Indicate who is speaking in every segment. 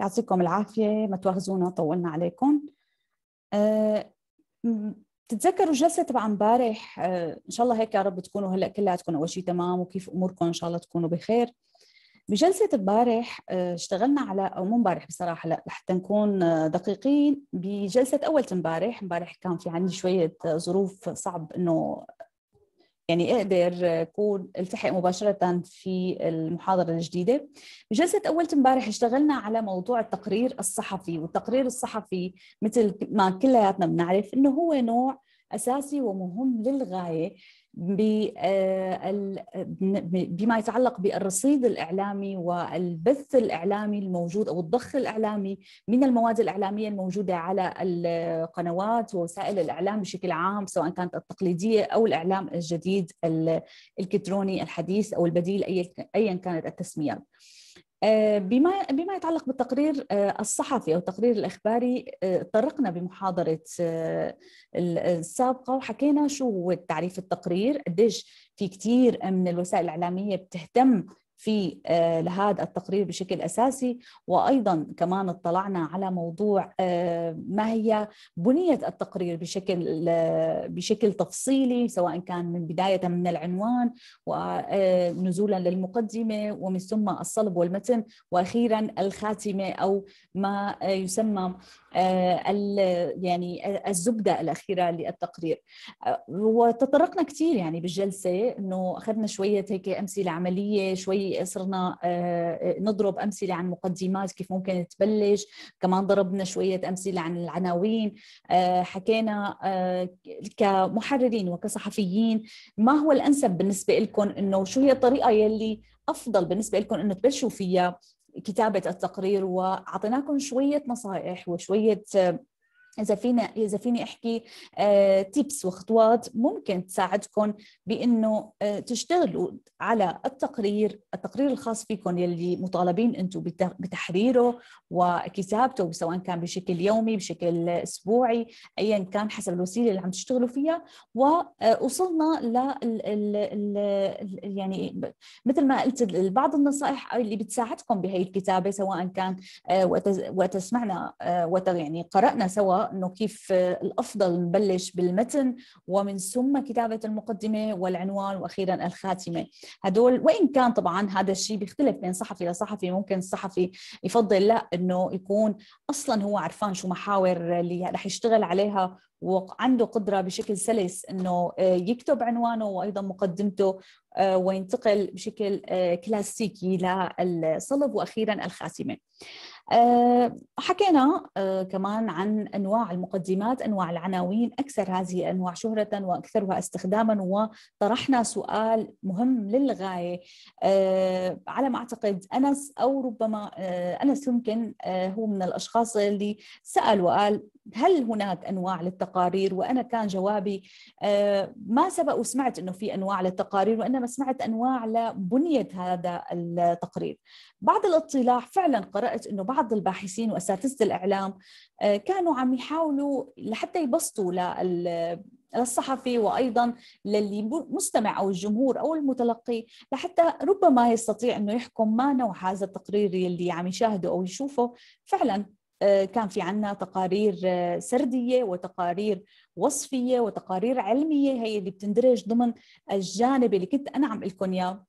Speaker 1: يعطيكم العافية ما تواخذونا طولنا عليكم آه، تتذكروا بتتذكروا الجلسة تبع امبارح آه، إن شاء الله هيك يا رب تكونوا هلأ كلياتكم أول شيء تمام وكيف أموركم إن شاء الله تكونوا بخير بجلسة امبارح آه، اشتغلنا على أو مو امبارح بصراحة لا لحتى نكون دقيقين بجلسة أول امبارح امبارح كان في عندي شوية ظروف صعب إنه يعني اقدر كون التحق مباشره في المحاضره الجديده بجلسه اول امبارح اشتغلنا على موضوع التقرير الصحفي والتقرير الصحفي مثل ما كلياتنا بنعرف انه هو نوع اساسي ومهم للغايه آه، بما يتعلق بالرصيد الاعلامي والبث الاعلامي الموجود او الضخ الاعلامي من المواد الاعلاميه الموجوده على القنوات ووسائل الاعلام بشكل عام سواء كانت التقليديه او الاعلام الجديد الالكتروني الحديث او البديل ايا كانت التسميات. آه، بما بما يتعلق بالتقرير آه، الصحفي او التقرير الاخباري تطرقنا آه، بمحاضره السابقه وحكينا شو هو تعريف التقرير قديش في كثير من الوسائل الاعلاميه بتهتم في آه، لهذا التقرير بشكل اساسي وايضا كمان اطلعنا على موضوع آه، ما هي بنيه التقرير بشكل بشكل تفصيلي سواء كان من بدايه من العنوان ونزولا آه، للمقدمه ومن ثم الصلب والمتن واخيرا الخاتمه او ما يسمى يعني الزبده الاخيره للتقرير وتطرقنا كثير يعني بالجلسه انه اخذنا شويه هيك امثله عمليه شوي صرنا آه، نضرب امثله عن مقدمات كيف ممكن تبلش كمان ضربنا شويه امثله عن العناوين آه، حكينا آه، كمحررين وكصحفيين ما هو الانسب بالنسبه لكم انه شو هي الطريقه يلي افضل بالنسبه لكم انه تبلشوا فيها كتابه التقرير واعطيناكم شويه نصائح وشويه اذا فينا اذا فيني احكي تيبس آه، وخطوات ممكن تساعدكم بانه آه، تشتغلوا على التقرير التقرير الخاص فيكم يلي مطالبين انتم بتحريره وكتابته سواء كان بشكل يومي بشكل اسبوعي ايا كان حسب الوسيله اللي عم تشتغلوا فيها ووصلنا آه، ل يعني مثل ما قلت بعض النصائح اللي بتساعدكم بهي الكتابه سواء كان وقت سمعنا وقت يعني قرانا سوا انه كيف الافضل نبلش بالمتن ومن ثم كتابه المقدمه والعنوان واخيرا الخاتمه هدول وان كان طبعا هذا الشيء بيختلف بين صحفي لصحفي ممكن الصحفي يفضل لا انه يكون اصلا هو عرفان شو محاور اللي رح يشتغل عليها وعنده قدره بشكل سلس انه يكتب عنوانه وايضا مقدمته آه، وينتقل بشكل آه، كلاسيكي للصلب واخيرا الخاتمه. آه، حكينا آه، كمان عن انواع المقدمات انواع العناوين اكثر هذه الانواع شهره واكثرها استخداما وطرحنا سؤال مهم للغايه آه، على ما اعتقد انس او ربما انس يمكن هو من الاشخاص اللي سال وقال هل هناك انواع للتقارير وانا كان جوابي آه، ما سبق وسمعت انه في انواع للتقارير وانما سمعت انواع لبنيه هذا التقرير بعد الاطلاع فعلا قرات انه بعض الباحثين واساتذه الاعلام آه، كانوا عم يحاولوا لحتى يبسطوا لل للصحفي وايضا للمستمع او الجمهور او المتلقي لحتى ربما يستطيع انه يحكم ما نوع هذا التقرير اللي عم يشاهده او يشوفه فعلا آه، كان في عنا تقارير آه، سردية وتقارير وصفية وتقارير علمية هي اللي بتندرج ضمن الجانب اللي كنت أنا عم لكم إياه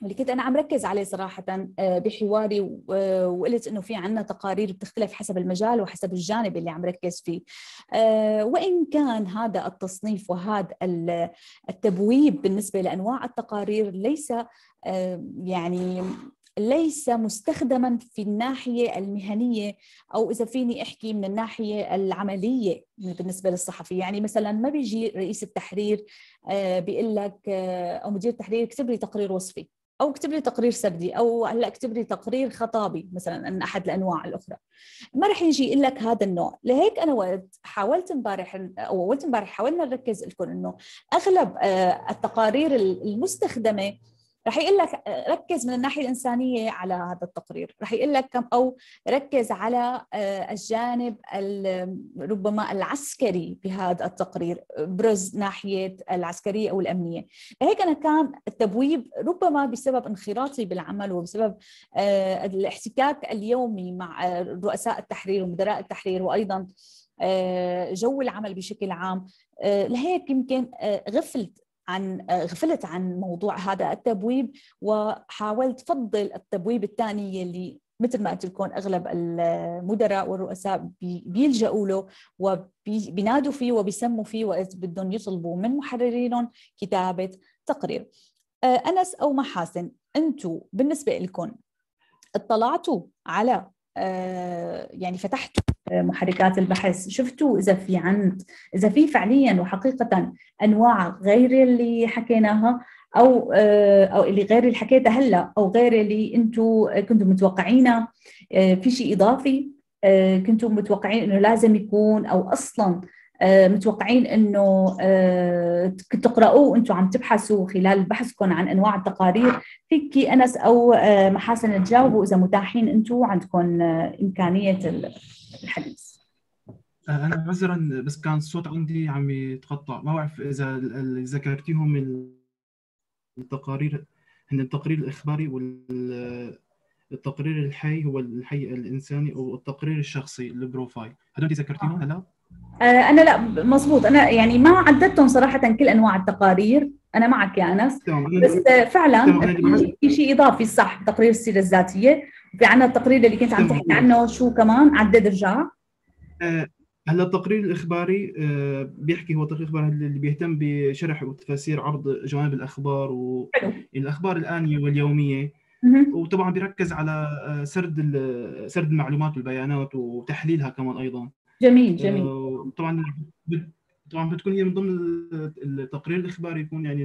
Speaker 1: واللي كنت انا عم ركز عليه صراحه آه، بحواري وقلت انه في عنا تقارير بتختلف حسب المجال وحسب الجانب اللي عم ركز فيه وان كان هذا التصنيف وهذا التبويب بالنسبه لانواع التقارير ليس يعني ليس مستخدما في الناحيه المهنيه او اذا فيني احكي من الناحيه العمليه بالنسبه للصحفي يعني مثلا ما بيجي رئيس التحرير آه، بيقول لك آه، او مدير التحرير اكتب لي تقرير وصفي او اكتب لي تقرير سردي او هلا اكتب لي تقرير خطابي مثلا من احد الانواع الاخرى ما رح يجي يقول لك هذا النوع لهيك انا وقت حاولت امبارح او وقت امبارح حاولنا نركز لكم انه اغلب آه، التقارير المستخدمه رح يقول لك ركز من الناحيه الانسانيه على هذا التقرير رح يقول لك كم او ركز على آه، الجانب ربما العسكري بهذا التقرير برز ناحيه العسكريه او الامنيه لهيك انا كان التبويب ربما بسبب انخراطي بالعمل وبسبب آه، الاحتكاك اليومي مع رؤساء التحرير ومدراء التحرير وايضا آه، جو العمل بشكل عام لهيك يمكن غفلت عن آه، غفلت عن موضوع هذا التبويب وحاولت فضل التبويب الثاني اللي مثل ما قلت لكم اغلب المدراء والرؤساء بيلجأوا له وبينادوا فيه وبيسموا فيه وقت بدهم يطلبوا من محررينهم كتابه تقرير. آه، انس او محاسن انتم بالنسبه لكم اطلعتوا على يعني فتحت محركات البحث شفتوا اذا في عند اذا في فعليا وحقيقه انواع غير اللي حكيناها او آه، او اللي غير اللي حكيتها هلا او غير اللي انتم كنتم متوقعينها آه، في شيء اضافي آه، كنتم متوقعين انه لازم يكون او اصلا آه، متوقعين انه آه، تقرأوه وانتم عم تبحثوا خلال بحثكم عن انواع التقارير فيكي انس او آه، محاسن تجاوبوا اذا متاحين انتم عندكم امكانيه الحديث
Speaker 2: انا عذرا بس كان الصوت عندي عم يتقطع ما بعرف اذا ذكرتيهم التقارير هن التقرير الاخباري والتقرير الحي هو الحي الانساني والتقرير الشخصي البروفايل هدول ذكرتيهم هلا
Speaker 1: آه، انا لا مزبوط انا يعني ما عددتهم صراحه كل انواع التقارير انا معك يا انس بس آه، فعلا في شيء اضافي صح تقرير السيره الذاتيه في عنا التقرير اللي كنت عم تحكي عنه شو كمان عدد ارجع
Speaker 2: آه، هلا التقرير الاخباري بيحكي هو تقرير اخباري اللي بيهتم بشرح وتفسير عرض جوانب الاخبار والاخبار الانيه واليوميه وطبعا بيركز على سرد سرد المعلومات والبيانات وتحليلها كمان ايضا
Speaker 1: جميل آه، جميل
Speaker 2: طبعا طبعا بتكون هي من ضمن التقرير الاخباري يكون يعني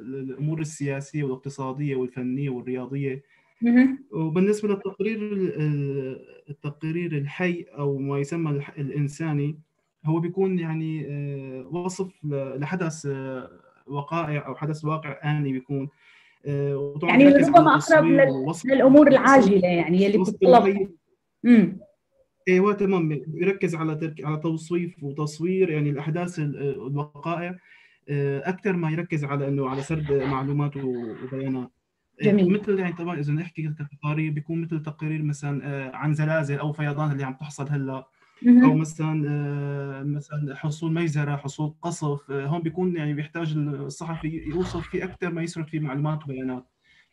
Speaker 2: الامور السياسيه والاقتصاديه والفنيه والرياضيه وبالنسبه للتقرير التقرير الحي او ما يسمى الانساني هو بيكون يعني آه، وصف لحدث آه، وقائع او حدث واقع اني بيكون يعني ربما اقرب
Speaker 1: للامور العاجله يعني اللي بتطلب
Speaker 2: ايوه تمام يركز على ترك... على توصيف وتصوير يعني الاحداث الوقائع إيه، اكثر ما يركز على انه على سرد معلومات وبيانات إيه، جميل. مثل يعني طبعا اذا نحكي كتقارير بيكون مثل تقارير مثلا إيه، عن زلازل او فيضان اللي عم تحصل هلا او مثلا مثلا حصول مجزره حصول قصف هون بيكون يعني بيحتاج الصحفي يوصف فيه اكثر ما يسرد فيه معلومات وبيانات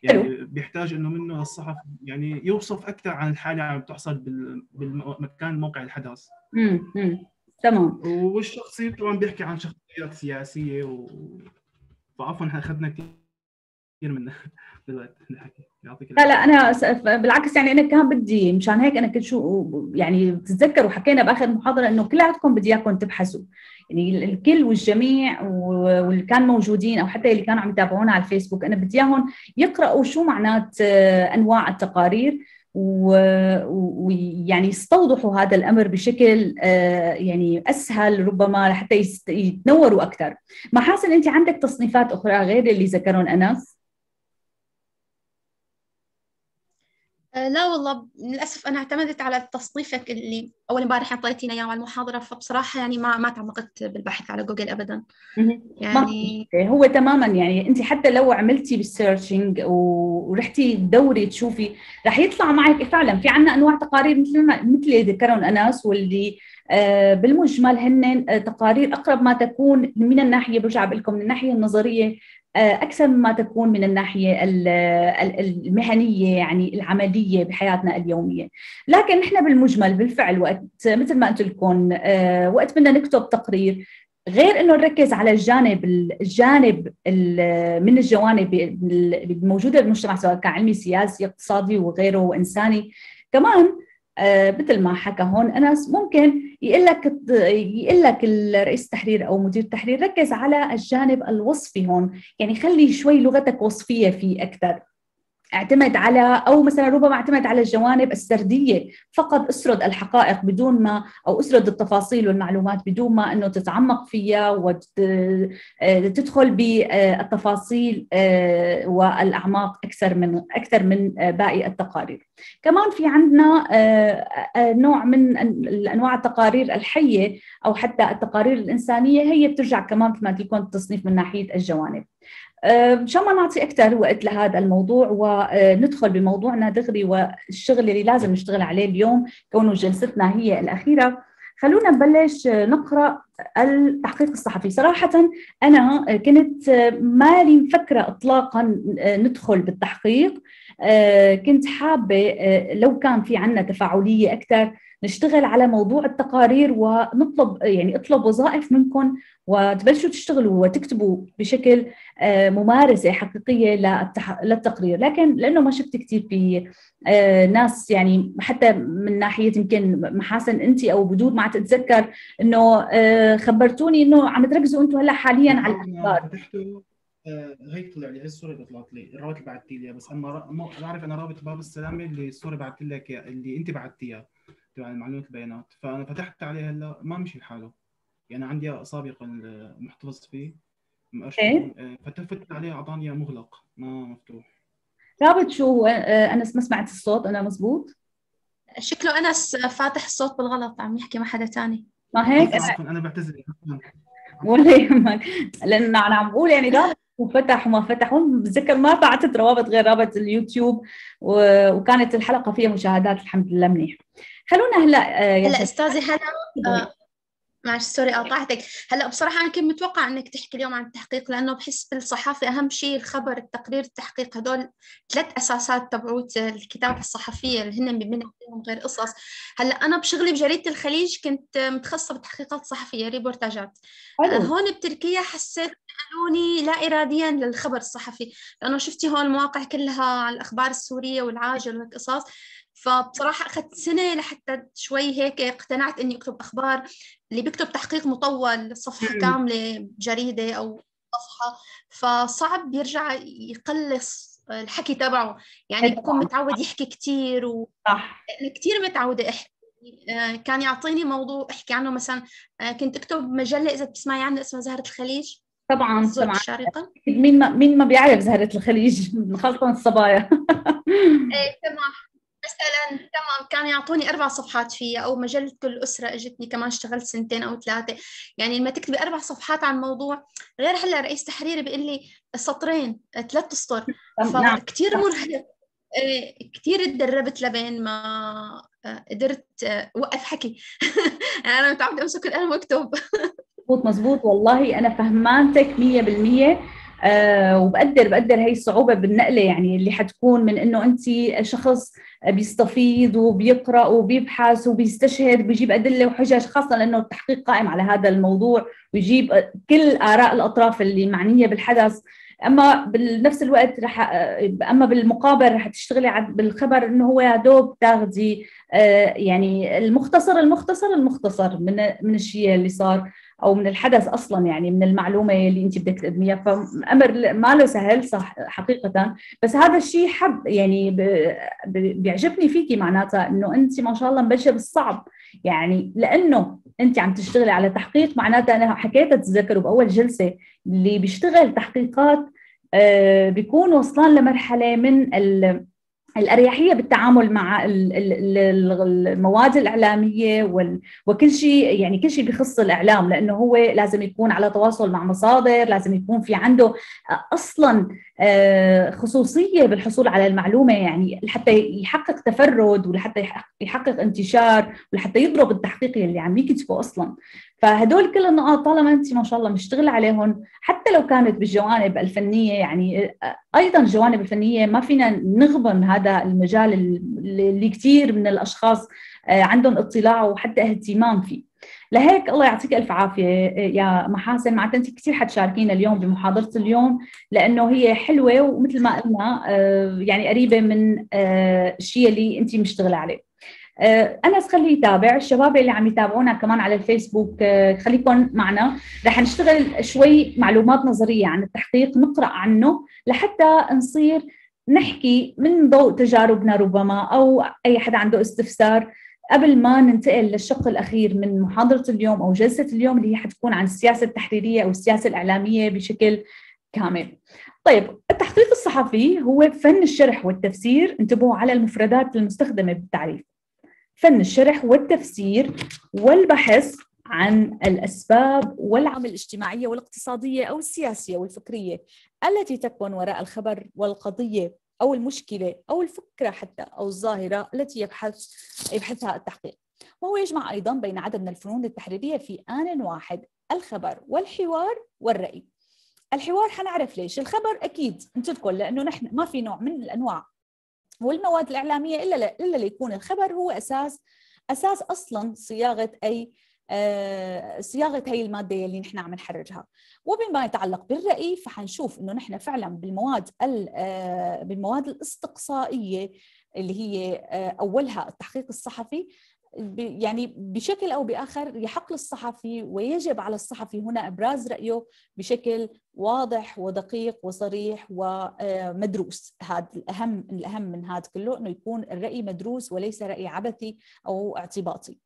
Speaker 2: يعني بيحتاج انه منه الصحف يعني يوصف اكثر عن الحاله عم تحصل بالمكان موقع الحدث تمام والشخصيه طبعا بيحكي عن شخصيات سياسيه و... فعفوا اخذنا كثير من الوقت الحكي يعطيك لا لا انا
Speaker 1: بالعكس يعني انا كان بدي مشان هيك انا كنت شو يعني بتتذكروا حكينا باخر محاضره انه كلياتكم بدي اياكم تبحثوا يعني الكل والجميع واللي كان موجودين او حتى اللي كانوا عم يتابعونا على الفيسبوك انا بدي اياهم يقراوا شو معنات آه، انواع التقارير ويعني يستوضحوا هذا الامر بشكل آه، يعني اسهل ربما لحتى يتنوروا اكثر. محاسن انت عندك تصنيفات اخرى غير اللي ذكرهم انس؟
Speaker 3: آه، لا والله للاسف انا اعتمدت على تصنيفك اللي اول امبارح اعطيتينا اياه على المحاضره فبصراحه يعني ما ما تعمقت بالبحث على جوجل ابدا يعني
Speaker 1: هو تماما يعني انت حتى لو عملتي بالسيرشنج ورحتي تدوري تشوفي رح يطلع معك فعلا في عنا انواع تقارير مثل مثل اللي ذكرهم انس واللي آه، بالمجمل هن آه، تقارير اقرب ما تكون من الناحيه برجع بقول لكم من الناحيه النظريه آه، اكثر مما تكون من الناحيه المهنيه يعني العمليه بحياتنا اليوميه لكن نحن بالمجمل بالفعل وقت مثل ما قلت لكم آه، وقت بدنا نكتب تقرير غير انه نركز على الجانب الجانب من الجوانب الموجوده بالمجتمع سواء كان علمي سياسي اقتصادي وغيره وانساني كمان آه، مثل ما حكى هون انس ممكن يقول لك يقول لك رئيس التحرير او مدير التحرير ركز على الجانب الوصفي هون يعني خلي شوي لغتك وصفيه فيه اكثر اعتمد على او مثلا ربما اعتمد على الجوانب السرديه فقط اسرد الحقائق بدون ما او اسرد التفاصيل والمعلومات بدون ما انه تتعمق فيها وتدخل آه، بالتفاصيل آه، والاعماق اكثر من اكثر من آه، باقي التقارير. كمان في عندنا نوع من انواع التقارير الحيه او حتى التقارير الانسانيه هي بترجع كمان مثل ما قلت لكم التصنيف من ناحيه الجوانب. آه، ان شاء الله نعطي اكثر وقت لهذا الموضوع وندخل بموضوعنا دغري والشغل اللي لازم نشتغل عليه اليوم كونه جلستنا هي الاخيره خلونا نبلش نقرا التحقيق الصحفي صراحه انا كنت مالي مفكره اطلاقا ندخل بالتحقيق آه، كنت حابه آه، لو كان في عنا تفاعليه اكثر نشتغل على موضوع التقارير ونطلب يعني اطلب وظائف منكم وتبلشوا تشتغلوا وتكتبوا بشكل آه، ممارسه حقيقيه للتقرير لكن لانه ما شفت كثير في آه، ناس يعني حتى من ناحيه يمكن محاسن انت او بدون ما تتذكر انه آه، خبرتوني انه عم تركزوا انتم هلا حاليا على نعم، يعني الاخبار
Speaker 2: هيك طلع لي هي الصوره اللي طلعت لي الرابط اللي بعثت لي بس اما بعرف انا رابط باب السلامه اللي الصوره بعثت لك اللي انت بعثتيها تبع معلومات البيانات فانا فتحت عليه هلا ما مشي حاله يعني عندي سابقا محتفظ فيه ايه آه، فتفت عليه اعطاني مغلق ما مفتوح
Speaker 3: رابط شو هو آه، انس ما سمعت الصوت انا مزبوط شكله انس فاتح الصوت بالغلط عم يحكي مع حدا
Speaker 1: تاني ما هيك انا, أنا بعتذر ولا يهمك لانه انا عم بقول يعني رابط وفتح وما فتح بتذكر ما بعثت روابط غير رابط اليوتيوب و... وكانت الحلقه فيها مشاهدات الحمد لله منيح خلونا هلا آه، هلا استاذه
Speaker 3: هلا معلش سوري قاطعتك هلا بصراحه انا كنت متوقع انك تحكي اليوم عن التحقيق لانه بحس بالصحافه اهم شيء الخبر التقرير التحقيق هدول ثلاث اساسات تبعوت الكتابه الصحفيه اللي هن بيبنوا غير قصص هلا انا بشغلي بجريده الخليج كنت متخصصه بتحقيقات صحفيه ريبورتاجات آه، هون بتركيا حسيت قالوني لا اراديا للخبر الصحفي لانه شفتي هون المواقع كلها على الاخبار السوريه والعاجل والقصص فبصراحة أخذت سنة لحتى شوي هيك اقتنعت إني أكتب أخبار اللي بيكتب تحقيق مطول صفحة كاملة جريدة أو صفحة فصعب يرجع يقلص الحكي تبعه يعني أيوة. بكون متعود يحكي كثير و... صح يعني كثير متعودة أحكي آه، كان يعطيني موضوع احكي عنه مثلا آه، كنت اكتب مجله اذا بتسمعي عنها اسمها زهره الخليج طبعا طبعا الشارقه
Speaker 1: مين ما مين ما بيعرف زهره الخليج خاصه الصبايا
Speaker 3: ايه تمام مثلا تمام كانوا يعطوني اربع صفحات فيها او مجله الاسره اجتني كمان اشتغلت سنتين او ثلاثه يعني لما تكتبي اربع صفحات عن موضوع غير هلا رئيس تحريري بيقول لي سطرين ثلاث اسطر فكتير نعم. مرهق إيه، كثير تدربت لبين ما آه، قدرت آه، وقف حكي انا متعوده امسك القلم واكتب مضبوط مضبوط والله انا فهمانتك 100%
Speaker 1: آه، وبقدر بقدر هي الصعوبه بالنقله يعني اللي حتكون من انه انت شخص بيستفيض وبيقرا وبيبحث وبيستشهد وبيجيب ادله وحجج خاصه لانه التحقيق قائم على هذا الموضوع ويجيب كل اراء الاطراف اللي معنيه بالحدث اما بنفس الوقت رح اما بالمقابل رح تشتغلي بالخبر انه هو يا دوب تاخذي آه، يعني المختصر المختصر المختصر من من الشيء اللي صار او من الحدث اصلا يعني من المعلومه اللي انت بدك تقدميها فامر ما له سهل صح حقيقه بس هذا الشيء حب يعني بيعجبني فيكي معناتها انه انت ما شاء الله مبلشه بالصعب يعني لانه انت عم تشتغلي على تحقيق معناتها انا حكيت تتذكروا باول جلسه اللي بيشتغل تحقيقات آه، بيكون وصلان لمرحله من الاريحيه بالتعامل مع المواد الاعلاميه وكل شيء يعني كل شيء بخص الاعلام لانه هو لازم يكون على تواصل مع مصادر، لازم يكون في عنده اصلا آه، خصوصيه بالحصول على المعلومه يعني لحتى يحقق تفرد ولحتى يحقق انتشار ولحتى يضرب التحقيق اللي عم يكتبه اصلا، فهدول كل النقاط طالما انت ما شاء الله مشتغله عليهم حتى لو كانت بالجوانب الفنيه يعني آه، ايضا الجوانب الفنيه ما فينا نغبن هذا المجال اللي كثير من الاشخاص آه، عندهم اطلاع وحتى اهتمام فيه لهيك الله يعطيك الف عافيه آه، يا محاسن معناتها انت كثير حتشاركينا اليوم بمحاضره اليوم لانه هي حلوه ومثل ما قلنا يعني قريبه من الشيء اللي انت مشتغله عليه آه، انس خليه يتابع الشباب اللي عم يتابعونا كمان على الفيسبوك آه، خليكم معنا رح نشتغل شوي معلومات نظريه عن التحقيق نقرا عنه لحتى نصير نحكي من ضوء تجاربنا ربما او اي حدا عنده استفسار قبل ما ننتقل للشق الاخير من محاضره اليوم او جلسه اليوم اللي هي حتكون عن السياسه التحريريه او السياسه الاعلاميه بشكل كامل. طيب التحقيق الصحفي هو فن الشرح والتفسير انتبهوا على المفردات المستخدمه بالتعريف فن الشرح والتفسير والبحث عن الاسباب والعمل الاجتماعيه والاقتصاديه او السياسيه والفكريه التي تكمن وراء الخبر والقضيه او المشكله او الفكره حتى او الظاهره التي يبحث يبحثها التحقيق وهو يجمع ايضا بين عدد من الفنون التحريريه في ان واحد الخبر والحوار والراي الحوار حنعرف ليش الخبر اكيد انتبهوا لانه نحن ما في نوع من الانواع والمواد الاعلاميه الا الا ليكون الخبر هو اساس اساس اصلا صياغه اي آه، صياغه هي الماده اللي نحن عم نحررها وبما يتعلق بالراي فحنشوف انه نحن فعلا بالمواد آه، بالمواد الاستقصائيه اللي هي آه، اولها التحقيق الصحفي يعني بشكل او باخر يحق للصحفي ويجب على الصحفي هنا ابراز رايه بشكل واضح ودقيق وصريح ومدروس آه، هذا الاهم الاهم من هذا كله انه يكون الراي مدروس وليس راي عبثي او اعتباطي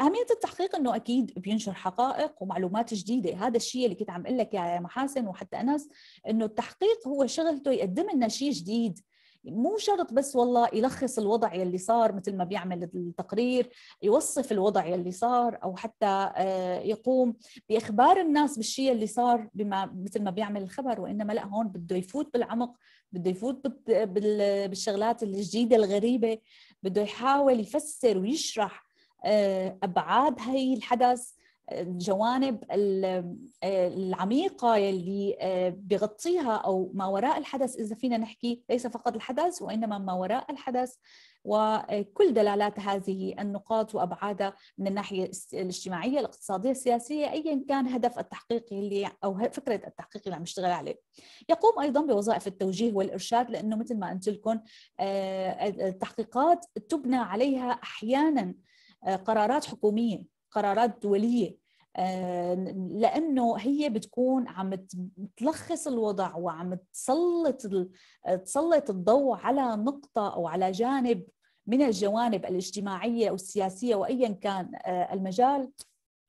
Speaker 1: أهمية التحقيق إنه أكيد بينشر حقائق ومعلومات جديدة، هذا الشيء اللي كنت عم أقول لك يا محاسن وحتى أنس إنه التحقيق هو شغلته يقدم لنا شيء جديد، مو شرط بس والله يلخص الوضع يلي صار مثل ما بيعمل التقرير يوصف الوضع يلي صار او حتى آه، يقوم باخبار الناس بالشيء اللي صار بما مثل ما بيعمل الخبر وانما لا هون بده يفوت بالعمق بده يفوت بالشغلات الجديده الغريبه بده يحاول يفسر ويشرح آه، ابعاد هي الحدث الجوانب العميقة اللي آه، بغطيها أو ما وراء الحدث إذا فينا نحكي ليس فقط الحدث وإنما ما وراء الحدث وكل دلالات هذه النقاط وأبعادها من الناحية الاجتماعية الاقتصادية السياسية أيا كان هدف التحقيق اللي أو فكرة التحقيق اللي عم يشتغل عليه يقوم أيضا بوظائف التوجيه والإرشاد لأنه مثل ما قلت لكم آه، التحقيقات تبنى عليها أحيانا آه، قرارات حكومية قرارات دولية آه، لانه هي بتكون عم تلخص الوضع وعم تسلط تسلط الضوء على نقطه او على جانب من الجوانب الاجتماعيه او السياسيه وايا كان آه، المجال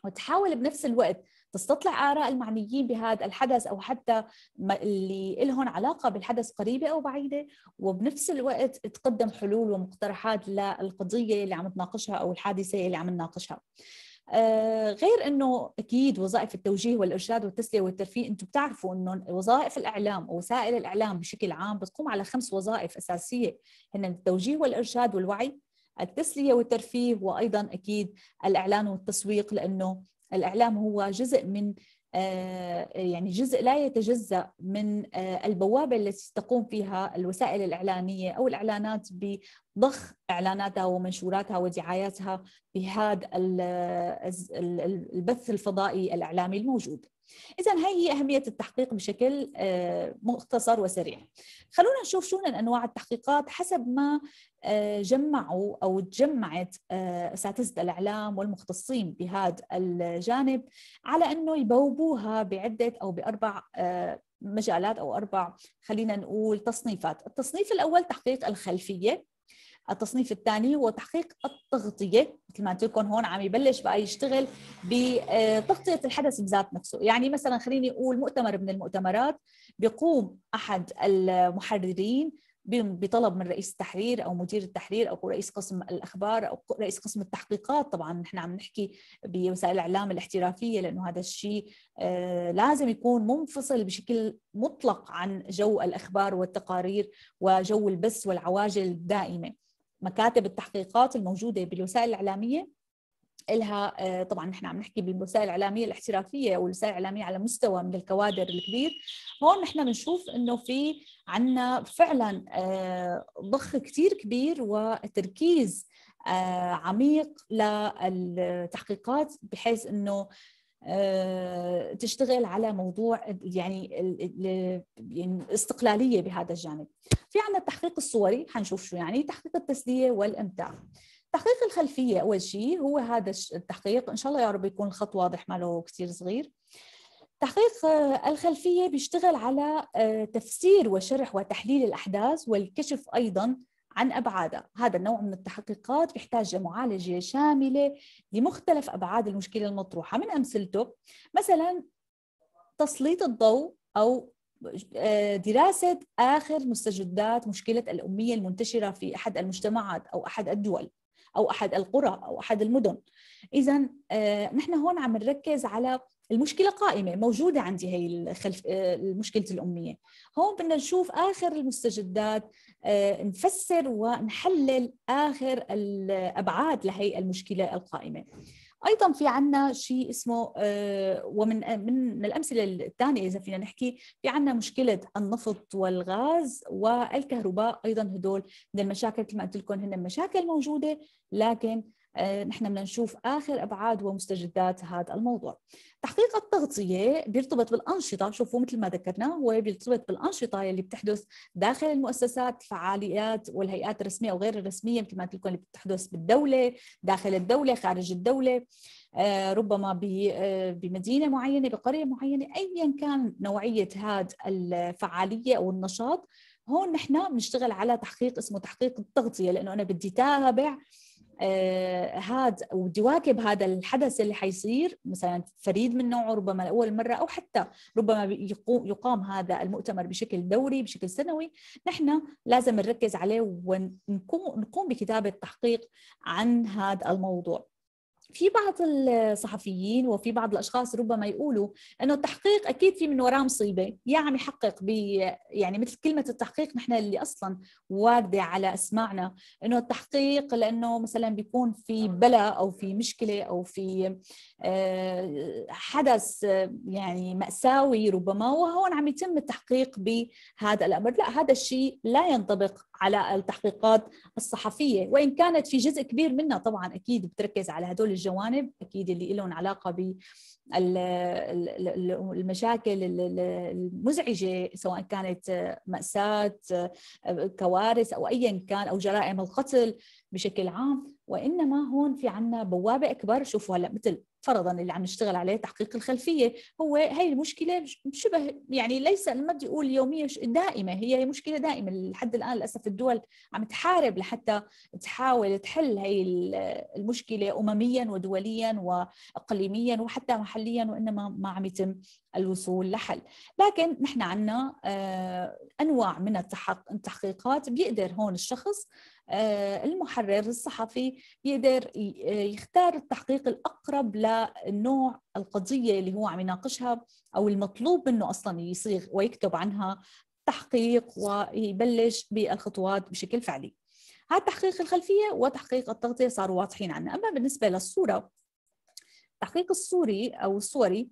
Speaker 1: وتحاول بنفس الوقت تستطلع آراء المعنيين بهذا الحدث أو حتى اللي لهم علاقة بالحدث قريبة أو بعيدة وبنفس الوقت تقدم حلول ومقترحات للقضية اللي عم تناقشها أو الحادثة اللي عم نناقشها آه، غير انه اكيد وظائف التوجيه والارشاد والتسليه والترفيه انتم بتعرفوا انه وظائف الاعلام ووسائل الاعلام بشكل عام بتقوم على خمس وظائف اساسيه هن التوجيه والارشاد والوعي التسليه والترفيه وايضا اكيد الاعلان والتسويق لانه الاعلام هو جزء من آه، يعني جزء لا يتجزا من آه، البوابه التي تقوم فيها الوسائل الاعلانيه او الاعلانات بضخ اعلاناتها ومنشوراتها ودعاياتها بهذا آه، البث الفضائي الاعلامي الموجود. اذا هي هي اهميه التحقيق بشكل مختصر وسريع خلونا نشوف شو انواع التحقيقات حسب ما آه، جمعوا او تجمعت آه، اساتذه الاعلام والمختصين بهذا الجانب على انه يبوبوها بعده او باربع آه، مجالات او اربع خلينا نقول تصنيفات، التصنيف الاول تحقيق الخلفيه التصنيف الثاني هو تحقيق التغطيه مثل ما قلت لكم هون عم يبلش بقى يشتغل بتغطيه الحدث بذات نفسه يعني مثلا خليني اقول مؤتمر من المؤتمرات بيقوم احد المحررين بطلب من رئيس التحرير او مدير التحرير او رئيس قسم الاخبار او رئيس قسم التحقيقات طبعا نحن عم نحكي بوسائل الاعلام الاحترافيه لانه هذا الشيء آه، لازم يكون منفصل بشكل مطلق عن جو الاخبار والتقارير وجو البث والعواجل الدائمه مكاتب التحقيقات الموجوده بالوسائل الاعلاميه لها آه، طبعا نحن عم نحكي بالوسائل الاعلاميه الاحترافيه او الوسائل الاعلاميه على مستوى من الكوادر الكبير هون نحن بنشوف انه في عندنا فعلا آه، ضخ كثير كبير وتركيز آه، عميق للتحقيقات بحيث انه تشتغل على موضوع يعني الاستقلاليه يعني بهذا الجانب. في عندنا التحقيق الصوري حنشوف شو يعني تحقيق التسليه والامتاع. تحقيق الخلفيه اول شيء هو هذا التحقيق ان شاء الله يا رب يكون الخط واضح ماله كثير صغير تحقيق آه، الخلفيه بيشتغل على آه، تفسير وشرح وتحليل الاحداث والكشف ايضا عن ابعادها، هذا النوع من التحقيقات بيحتاج لمعالجه شامله لمختلف ابعاد المشكله المطروحه، من امثلته مثلا تسليط الضوء او آه، دراسه اخر مستجدات مشكله الاميه المنتشره في احد المجتمعات او احد الدول. او احد القرى او احد المدن اذا آه، نحن هون عم نركز على المشكله قائمه موجوده عندي هي الخلف آه، مشكله الاميه هون بدنا نشوف اخر المستجدات آه، نفسر ونحلل اخر الابعاد لهي المشكله القائمه ايضا في عنا شيء اسمه آه، ومن آه، من الامثله الثانيه اذا فينا نحكي في عنا مشكله النفط والغاز والكهرباء ايضا هدول من المشاكل مثل ما قلت لكم هن مشاكل موجوده لكن آه، نحن بدنا نشوف اخر ابعاد ومستجدات هذا الموضوع. تحقيق التغطيه بيرتبط بالانشطه، شوفوا مثل ما ذكرنا هو بيرتبط بالانشطه اللي بتحدث داخل المؤسسات، الفعاليات والهيئات الرسميه وغير الرسميه مثل ما قلت لكم اللي بتحدث بالدوله، داخل الدوله، خارج الدوله، آه، ربما آه، بمدينه معينه، بقريه معينه، ايا كان نوعيه هذا الفعاليه او النشاط هون نحن بنشتغل على تحقيق اسمه تحقيق التغطيه لانه انا بدي تابع هذا آه، وتواكب هذا الحدث اللي حيصير مثلا فريد من نوعه ربما لاول مره او حتى ربما يقام هذا المؤتمر بشكل دوري بشكل سنوي نحن لازم نركز عليه ونقوم بكتابه تحقيق عن هذا الموضوع في بعض الصحفيين وفي بعض الاشخاص ربما يقولوا انه التحقيق اكيد في من وراه مصيبه يا عم يحقق ب يعني مثل كلمه التحقيق نحن اللي اصلا وارده على اسماعنا انه التحقيق لانه مثلا بيكون في بلاء او في مشكله او في آه، حدث يعني ماساوي ربما وهون عم يتم التحقيق بهذا الامر لا هذا الشيء لا ينطبق على التحقيقات الصحفيه وان كانت في جزء كبير منها طبعا اكيد بتركز على هدول الجوانب اكيد اللي لهم علاقه ب المشاكل المزعجه سواء كانت ماساه كوارث او ايا كان او جرائم القتل بشكل عام وانما هون في عنا بوابه اكبر شوفوا هلا مثل فرضا اللي عم نشتغل عليه تحقيق الخلفيه هو هي المشكله شبه يعني ليس ما بدي اقول يوميه دائمه هي مشكله دائمه لحد الان للاسف الدول عم تحارب لحتى تحاول تحل هي المشكله امميا ودوليا واقليميا وحتى محليا وانما ما عم يتم الوصول لحل لكن نحن عنا آه، انواع من التحقيقات بيقدر هون الشخص آه، المحرر الصحفي يقدر آه، يختار التحقيق الأقرب لنوع القضية اللي هو عم يناقشها أو المطلوب منه أصلا يصيغ ويكتب عنها تحقيق ويبلش بالخطوات بشكل فعلي هذا تحقيق الخلفية وتحقيق التغطية صاروا واضحين عنا أما بالنسبة للصورة التحقيق الصوري او الصوري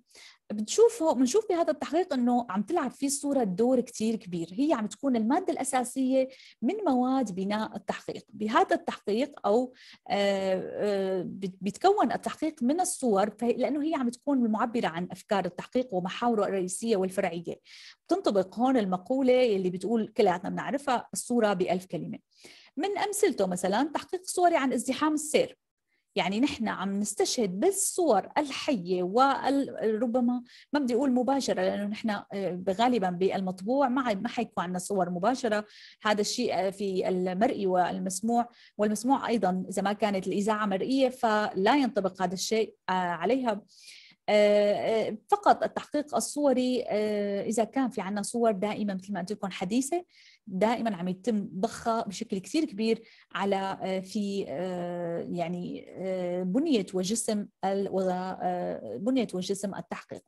Speaker 1: بتشوفه بنشوف بهذا التحقيق انه عم تلعب فيه الصوره دور كثير كبير هي عم تكون الماده الاساسيه من مواد بناء التحقيق بهذا التحقيق او آه، آه، بيتكون التحقيق من الصور لانه هي عم تكون معبره عن افكار التحقيق ومحاوره الرئيسيه والفرعيه بتنطبق هون المقوله اللي بتقول كلياتنا بنعرفها الصوره بألف كلمه من امثلته مثلا تحقيق صوري عن ازدحام السير يعني نحن عم نستشهد بالصور الحيه وربما ما بدي اقول مباشره لانه نحن آه، غالبا بالمطبوع ما ما حيكون عندنا صور مباشره هذا الشيء آه، في المرئي والمسموع والمسموع ايضا اذا ما كانت الاذاعه مرئيه فلا ينطبق هذا الشيء آه، عليها فقط التحقيق الصوري اذا كان في عندنا صور دائما مثل ما قلت لكم حديثه دائما عم يتم ضخها بشكل كثير كبير على آه، في آه، يعني آه، بنيه وجسم بنيه وجسم التحقيق.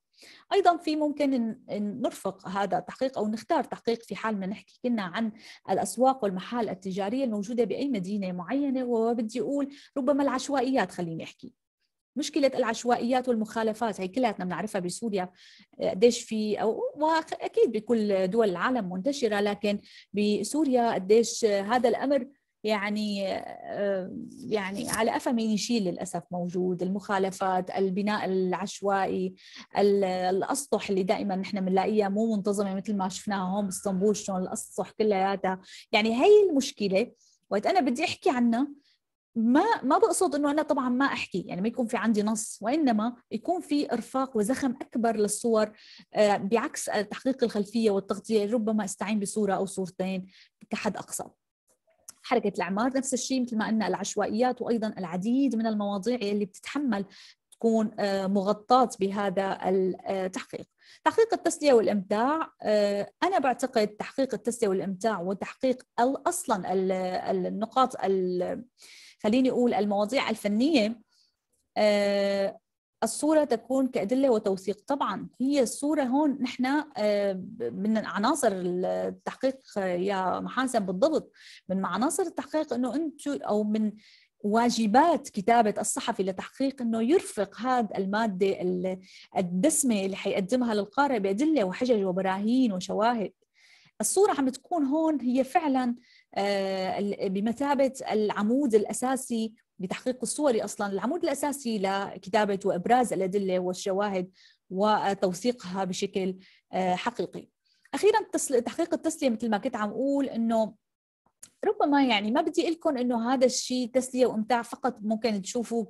Speaker 1: ايضا في ممكن نرفق هذا التحقيق او نختار تحقيق في حال ما نحكي كنا عن الاسواق والمحال التجاريه الموجوده باي مدينه معينه وبدي اقول ربما العشوائيات خليني احكي مشكله العشوائيات والمخالفات هي كلياتنا بنعرفها بسوريا آه، قديش في او واكيد بكل دول العالم منتشره لكن بسوريا قديش هذا الامر يعني آه، يعني على أفا من يشيل للأسف موجود المخالفات البناء العشوائي الأسطح اللي دائما نحن بنلاقيها مو منتظمة مثل ما شفناها هون باسطنبول شلون الأسطح كلياتها يعني هي المشكلة وقت أنا بدي أحكي عنها ما ما بقصد انه انا طبعا ما احكي يعني ما يكون في عندي نص وانما يكون في ارفاق وزخم اكبر للصور آه، بعكس تحقيق الخلفيه والتغطيه ربما استعين بصوره او صورتين كحد اقصى حركه الاعمار نفس الشيء مثل ما قلنا العشوائيات وايضا العديد من المواضيع اللي بتتحمل تكون آه، مغطاة بهذا التحقيق آه، تحقيق التسلية والإمتاع أنا بعتقد تحقيق التسلية والإمتاع وتحقيق أصلا النقاط خليني اقول المواضيع الفنيه آه، الصوره تكون كادله وتوثيق طبعا هي الصوره هون نحن آه، من عناصر التحقيق آه، يا محاسن بالضبط من عناصر التحقيق انه أنت او من واجبات كتابة الصحفي لتحقيق أنه يرفق هذا المادة الدسمة اللي حيقدمها للقارئ بأدلة وحجج وبراهين وشواهد الصورة عم تكون هون هي فعلا آه، بمثابة العمود الأساسي بتحقيق الصوري أصلا العمود الأساسي لكتابة وإبراز الأدلة والشواهد وتوثيقها بشكل آه، حقيقي أخيرا تحقيق التسلية مثل ما كنت عم أقول أنه ربما يعني ما بدي اقول لكم انه هذا الشيء تسليه وامتاع فقط ممكن تشوفوه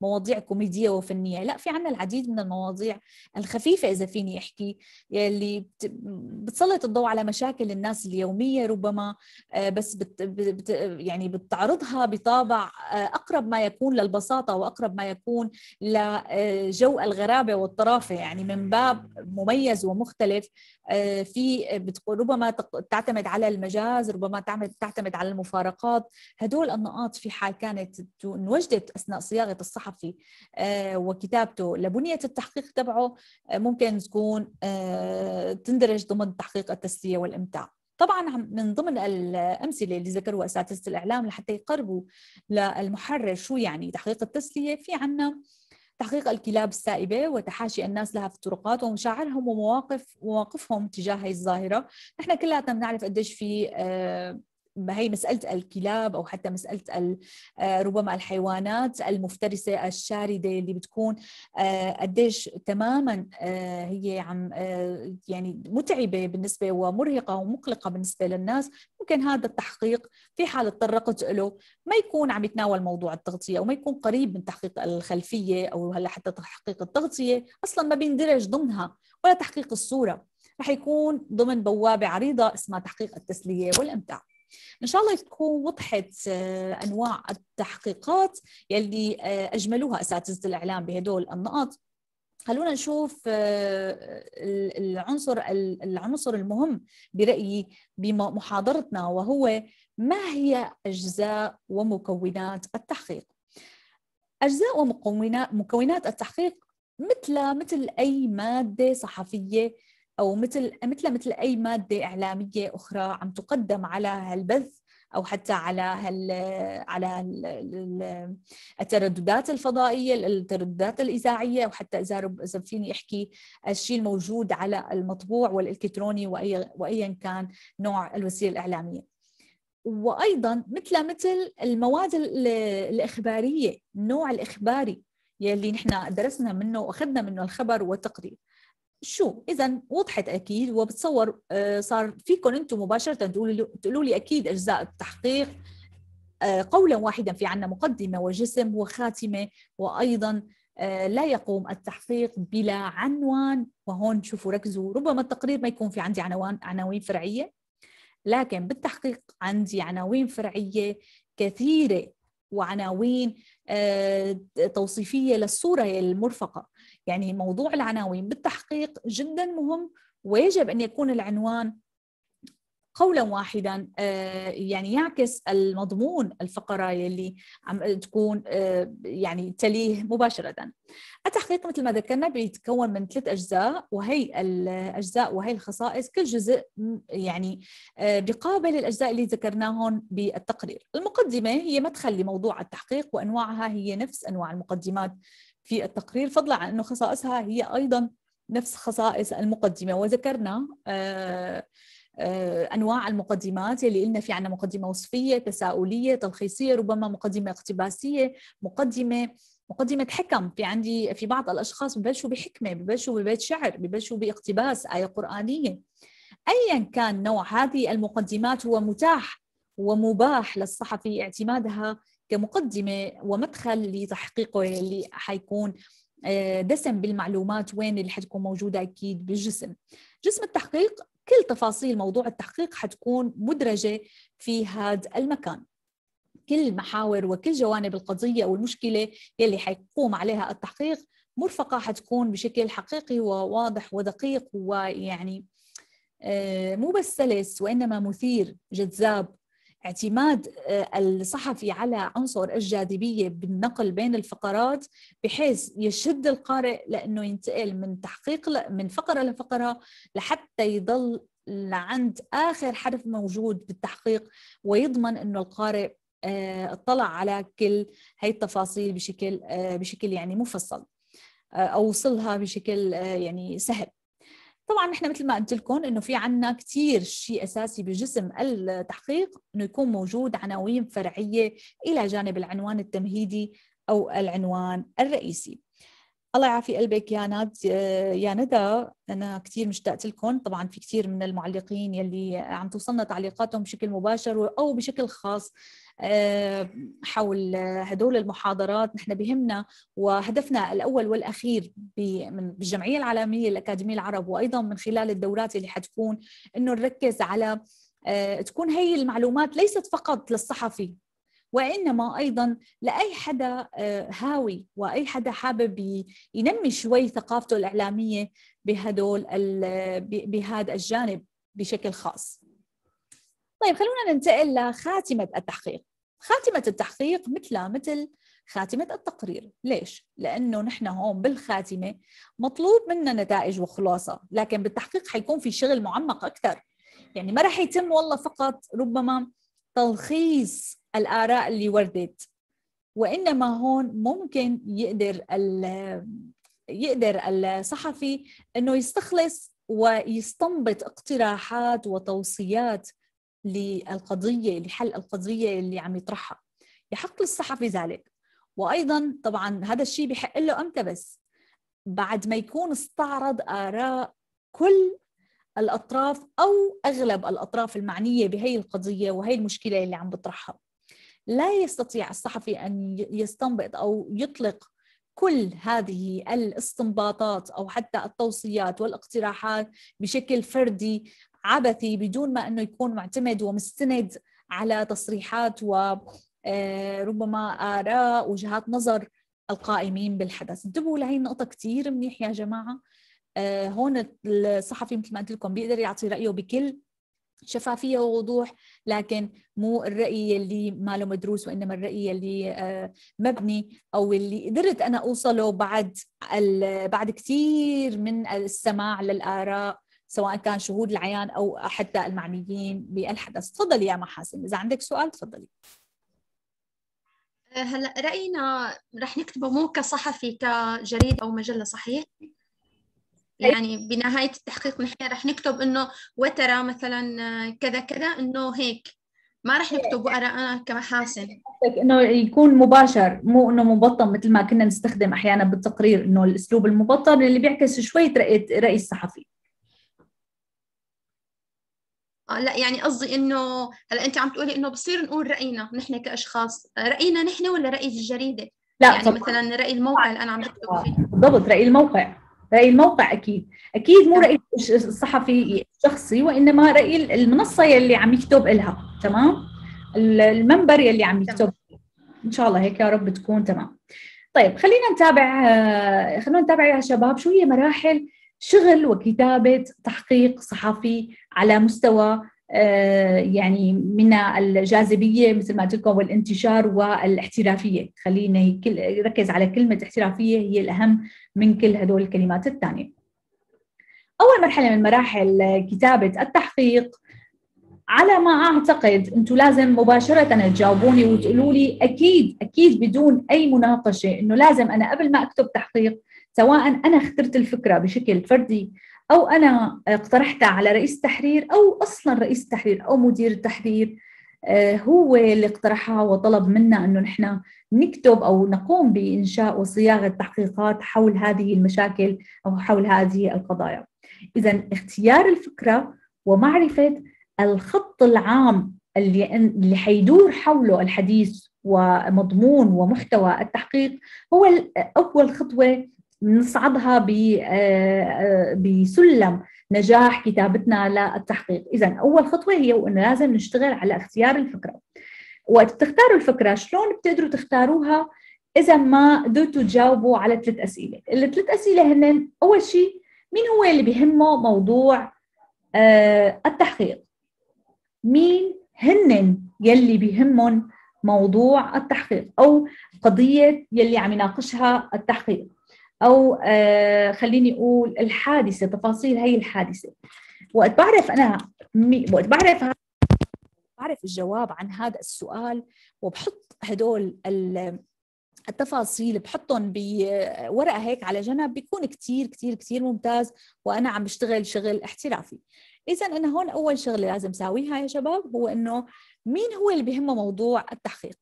Speaker 1: كمواضيع كوميديه وفنيه لا في عنا العديد من المواضيع الخفيفه اذا فيني احكي يلي بتسلط الضوء على مشاكل الناس اليوميه ربما آه، بس بت بت يعني بتعرضها بطابع آه، اقرب ما يكون للبساطه واقرب ما يكون لجو آه، الغرابه والطرافه يعني من باب مميز ومختلف في ربما تعتمد على المجاز ربما تعتمد تعتمد على المفارقات هدول النقاط في حال كانت انوجدت أثناء صياغة الصحفي آه، وكتابته لبنية التحقيق تبعه آه، ممكن تكون آه، تندرج ضمن تحقيق التسلية والإمتاع طبعا من ضمن الامثله اللي ذكروها اساتذه الاعلام لحتى يقربوا للمحرر شو يعني تحقيق التسليه في عنا تحقيق الكلاب السائبة وتحاشي الناس لها في الطرقات ومشاعرهم ومواقف مواقفهم تجاه هذه الظاهرة نحن كلياتنا بنعرف قديش في هي مسألة الكلاب أو حتى مسألة آه، ربما الحيوانات المفترسة الشاردة اللي بتكون آه، قديش تماما آه، هي عم يعني متعبة بالنسبة ومرهقة ومقلقة بالنسبة للناس ممكن هذا التحقيق في حال تطرقت له ما يكون عم يتناول موضوع التغطية أو ما يكون قريب من تحقيق الخلفية أو هلا حتى تحقيق التغطية أصلا ما بيندرج ضمنها ولا تحقيق الصورة رح يكون ضمن بوابة عريضة اسمها تحقيق التسلية والإمتاع إن شاء الله تكون وضحت آه، أنواع التحقيقات يلي آه، أجملوها أساتذة الإعلام بهدول النقاط خلونا نشوف آه، العنصر العنصر المهم برأيي بمحاضرتنا وهو ما هي أجزاء ومكونات التحقيق أجزاء ومكونات التحقيق مثل مثل أي مادة صحفية او مثل مثل مثل اي ماده اعلاميه اخرى عم تقدم على هالبث او حتى على هال على هال الترددات الفضائيه الترددات الاذاعيه وحتى اذا اذا فيني احكي الشيء الموجود على المطبوع والالكتروني واي وايا كان نوع الوسيله الاعلاميه. وايضا مثل مثل المواد الاخباريه النوع الاخباري يلي نحن درسنا منه واخذنا منه الخبر والتقرير شو اذا وضحت اكيد وبتصور آه، صار فيكم انتم مباشره تقولوا تقولوا لي اكيد اجزاء التحقيق آه، قولا واحدا في عنا مقدمه وجسم وخاتمه وايضا آه، لا يقوم التحقيق بلا عنوان وهون شوفوا ركزوا ربما التقرير ما يكون في عندي عنوان عناوين فرعيه لكن بالتحقيق عندي عناوين فرعيه كثيره وعناوين توصيفيه للصوره المرفقه يعني موضوع العناوين بالتحقيق جدا مهم ويجب ان يكون العنوان قولا واحدا آه، يعني يعكس المضمون الفقرة يلي عم تكون آه، يعني تليه مباشرة التحقيق مثل ما ذكرنا بيتكون من ثلاث أجزاء وهي الأجزاء وهي الخصائص كل جزء يعني آه، بقابل الأجزاء اللي ذكرناهم بالتقرير المقدمة هي مدخل لموضوع التحقيق وأنواعها هي نفس أنواع المقدمات في التقرير فضلا عن أنه خصائصها هي أيضا نفس خصائص المقدمة وذكرنا آه، آه، انواع المقدمات اللي قلنا في عندنا مقدمه وصفيه تساؤليه تلخيصيه ربما مقدمه اقتباسيه مقدمه مقدمة حكم في عندي في بعض الأشخاص ببلشوا بحكمة ببلشوا ببيت شعر ببلشوا باقتباس آية قرآنية أيا كان نوع هذه المقدمات هو متاح ومباح للصحفي اعتمادها كمقدمه ومدخل لتحقيقه اللي حيكون آه، دسم بالمعلومات وين اللي حتكون موجوده اكيد بالجسم. جسم التحقيق كل تفاصيل موضوع التحقيق حتكون مدرجه في هذا المكان. كل محاور وكل جوانب القضيه او المشكله يلي حيقوم عليها التحقيق مرفقه حتكون بشكل حقيقي وواضح ودقيق ويعني آه، مو بس سلس وانما مثير جذاب اعتماد آه، الصحفي على عنصر الجاذبيه بالنقل بين الفقرات بحيث يشد القارئ لانه ينتقل من تحقيق من فقره لفقره لحتى يضل لعند اخر حرف موجود بالتحقيق ويضمن انه القارئ آه، اطلع على كل هاي التفاصيل بشكل آه، بشكل يعني مفصل او وصلها بشكل يعني سهل طبعا نحن مثل ما قلت لكم انه في عنا كثير شيء اساسي بجسم التحقيق انه يكون موجود عناوين فرعيه الى جانب العنوان التمهيدي او العنوان الرئيسي. الله يعافي قلبك يا ناد يا ندى انا كثير مشتاقه لكم طبعا في كثير من المعلقين يلي عم توصلنا تعليقاتهم بشكل مباشر او بشكل خاص آه، حول هدول المحاضرات نحن بهمنا وهدفنا الأول والأخير بالجمعية العالمية الأكاديمية العرب وأيضا من خلال الدورات اللي حتكون أنه نركز على آه، تكون هي المعلومات ليست فقط للصحفي وانما ايضا لاي حدا آه، هاوي واي حدا حابب ينمي شوي ثقافته الاعلاميه بهدول بهذا الجانب بشكل خاص طيب خلونا ننتقل لخاتمة التحقيق خاتمة التحقيق مثلها مثل خاتمة التقرير ليش؟ لأنه نحن هون بالخاتمة مطلوب منا نتائج وخلاصة لكن بالتحقيق حيكون في شغل معمق أكثر يعني ما رح يتم والله فقط ربما تلخيص الآراء اللي وردت وإنما هون ممكن يقدر يقدر الصحفي انه يستخلص ويستنبط اقتراحات وتوصيات للقضيه لحل القضيه اللي عم يطرحها يحق للصحفي ذلك وايضا طبعا هذا الشيء بحق له امتى بس بعد ما يكون استعرض اراء كل الاطراف او اغلب الاطراف المعنيه بهي القضيه وهي المشكله اللي عم بطرحها لا يستطيع الصحفي ان يستنبط او يطلق كل هذه الاستنباطات او حتى التوصيات والاقتراحات بشكل فردي عبثي بدون ما انه يكون معتمد ومستند على تصريحات وربما آه، اراء وجهات نظر القائمين بالحدث انتبهوا لهي النقطه كثير منيح يا جماعه آه، هون الصحفي مثل ما قلت لكم بيقدر يعطي رايه بكل شفافية ووضوح لكن مو الرأي اللي ما له مدروس وإنما الرأي اللي آه، مبني أو اللي قدرت أنا أوصله بعد بعد كثير من السماع للآراء سواء كان شهود العيان او حتى المعنيين بالحدث تفضلي يا محاسن اذا عندك سؤال تفضلي
Speaker 3: أه، هلا راينا رح نكتبه مو كصحفي كجريده او مجله صحيح يعني بنهايه التحقيق نحن رح نكتب انه وترى مثلا أه، كذا كذا انه هيك ما رح نكتب انا كمحاسن انه
Speaker 1: يكون مباشر مو انه مبطن مثل ما كنا نستخدم احيانا بالتقرير انه الاسلوب المبطن اللي بيعكس شوي راي الصحفي
Speaker 3: آه، لا يعني قصدي انه هلا انت عم تقولي انه بصير نقول راينا نحن كاشخاص آه، راينا نحن ولا راي الجريده لا يعني طبعا. مثلا راي الموقع اللي انا عم بكتب فيه
Speaker 1: بالضبط راي الموقع راي الموقع اكيد اكيد مو نعم. راي الصحفي الشخصي وانما راي المنصه يلي عم يكتب لها تمام المنبر يلي عم يكتب ان شاء الله هيك يا رب تكون تمام طيب خلينا نتابع آه، خلونا نتابع يا شباب شو هي مراحل شغل وكتابه تحقيق صحفي على مستوى آه، يعني من الجاذبيه مثل ما قلت لكم والانتشار والاحترافيه خلينا ركز على كلمه احترافيه هي الاهم من كل هدول الكلمات الثانيه اول مرحله من مراحل كتابه التحقيق على ما اعتقد انتم لازم مباشره تجاوبوني وتقولوا لي اكيد اكيد بدون اي مناقشه انه لازم انا قبل ما اكتب تحقيق سواء أنا اخترت الفكرة بشكل فردي أو أنا اقترحتها على رئيس تحرير أو أصلا رئيس تحرير أو مدير تحرير آه، هو اللي اقترحها وطلب منا انه نحن نكتب او نقوم بانشاء وصياغه تحقيقات حول هذه المشاكل او حول هذه القضايا. اذا اختيار الفكره ومعرفه الخط العام اللي اللي حيدور حوله الحديث ومضمون ومحتوى التحقيق هو اول خطوه نصعدها آه، آه، بسلم نجاح كتابتنا للتحقيق اذا اول خطوه هي انه لازم نشتغل على اختيار الفكره وقت بتختاروا الفكره شلون بتقدروا تختاروها اذا ما قدرتوا تجاوبوا على ثلاث اسئله الثلاث اسئله هن اول شيء مين هو اللي بيهمه موضوع آه، التحقيق مين هن يلي بيهمهم موضوع التحقيق او قضيه يلي عم يناقشها التحقيق او آه، خليني اقول الحادثه تفاصيل هي الحادثه وقت بعرف انا وقت بعرف بعرف الجواب عن هذا السؤال وبحط هدول التفاصيل بحطهم بورقه هيك على جنب بيكون كتير كتير كتير ممتاز وانا عم بشتغل شغل احترافي اذا انا هون اول شغله لازم ساويها يا شباب هو انه مين هو اللي بهمه موضوع التحقيق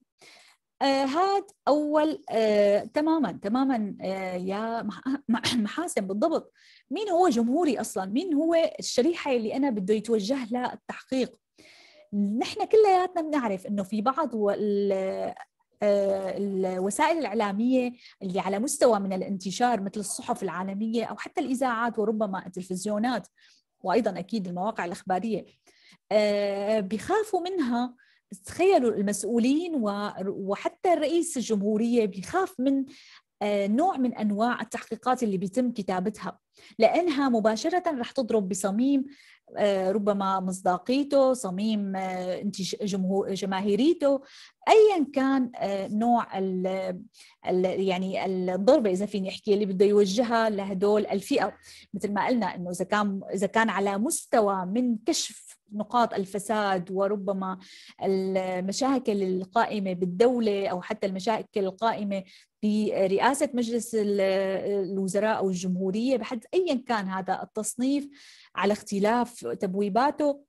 Speaker 1: آه، هاد اول آه، تماما تماما آه، يا محاسن بالضبط مين هو جمهوري اصلا مين هو الشريحه اللي انا بده يتوجه لها التحقيق نحن كلياتنا بنعرف انه في بعض الوسائل الإعلامية اللي على مستوى من الانتشار مثل الصحف العالمية أو حتى الإذاعات وربما التلفزيونات وأيضا أكيد المواقع الإخبارية بيخافوا منها تخيلوا المسؤولين وحتى رئيس الجمهورية بيخاف من آه، نوع من انواع التحقيقات اللي بيتم كتابتها لانها مباشره رح تضرب بصميم آه، ربما مصداقيته صميم آه، جماهيريته ايا كان نوع الـ ال يعني الضربه اذا فيني احكي اللي بده يوجهها لهدول الفئه مثل ما قلنا انه اذا كان اذا كان على مستوى من كشف نقاط الفساد وربما المشاكل القائمه بالدوله او حتى المشاكل القائمه برئاسه مجلس الوزراء او الجمهوريه بحد ايا كان هذا التصنيف على اختلاف تبويباته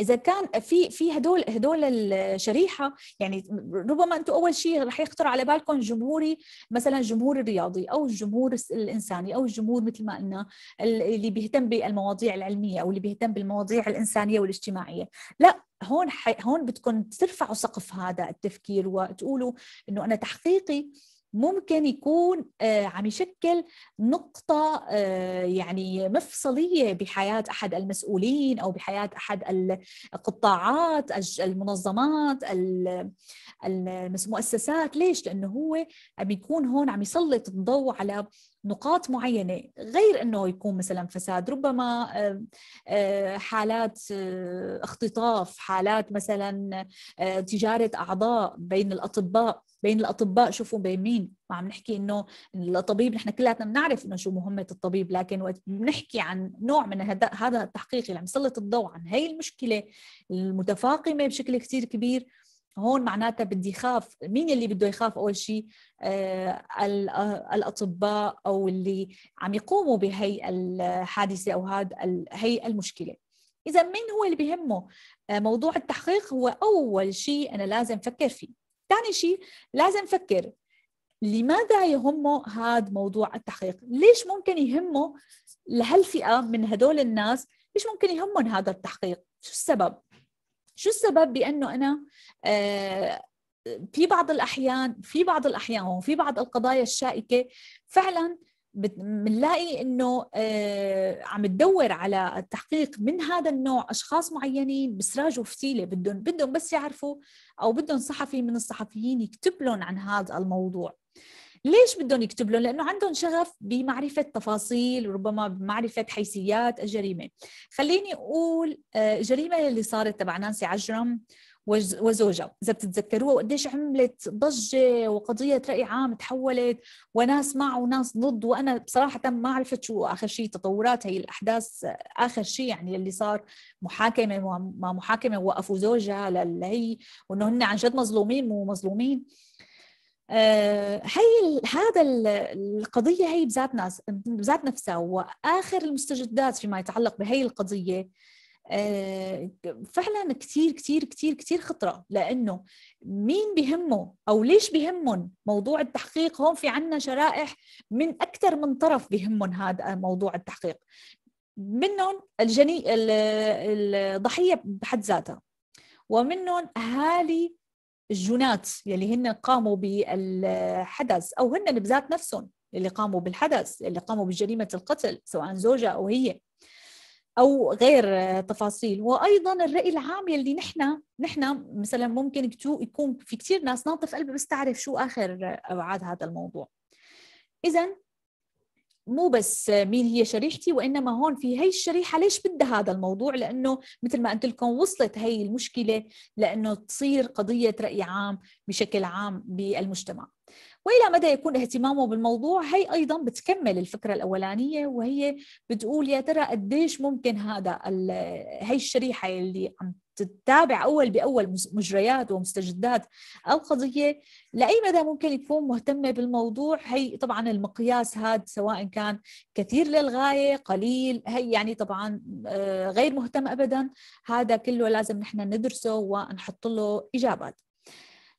Speaker 1: اذا كان في في هدول هدول الشريحه يعني ربما انتم اول شيء رح يخطر على بالكم جمهوري مثلا الجمهور الرياضي او الجمهور الانساني او الجمهور مثل ما قلنا اللي بيهتم بالمواضيع العلميه او اللي بيهتم بالمواضيع الانسانيه والاجتماعيه لا هون هون بدكم ترفعوا سقف هذا التفكير وتقولوا انه انا تحقيقي ممكن يكون آه، عم يشكل نقطة آه، يعني مفصلية بحياة أحد المسؤولين أو بحياة أحد القطاعات المنظمات المؤسسات ليش؟ لأنه هو عم يكون هون عم يسلط الضوء على نقاط معينة غير أنه يكون مثلا فساد ربما آه، حالات آه، اختطاف حالات مثلا آه، تجارة أعضاء بين الأطباء بين الأطباء شوفوا بين مين ما عم نحكي إنه الطبيب نحن كلياتنا بنعرف إنه شو مهمة الطبيب لكن وقت بنحكي عن نوع من هذا التحقيق اللي عم يسلط الضوء عن هي المشكلة المتفاقمة بشكل كثير كبير هون معناتها بدي خاف مين اللي بده يخاف اول شيء آه،, آه الاطباء او اللي عم يقوموا بهي الحادثه او هذا هي المشكله اذا مين هو اللي بهمه آه موضوع التحقيق هو اول شيء انا لازم افكر فيه ثاني شيء لازم افكر لماذا يهمه هذا موضوع التحقيق ليش ممكن يهمه لهالفئه من هدول الناس ليش ممكن يهمهم هذا التحقيق شو السبب شو السبب بانه انا آه، في بعض الاحيان في بعض الاحيان وفي بعض القضايا الشائكه فعلا بنلاقي انه آه، عم تدور على التحقيق من هذا النوع اشخاص معينين بسراج وفتيله بدهم بدهم بس يعرفوا او بدهم صحفي من الصحفيين يكتب لهم عن هذا الموضوع ليش بدهم يكتب لهم؟ لانه عندهم شغف بمعرفه تفاصيل ربما بمعرفه حيثيات الجريمه. خليني اقول آه، جريمه اللي صارت تبع نانسي عجرم وزوجها اذا بتتذكروها وقديش عملت ضجه وقضيه راي عام تحولت وناس مع وناس ضد وانا بصراحه ما عرفت شو اخر شيء تطورات هي الاحداث اخر شيء يعني اللي صار محاكمه ما محاكمه وقفوا زوجها للي وانه هن عن جد مظلومين مو مظلومين آه، هي هذا القضية هي بذات ناس بذات نفسها وآخر المستجدات فيما يتعلق بهي القضية آه، فعلا كثير كثير كثير كثير خطرة لأنه مين بهمه أو ليش بهمهم موضوع التحقيق هون في عنا شرائح من أكثر من طرف بهمهم هذا موضوع التحقيق منهم الجني الضحية بحد ذاتها ومنهم أهالي الجنات يلي هن قاموا بالحدث او هن بذات نفسهم اللي قاموا بالحدث اللي قاموا بجريمه القتل سواء زوجها او هي او غير تفاصيل وايضا الراي العام يلي نحن نحن مثلا ممكن يكون في كثير ناس ناطف قلبي بس تعرف شو اخر ابعاد هذا الموضوع اذا مو بس مين هي شريحتي وانما هون في هي الشريحه ليش بدها هذا الموضوع لانه مثل ما قلت لكم وصلت هي المشكله لانه تصير قضيه راي عام بشكل عام بالمجتمع والى مدى يكون اهتمامه بالموضوع هي ايضا بتكمل الفكره الاولانيه وهي بتقول يا ترى قديش ممكن هذا هي الشريحه اللي عم تتابع اول باول مجريات ومستجدات القضيه لاي مدى ممكن تكون مهتمه بالموضوع هي طبعا المقياس هذا سواء كان كثير للغايه قليل هي يعني طبعا آه، غير مهتم ابدا هذا كله لازم نحن ندرسه ونحط له اجابات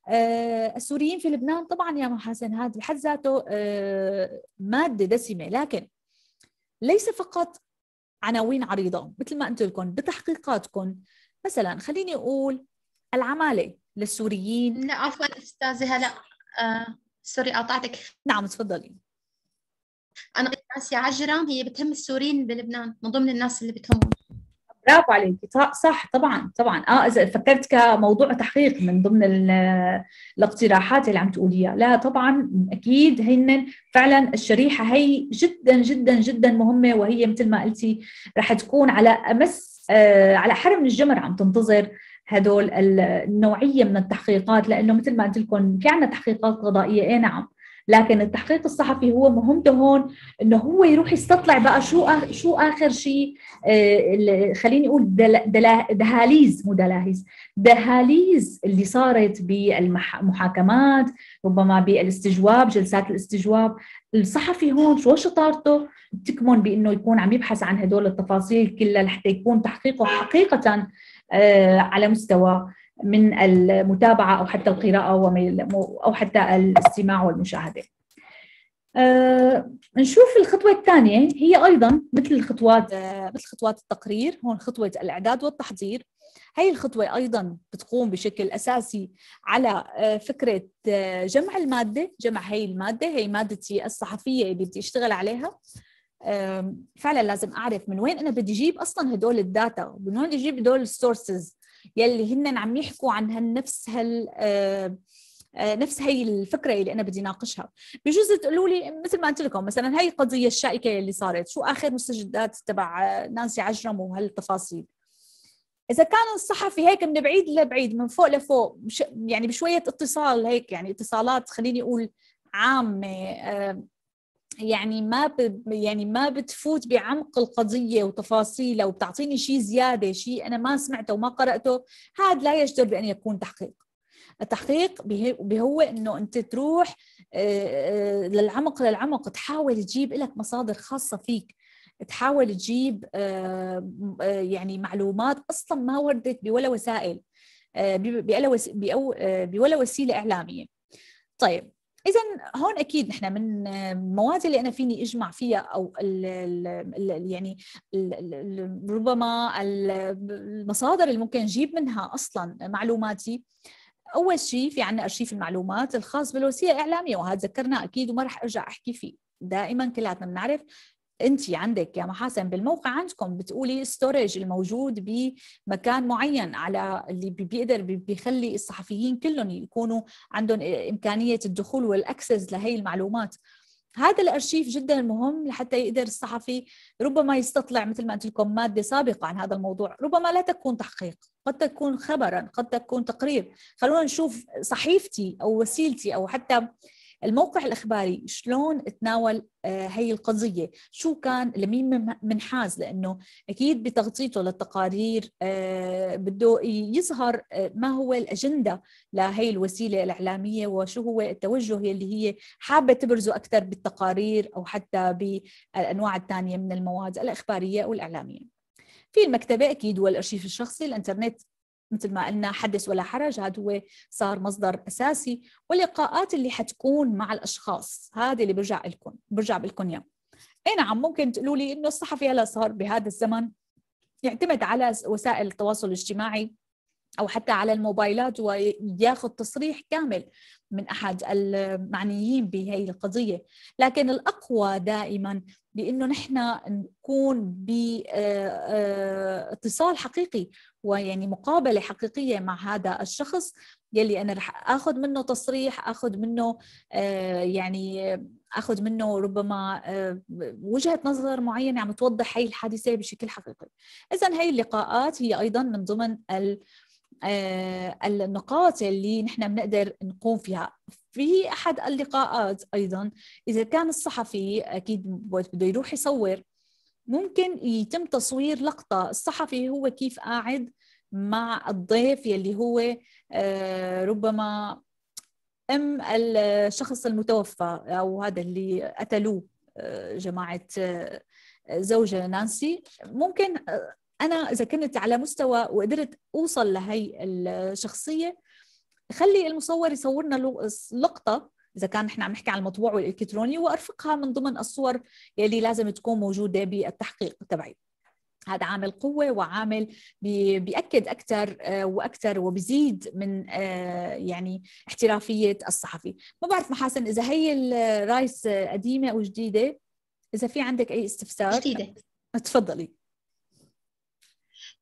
Speaker 1: آه، السوريين في لبنان طبعا يا محاسن هذا بحد ذاته آه، ماده دسمه لكن ليس فقط عناوين عريضه مثل ما قلت لكم بتحقيقاتكم مثلا خليني اقول العماله للسوريين لا عفوا استاذه هلا
Speaker 3: آه سوري قاطعتك نعم تفضلي انا قاسيه عجرم هي بتهم السوريين بلبنان من ضمن الناس اللي بتهمهم برافو عليك صح
Speaker 1: طبعا طبعا اه اذا فكرت كموضوع تحقيق من ضمن الاقتراحات اللي عم تقوليها لا طبعا اكيد هن فعلا الشريحه هي جدا جدا جدا مهمه وهي مثل ما قلتي رح تكون على امس آه على حرم الجمر عم تنتظر هدول النوعيه من التحقيقات لانه مثل ما قلت لكم في عندنا تحقيقات قضائيه اي نعم لكن التحقيق الصحفي هو مهمته هون انه هو يروح يستطلع بقى شو شو اخر شيء آه، خليني اقول دهاليز مو دلاهيز دهاليز اللي صارت بالمحاكمات ربما بالاستجواب جلسات الاستجواب الصحفي هون شو شطارته تكمن بانه يكون عم يبحث عن هدول التفاصيل كلها لحتى يكون تحقيقه حقيقه آه، على مستوى من المتابعه او حتى القراءه او حتى الاستماع والمشاهده. أه نشوف الخطوة الثانية هي أيضا مثل الخطوات آه، مثل خطوات التقرير هون خطوة الإعداد والتحضير هي الخطوة أيضا بتقوم بشكل أساسي على آه، فكرة آه، جمع المادة جمع هي المادة هي مادتي الصحفية اللي بدي أشتغل عليها فعلا لازم أعرف من وين أنا بدي أجيب أصلا هدول الداتا من وين أجيب هدول السورسز يلي هن عم يحكوا عن هالنفس هال آه، آه، نفس هي الفكره اللي انا بدي ناقشها بجوز تقولوا لي مثل ما قلت لكم مثلا هي القضيه الشائكه اللي صارت شو اخر مستجدات تبع نانسي عجرم وهالتفاصيل اذا كان الصحفي هيك من بعيد لبعيد من فوق لفوق يعني بشويه اتصال هيك يعني اتصالات خليني اقول عامه آه، يعني ما ب... يعني ما بتفوت بعمق القضيه وتفاصيلها وبتعطيني شيء زياده شيء انا ما سمعته وما قراته هذا لا يجدر بان يكون تحقيق التحقيق هو انه انت تروح آه، آه، للعمق للعمق تحاول تجيب لك مصادر خاصه فيك تحاول تجيب آه، يعني معلومات اصلا ما وردت بولا وسائل بولا وسيله اعلاميه طيب اذا هون اكيد نحن من المواد اللي انا فيني اجمع فيها او الـ الـ يعني الـ ربما المصادر اللي ممكن نجيب منها اصلا معلوماتي اول شيء في عنا ارشيف المعلومات الخاص بالوسيله الاعلاميه وهذا ذكرناه اكيد وما راح ارجع احكي فيه دائما كلياتنا بنعرف انت عندك يا محاسن بالموقع عندكم بتقولي ستورج الموجود بمكان معين على اللي بيقدر بيخلي الصحفيين كلهم يكونوا عندهم امكانيه الدخول والاكسس لهي المعلومات هذا الارشيف جدا مهم لحتى يقدر الصحفي ربما يستطلع مثل ما قلت لكم ماده سابقه عن هذا الموضوع، ربما لا تكون تحقيق، قد تكون خبرا، قد تكون تقرير، خلونا نشوف صحيفتي او وسيلتي او حتى الموقع الاخباري شلون تناول آه، هي القضيه شو كان لمين منحاز لانه اكيد بتغطيته للتقارير آه، بده يظهر آه، ما هو الاجنده لهي الوسيله الاعلاميه وشو هو التوجه اللي هي حابه تبرزه اكثر بالتقارير او حتى بالانواع الثانيه من المواد الاخباريه والاعلاميه في المكتبة أكيد والأرشيف الشخصي الإنترنت مثل ما قلنا حدث ولا حرج هذا هو صار مصدر اساسي واللقاءات اللي حتكون مع الاشخاص هذا اللي برجع لكم برجع لكم اياه اي نعم ممكن تقولوا لي انه الصحفي هلا صار بهذا الزمن يعتمد على وسائل التواصل الاجتماعي او حتى على الموبايلات وياخذ تصريح كامل من احد المعنيين بهي القضيه، لكن الاقوى دائما بانه نحن نكون باتصال آه، آه، حقيقي ويعني مقابله حقيقيه مع هذا الشخص يلي انا رح اخذ منه تصريح، اخذ منه آه، يعني اخذ منه ربما وجهه نظر معينه عم توضح هي الحادثه بشكل حقيقي. اذا هي اللقاءات هي ايضا من ضمن ال آه، النقاط اللي نحن بنقدر نقوم فيها في احد اللقاءات ايضا اذا كان الصحفي اكيد بده يروح يصور ممكن يتم تصوير لقطه الصحفي هو كيف قاعد مع الضيف يلي هو آه، ربما ام الشخص المتوفى او هذا اللي قتلوه آه، جماعه زوجة نانسي ممكن انا اذا كنت على مستوى وقدرت اوصل لهي الشخصيه خلي المصور يصورنا لقطه اذا كان نحن عم نحكي عن المطبوع والالكتروني وارفقها من ضمن الصور يلي لازم تكون موجوده بالتحقيق تبعي هذا عامل قوة وعامل بيأكد أكثر آه، وأكثر وبزيد من آه، يعني احترافية الصحفي ما بعرف محاسن إذا هي الرايس قديمة أو جديدة إذا في عندك أي
Speaker 3: استفسار جديدة تفضلي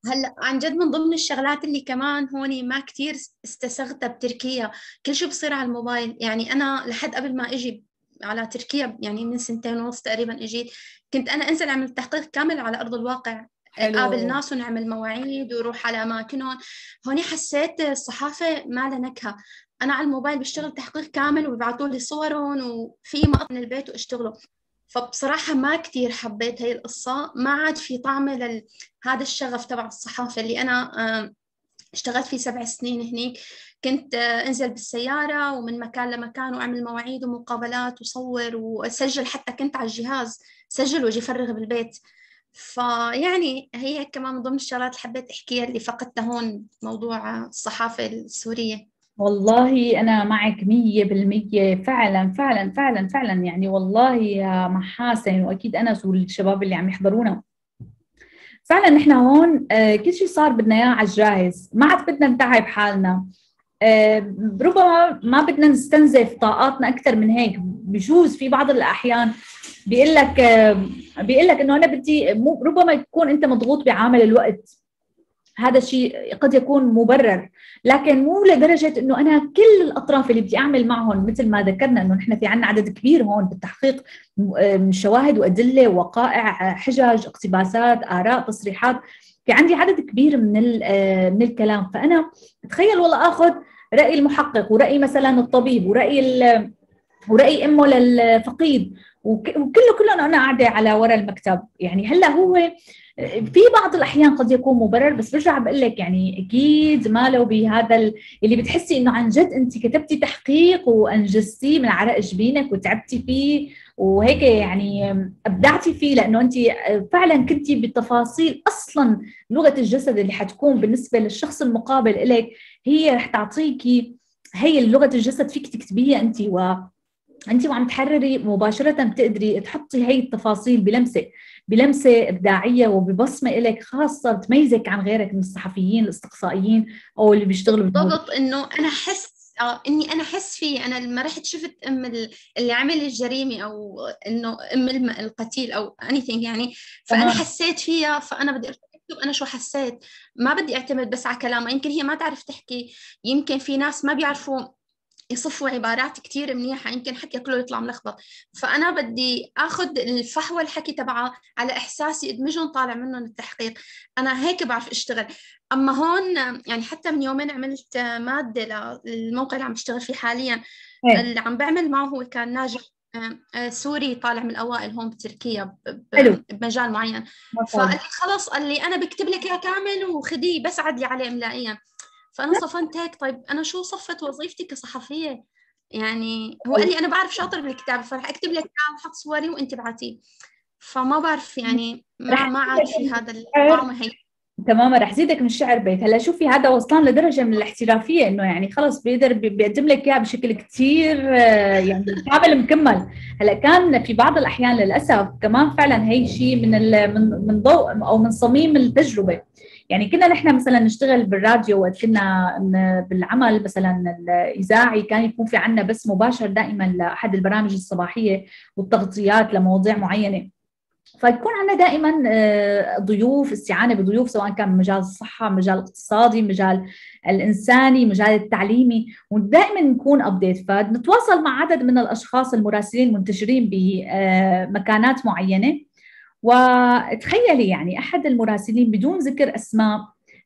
Speaker 3: هلا عن جد من ضمن الشغلات اللي كمان هون ما كثير استسغتها بتركيا كل شيء بصير على الموبايل يعني انا لحد قبل ما اجي على تركيا يعني من سنتين ونص تقريبا اجيت كنت انا انزل اعمل تحقيق كامل على ارض الواقع قابل ناس ونعمل مواعيد وروح على اماكنهم هون حسيت الصحافه ما لها نكهه انا على الموبايل بشتغل تحقيق كامل وبيبعثوا لي صورهم وفي مقطع من البيت واشتغله فبصراحة ما كتير حبيت هاي القصة ما عاد في طعمة لهذا الشغف تبع الصحافة اللي أنا اشتغلت فيه سبع سنين هنيك كنت آه، انزل بالسيارة ومن مكان لمكان واعمل مواعيد ومقابلات وصور وسجل حتى كنت على الجهاز سجل واجي افرغ بالبيت فيعني هي كمان من ضمن الشغلات اللي حبيت احكيها اللي فقدتها هون موضوع آه، الصحافة السورية
Speaker 1: والله أنا معك 100% فعلا فعلا فعلا فعلا يعني والله يا محاسن وأكيد أنس والشباب اللي عم يحضرونا فعلا نحن هون آه، كل شيء صار بدنا اياه على الجاهز ما عاد بدنا نتعب حالنا آه، ربما ما بدنا نستنزف طاقاتنا اكثر من هيك بجوز في بعض الاحيان بيقول لك آه، بيقول لك انه انا بدي ربما تكون انت مضغوط بعامل الوقت هذا الشيء قد يكون مبرر لكن مو لدرجه انه انا كل الاطراف اللي بدي اعمل معهم مثل ما ذكرنا انه نحن في عندنا عدد كبير هون بالتحقيق من شواهد وادله وقائع آه، حجج اقتباسات اراء تصريحات في عندي عدد كبير من آه، من الكلام فانا تخيل والله اخذ راي المحقق وراي مثلا الطبيب وراي وراي امه للفقيد وكله كله انا قاعده على ورا المكتب يعني هلا هو في بعض الاحيان قد يكون مبرر بس برجع بقول لك يعني اكيد ما لو بهذا اللي بتحسي انه عن جد انت كتبتي تحقيق وانجزتيه من عرق جبينك وتعبتي فيه وهيك يعني ابدعتي فيه لانه انت آه، فعلا كنتي بالتفاصيل اصلا لغه الجسد اللي حتكون بالنسبه للشخص المقابل لك هي رح تعطيكي هي لغه الجسد فيك تكتبيها انت و انت وعم تحرري مباشره بتقدري تحطي هي التفاصيل بلمسه بلمسه ابداعيه وببصمه لك خاصه تميزك عن غيرك من الصحفيين الاستقصائيين او اللي بيشتغلوا بالضبط
Speaker 3: انه انا احس اه اني انا احس فيه انا لما رحت شفت ام اللي عمل الجريمه او انه ام القتيل او اني يعني فانا حسيت فيها فانا بدي اكتب انا شو حسيت ما بدي اعتمد بس على كلامها يمكن هي ما تعرف تحكي يمكن في ناس ما بيعرفوا يصفوا عبارات كتير منيحه يمكن حكي كله يطلع ملخبط فانا بدي اخذ الفحوى الحكي تبعه على احساسي ادمجهم طالع منهم التحقيق انا هيك بعرف اشتغل اما هون يعني حتى من يومين عملت ماده للموقع اللي عم بشتغل فيه حاليا إيه. اللي عم بعمل معه هو كان ناجح آه، سوري طالع من الاوائل هون بتركيا بمجال معين فقال خلص قال لي انا بكتب لك اياه كامل وخذيه بس عدلي عليه املائيا فانا صفنت هيك طيب انا شو صفت وظيفتي كصحفيه يعني هو قال لي انا بعرف شاطر بالكتابه فراح اكتب لك تعال حط صوري وانت ابعتيه فما بعرف يعني ما ما عاد في هذا الطعم هي
Speaker 1: تماما رح زيدك من الشعر بيت هلا شوفي هذا وصلان لدرجه من الاحترافيه انه يعني خلص بيقدر بيقدم لك اياها بشكل كثير آه، يعني كامل مكمل هلا كان في بعض الاحيان للاسف كمان فعلا هي شيء من من من ضوء او من صميم التجربه يعني كنا نحن مثلا نشتغل بالراديو وقت كنا بالعمل مثلا الاذاعي كان يكون في عندنا بس مباشر دائما لاحد البرامج الصباحيه والتغطيات لمواضيع معينه فيكون عندنا دائما آه، ضيوف استعانه بضيوف سواء كان مجال الصحه مجال الاقتصادي مجال الانساني مجال التعليمي ودائما نكون ابديت فنتواصل مع عدد من الاشخاص المراسلين المنتشرين بمكانات آه، معينه وتخيلي يعني احد المراسلين بدون ذكر اسماء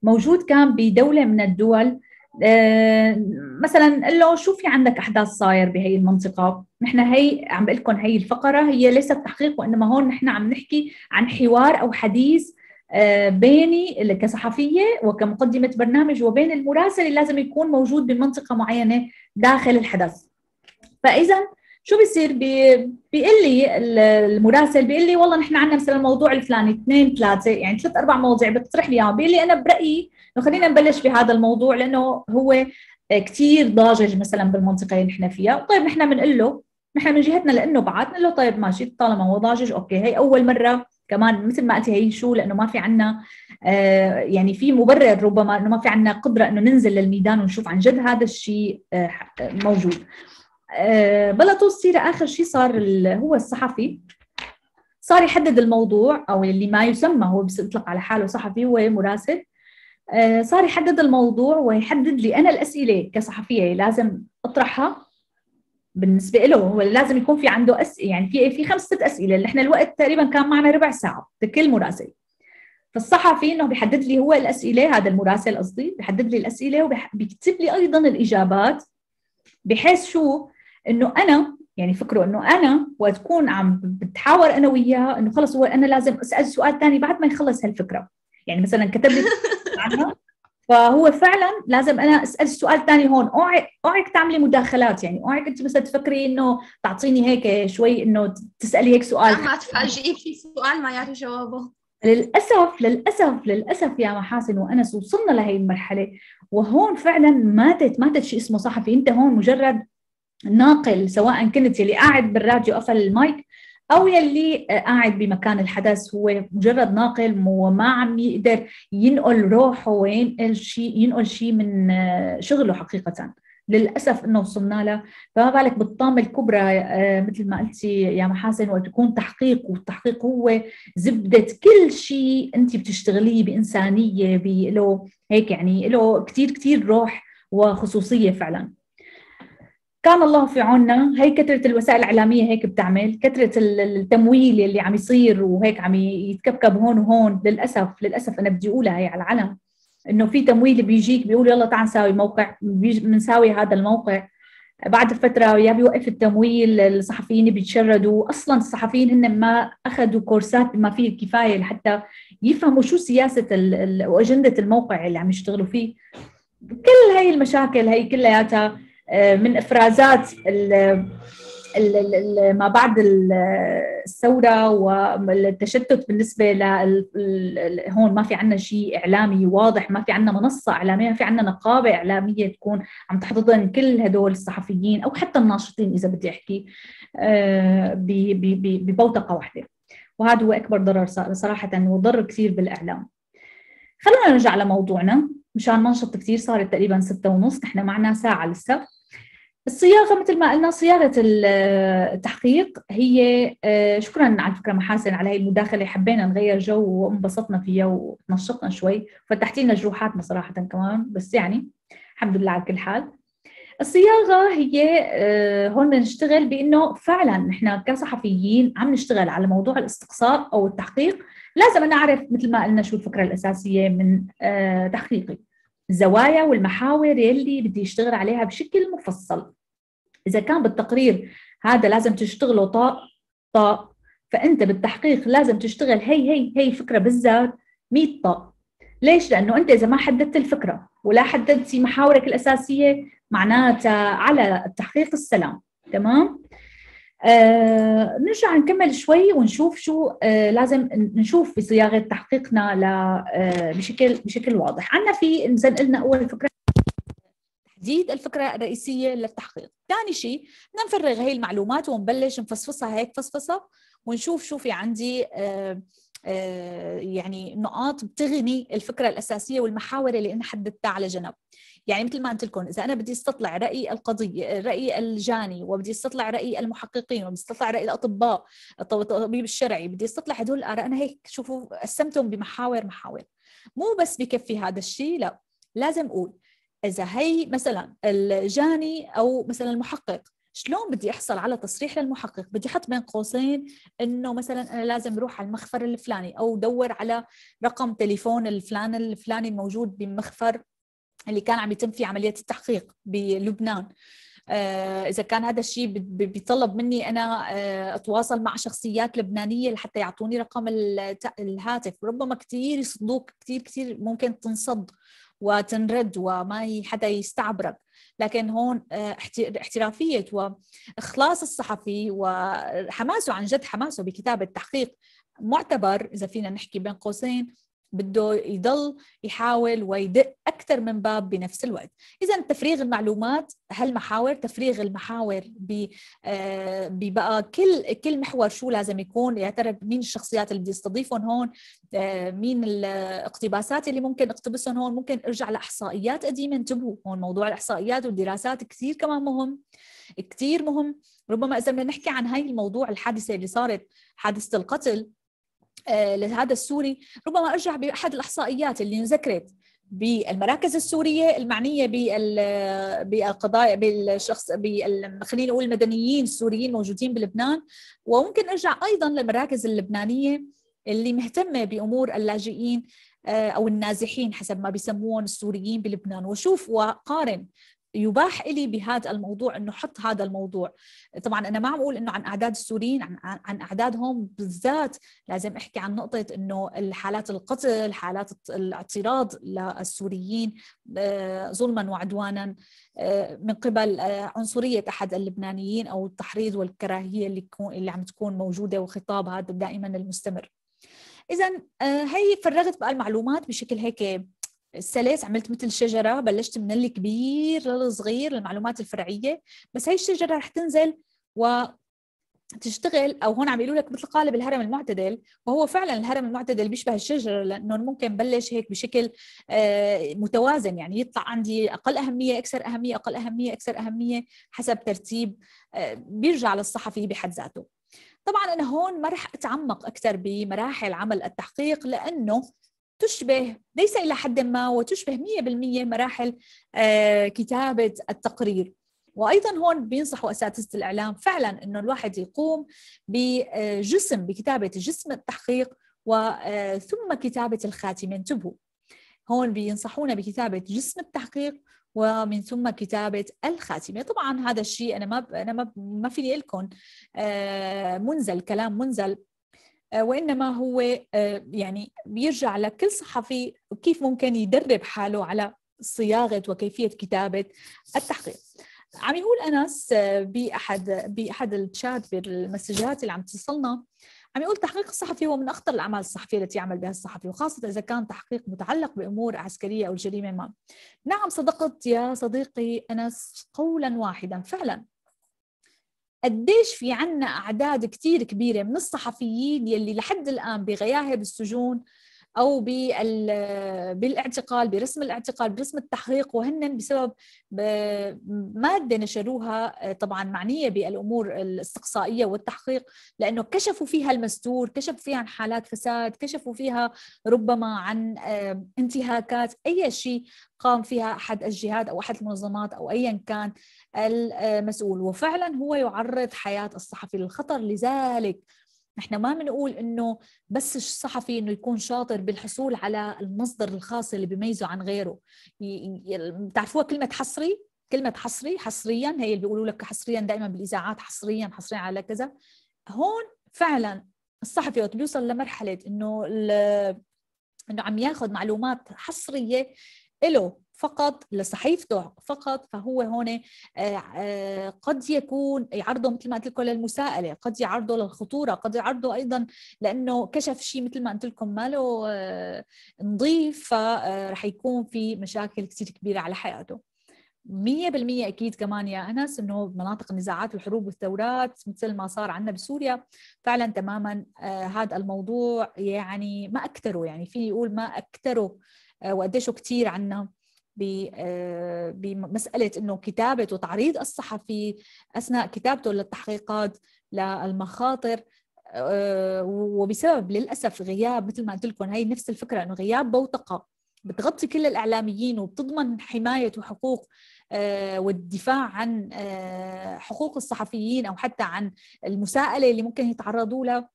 Speaker 1: موجود كان بدوله من الدول آه، مثلا قال له شو في عندك احداث صاير بهي المنطقه نحن هي عم بقول لكم هي الفقره هي ليست تحقيق وانما هون نحن عم نحكي عن حوار او حديث آه، بيني كصحفيه وكمقدمه برنامج وبين المراسل اللي لازم يكون موجود بمنطقه معينه داخل الحدث فاذا شو بيصير بي... بيقول لي المراسل بيقول لي والله نحن عندنا مثلا الموضوع الفلاني اثنين ثلاثه يعني ثلاث اربع مواضيع بتطرح لي اياهم بيقول لي انا برايي انه خلينا نبلش بهذا الموضوع لانه هو كثير ضاجج مثلا بالمنطقه اللي نحن فيها طيب نحن بنقول له نحن من جهتنا لانه بعد بنقول له طيب ماشي طالما هو ضاجج اوكي هي اول مره كمان مثل ما قلتي هي شو لانه ما في عنا آه، يعني في مبرر ربما انه ما في عنا قدره انه ننزل للميدان ونشوف عن جد هذا الشيء آه، موجود آه، بلا السيره اخر شيء صار هو الصحفي صار يحدد الموضوع او اللي ما يسمى هو بيطلق على حاله صحفي هو مراسل آه، صار يحدد الموضوع ويحدد لي انا الاسئله كصحفيه لازم اطرحها بالنسبه له هو لازم يكون في عنده اسئله يعني في في خمس ست اسئله اللي احنا الوقت تقريبا كان معنا ربع ساعه لكل مراسل فالصحفي انه بيحدد لي هو الاسئله هذا المراسل قصدي بيحدد لي الاسئله وبيكتب لي ايضا الاجابات بحيث شو انه انا يعني فكره انه انا وتكون عم بتحاور انا وياه انه خلص هو انا لازم اسال سؤال ثاني بعد ما يخلص هالفكره يعني مثلا كتب لي فهو فعلا لازم انا اسال سؤال ثاني هون اوعي اوعك تعملي مداخلات يعني اوعك انت مثلا تفكري انه تعطيني هيك شوي انه تسالي هيك سؤال ما
Speaker 3: تفاجئي في سؤال ما يعرف جوابه
Speaker 1: للاسف للاسف للاسف يا محاسن وانس وصلنا لهي المرحله وهون فعلا ماتت ماتت شيء اسمه صحفي انت هون مجرد ناقل سواء كنت يلي قاعد بالراديو قفل المايك او يلي قاعد بمكان الحدث هو مجرد ناقل وما عم يقدر ينقل روحه وينقل شيء ينقل شيء من آه، شغله حقيقه للاسف انه وصلنا له فما بالك بالطامه الكبرى آه، مثل ما قلتي يا محاسن وقت يكون تحقيق والتحقيق هو زبده كل شيء انت بتشتغليه بانسانيه له هيك يعني له كثير كثير روح وخصوصيه فعلا كان الله في عوننا هي كثره الوسائل الاعلاميه هيك بتعمل كثره التمويل اللي عم يصير وهيك عم يتكبكب هون وهون للاسف للاسف انا بدي اقولها هي على العلم انه في تمويل بيجيك بيقول يلا تعال نساوي موقع بنساوي هذا الموقع بعد فترة يا بيوقف التمويل الصحفيين بيتشردوا أصلا الصحفيين هن ما أخذوا كورسات ما فيه الكفاية لحتى يفهموا شو سياسة وأجندة الموقع اللي عم يشتغلوا فيه كل هاي المشاكل هي كلياتها آه، من افرازات ما بعد الثوره والتشتت بالنسبه لهون ما في عندنا شيء اعلامي واضح ما في عندنا منصه اعلاميه ما في عندنا نقابه اعلاميه تكون عم تحتضن كل هدول الصحفيين او حتى الناشطين اذا بدي احكي آه، ببوتقه واحده وهذا هو اكبر ضرر صراحه وضر كثير بالاعلام خلونا نرجع لموضوعنا مشان ما نشط كثير صارت تقريبا ستة ونص نحن معنا ساعة لسه الصياغة مثل ما قلنا صياغة التحقيق هي آه، شكرا على فكرة محاسن على هاي المداخلة حبينا نغير جو وانبسطنا فيها وتنشطنا شوي فتحتي لنا جروحاتنا صراحة كمان بس يعني الحمد لله على كل حال الصياغة هي آه، هون نشتغل بأنه فعلا نحن كصحفيين عم نشتغل على موضوع الاستقصاء أو التحقيق لازم أنا أعرف مثل ما قلنا شو الفكرة الأساسية من آه، تحقيقي الزوايا والمحاور يلي بدي اشتغل عليها بشكل مفصل إذا كان بالتقرير هذا لازم تشتغله طاق طاق فأنت بالتحقيق لازم تشتغل هي هي هي فكرة بالذات 100 طاق ليش؟ لأنه أنت إذا ما حددت الفكرة ولا حددتي محاورك الأساسية معناتها على التحقيق السلام تمام؟ آه، نرجع نكمل شوي ونشوف شو آه، لازم نشوف بصياغه تحقيقنا ل آه، بشكل بشكل واضح، عندنا في مثل قلنا اول فكره تحديد الفكره الرئيسيه للتحقيق، ثاني شيء بدنا نفرغ هي المعلومات ونبلش نفصفصها هيك فصفصه ونشوف شو في عندي آه، آه، يعني نقاط بتغني الفكره الاساسيه والمحاور اللي انا حددتها على جنب. يعني مثل ما قلت لكم اذا انا بدي استطلع راي القضيه راي الجاني وبدي استطلع راي المحققين وبدي استطلع راي الاطباء الطبيب الشرعي بدي استطلع هدول الاراء انا هيك شوفوا قسمتهم بمحاور محاور مو بس بكفي هذا الشيء لا لازم اقول اذا هي مثلا الجاني او مثلا المحقق شلون بدي احصل على تصريح للمحقق بدي احط بين قوسين انه مثلا انا لازم اروح على المخفر الفلاني او دور على رقم تليفون الفلان الفلاني الموجود بمخفر اللي كان عم يتم فيه عمليه التحقيق بلبنان آه، اذا كان هذا الشيء بيطلب مني انا آه، اتواصل مع شخصيات لبنانيه لحتى يعطوني رقم الهاتف ربما كثير يصدوك كثير كثير ممكن تنصد وتنرد وما حدا يستعبرك لكن هون آه، احترافية وإخلاص الصحفي وحماسه عن جد حماسه بكتابة التحقيق معتبر إذا فينا نحكي بين قوسين بده يضل يحاول ويدق اكثر من باب بنفس الوقت اذا تفريغ المعلومات هالمحاور تفريغ المحاور آه، ببقى كل كل محور شو لازم يكون يا ترى مين الشخصيات اللي بدي استضيفهم هون آه، مين الاقتباسات اللي ممكن اقتبسهم هون ممكن ارجع لاحصائيات قديمه انتبهوا هون موضوع الاحصائيات والدراسات كثير كمان مهم كثير مهم ربما اذا بدنا نحكي عن هاي الموضوع الحادثه اللي صارت حادثه القتل آه، لهذا السوري ربما ارجع باحد الاحصائيات اللي انذكرت بالمراكز السوريه المعنيه بالقضايا بالشخص بال خلينا نقول المدنيين السوريين موجودين بلبنان وممكن ارجع ايضا للمراكز اللبنانيه اللي مهتمه بامور اللاجئين آه، او النازحين حسب ما بيسموهم السوريين بلبنان وشوف وقارن يباح لي بهذا الموضوع انه حط هذا الموضوع طبعا انا ما عم اقول انه عن اعداد السوريين عن, عن اعدادهم بالذات لازم احكي عن نقطه انه الحالات القتل حالات الاعتراض للسوريين آه، ظلما وعدوانا آه، من قبل آه، عنصريه احد اللبنانيين او التحريض والكراهيه اللي اللي عم تكون موجوده وخطاب هذا دائما المستمر اذا هي فرغت بقى المعلومات بشكل هيك السلس عملت مثل شجره بلشت من الكبير للصغير المعلومات الفرعيه بس هي الشجره رح تنزل و تشتغل او هون عم يقولوا لك مثل قالب الهرم المعتدل وهو فعلا الهرم المعتدل بيشبه الشجره لانه ممكن بلش هيك بشكل آه، متوازن يعني يطلع عندي اقل اهميه اكثر اهميه اقل اهميه اكثر اهميه حسب ترتيب آه، بيرجع للصحفي بحد ذاته طبعا انا هون ما رح اتعمق اكثر بمراحل عمل التحقيق لانه تشبه ليس إلى حد ما وتشبه 100% مراحل آه، كتابة التقرير وايضا هون بينصحوا اساتذه الاعلام فعلا انه الواحد يقوم بجسم بكتابه جسم التحقيق وثم آه، كتابه الخاتمه انتبهوا هون بينصحونا بكتابه جسم التحقيق ومن ثم كتابة الخاتمة طبعا هذا الشيء أنا ما أنا ما ما فيني لكم آه، منزل كلام منزل آه، وانما هو آه، يعني بيرجع لكل صحفي كيف ممكن يدرب حاله على صياغه وكيفيه كتابه التحقيق. عم يقول انس آه، باحد باحد الشات بالمسجات اللي عم تصلنا عم يقول التحقيق الصحفي هو من اخطر الاعمال الصحفيه التي يعمل بها الصحفي وخاصه اذا كان تحقيق متعلق بامور عسكريه او جريمه ما. نعم صدقت يا صديقي انس قولا واحدا فعلا قديش في عنا أعداد كتير كبيرة من الصحفيين يلي لحد الآن بغياهب السجون او بالاعتقال برسم الاعتقال برسم التحقيق وهن بسبب ماده نشروها طبعا معنيه بالامور الاستقصائيه والتحقيق لانه كشفوا فيها المستور كشفوا فيها عن حالات فساد كشفوا فيها ربما عن آه، انتهاكات اي شيء قام فيها احد الجهات او احد المنظمات او ايا كان المسؤول آه، وفعلا هو يعرض حياه الصحفي للخطر لذلك نحن ما بنقول انه بس الصحفي انه يكون شاطر بالحصول على المصدر الخاص اللي بيميزه عن غيره بتعرفوها كلمه حصري كلمه حصري حصريا هي اللي بيقولوا لك حصريا دائما بالاذاعات حصريا حصريا على كذا هون فعلا الصحفي وقت بيوصل لمرحله انه انه عم ياخذ معلومات حصريه له فقط لصحيفته فقط فهو هون آه، آه، قد يكون يعرضه مثل ما قلت لكم للمساءله قد يعرضه للخطوره قد يعرضه ايضا لانه كشف شيء مثل ما قلت لكم ما له آه، نظيف فرح يكون في مشاكل كثير كبيره على حياته 100% اكيد كمان يا انس انه مناطق النزاعات والحروب والثورات مثل ما صار عندنا بسوريا فعلا تماما آه هذا الموضوع يعني ما اكثره يعني فيني يقول ما اكثره آه وقديش كثير عندنا آه، بمسألة أنه كتابة وتعريض الصحفي أثناء كتابته للتحقيقات للمخاطر آه، وبسبب للأسف غياب مثل ما قلت لكم هي نفس الفكرة أنه غياب بوتقة بتغطي كل الإعلاميين وبتضمن حماية وحقوق آه، والدفاع عن حقوق الصحفيين أو حتى عن المساءلة اللي ممكن يتعرضوا لها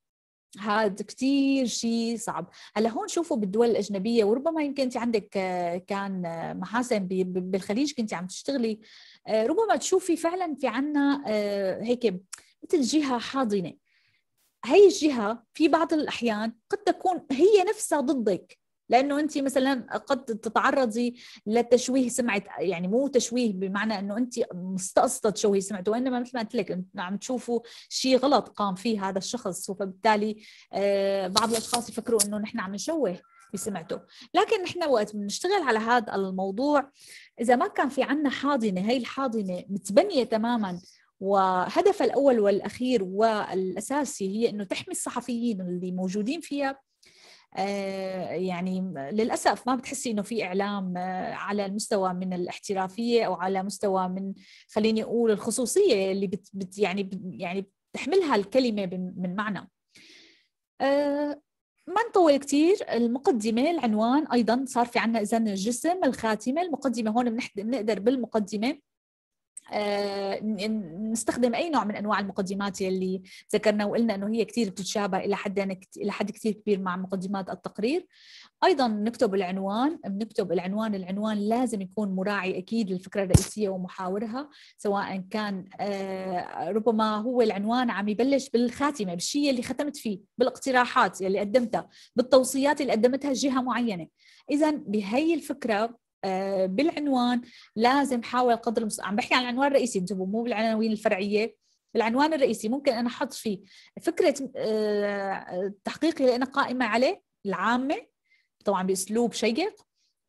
Speaker 1: هاد كتير شيء صعب هلا هون شوفوا بالدول الأجنبية وربما يمكن أنت عندك آه، كان آه، محاسن بالخليج كنت عم تشتغلي آه، ربما تشوفي فعلا في عنا هيك مثل جهة حاضنة هي الجهة في بعض الأحيان قد تكون هي نفسها ضدك لانه انت مثلا قد تتعرضي لتشويه سمعه يعني مو تشويه بمعنى انه انت مستقصده تشوهي سمعته وانما مثل ما قلت لك عم تشوفوا شيء غلط قام فيه هذا الشخص فبالتالي آه، بعض الاشخاص يفكروا انه نحن عم نشوه بسمعته لكن نحن وقت بنشتغل على هذا الموضوع اذا ما كان في عنا حاضنه هي الحاضنه متبنيه تماما وهدفها الاول والاخير والاساسي هي انه تحمي الصحفيين اللي موجودين فيها آه، يعني للاسف ما بتحسي انه في اعلام آه، على المستوى من الاحترافيه او على مستوى من خليني اقول الخصوصيه اللي بت, بت يعني يعني بتحملها الكلمه من معنى. آه، ما نطول كثير المقدمة العنوان أيضا صار في عنا إذا الجسم الخاتمة المقدمة هون بنقدر بالمقدمة آه، نستخدم اي نوع من انواع المقدمات يلي ذكرنا وقلنا انه هي كثير بتتشابه الى حد يعني الى حد كثير كبير مع مقدمات التقرير ايضا نكتب العنوان بنكتب العنوان العنوان لازم يكون مراعي اكيد للفكره الرئيسيه ومحاورها سواء كان آه، ربما هو العنوان عم يبلش بالخاتمه بالشيء اللي ختمت فيه بالاقتراحات يلي قدمتها بالتوصيات اللي قدمتها جهه معينه اذا بهي الفكره آه، بالعنوان لازم حاول قدر المستطاع عم بحكي عن العنوان الرئيسي انتبهوا مو بالعناوين الفرعيه العنوان الرئيسي ممكن انا احط فيه فكره آه، تحقيقي اللي انا قائمه عليه العامه طبعا باسلوب شيق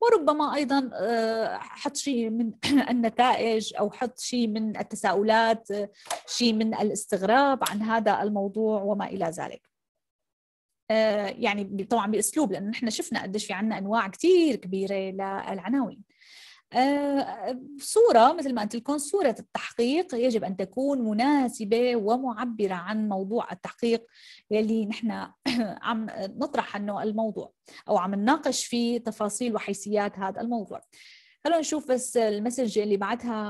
Speaker 1: وربما ايضا آه، حط شيء من النتائج او حط شيء من التساؤلات شيء من الاستغراب عن هذا الموضوع وما الى ذلك آه، يعني طبعا باسلوب لانه نحن شفنا قديش في عنا انواع كثير كبيره للعناوين آه، صورة مثل ما قلت لكم صورة التحقيق يجب أن تكون مناسبة ومعبرة عن موضوع التحقيق يلي نحن عم نطرح عنه الموضوع أو عم نناقش فيه تفاصيل وحيثيات هذا الموضوع خلونا نشوف بس المسج اللي بعتها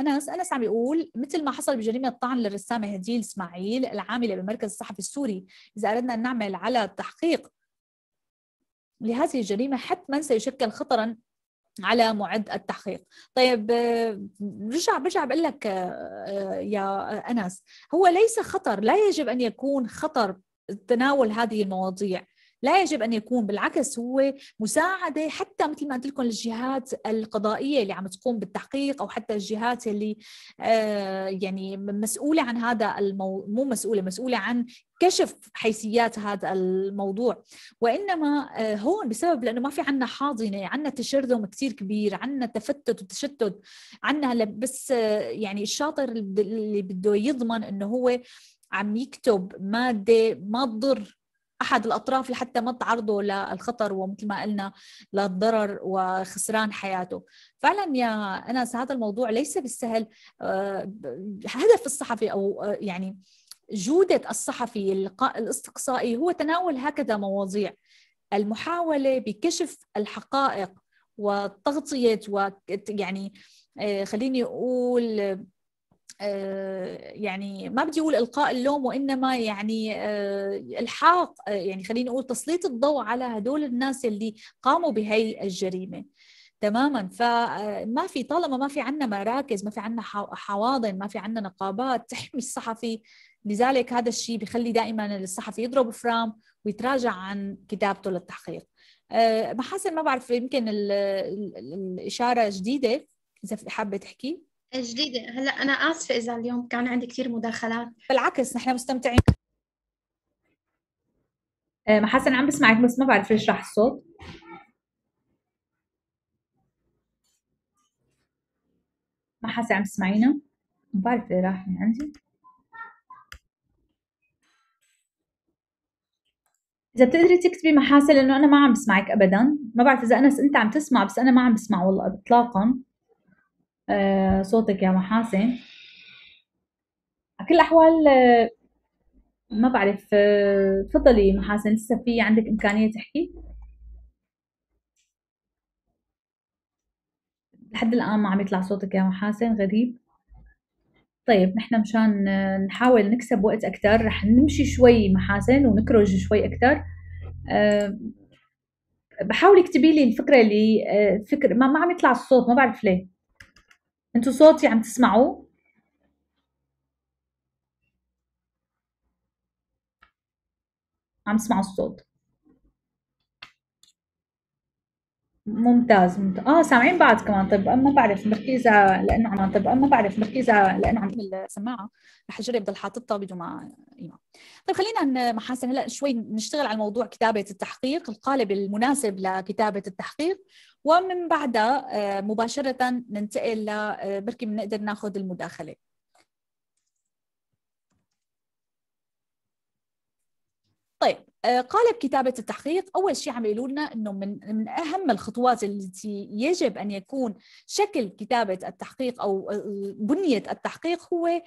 Speaker 1: انس آه، انس عم بيقول مثل ما حصل بجريمه الطعن للرسامه هديل اسماعيل العامله بمركز الصحفي السوري اذا اردنا ان نعمل على التحقيق لهذه الجريمه حتما سيشكل خطرا على معد التحقيق طيب برجع آه، برجع بقول لك آه، يا انس هو ليس خطر لا يجب ان يكون خطر تناول هذه المواضيع لا يجب ان يكون بالعكس هو مساعده حتى مثل ما قلت لكم الجهات القضائيه اللي عم تقوم بالتحقيق او حتى الجهات اللي آه، يعني مسؤوله عن هذا المو... مو مسؤوله مسؤوله عن كشف حيثيات هذا الموضوع وانما آه، هون بسبب لانه ما في عنا حاضنه عنا تشرذم كثير كبير عنا تفتت وتشتت عنا بس آه، يعني الشاطر اللي بده يضمن انه هو عم يكتب ماده ما تضر احد الاطراف لحتى ما تعرضه للخطر ومثل ما قلنا للضرر وخسران حياته فعلا يا انس هذا الموضوع ليس بالسهل آه، هدف الصحفي او آه، يعني جوده الصحفي الاستقصائي هو تناول هكذا مواضيع المحاوله بكشف الحقائق وتغطيه و يعني آه، خليني اقول آه، يعني ما بدي اقول القاء اللوم وانما يعني آه، الحاق آه، يعني خليني اقول تسليط الضوء على هدول الناس اللي قاموا بهي الجريمه تماما فما في طالما ما في عندنا مراكز ما في عندنا حواضن ما في عندنا نقابات تحمي الصحفي لذلك هذا الشيء بخلي دائما الصحفي يضرب فرام ويتراجع عن كتابته للتحقيق محاسن ما بعرف يمكن الاشاره جديده اذا
Speaker 3: حابه تحكي جديدة هلا أنا آسفة إذا اليوم كان عندي كثير مداخلات بالعكس نحن مستمتعين
Speaker 1: آه، محسن عم بسمعك بس ما بعرف ليش راح الصوت ما حاسة عم تسمعينا ما بعرف ليه راح من عندي إذا بتقدري تكتبي محاسة لأنه أنا ما عم بسمعك أبدا ما بعرف إذا أنس أنت عم تسمع بس أنا ما عم بسمع والله إطلاقا آه، صوتك يا محاسن على كل الأحوال آه، ما بعرف آه، تفضلي محاسن لسه في عندك إمكانية تحكي لحد الآن ما عم يطلع صوتك يا محاسن غريب طيب نحن مشان نحاول نكسب وقت أكثر رح نمشي شوي محاسن ونكرج شوي أكثر بحاول اكتبي لي الفكرة اللي فكر ما عم يطلع الصوت ما بعرف ليه انتوا صوتي عم تسمعوه عم تسمعوا الصوت ممتاز ممتاز اه سامعين بعض كمان طيب ما بعرف مركزه لانه عم طيب ما بعرف مركزه لانه عم السماعه رح اجرب ضل حاططها بدون ما طيب خلينا محاسن هلا شوي نشتغل على موضوع كتابه التحقيق القالب المناسب لكتابه التحقيق ومن بعدها آه، مباشرة ننتقل لبركي آه، بركي بنقدر ناخذ المداخلة طيب آه، قالب كتابة التحقيق أول شيء عم يقولوا لنا أنه من, من أهم الخطوات التي يجب أن يكون شكل كتابة التحقيق أو آه، بنية التحقيق هو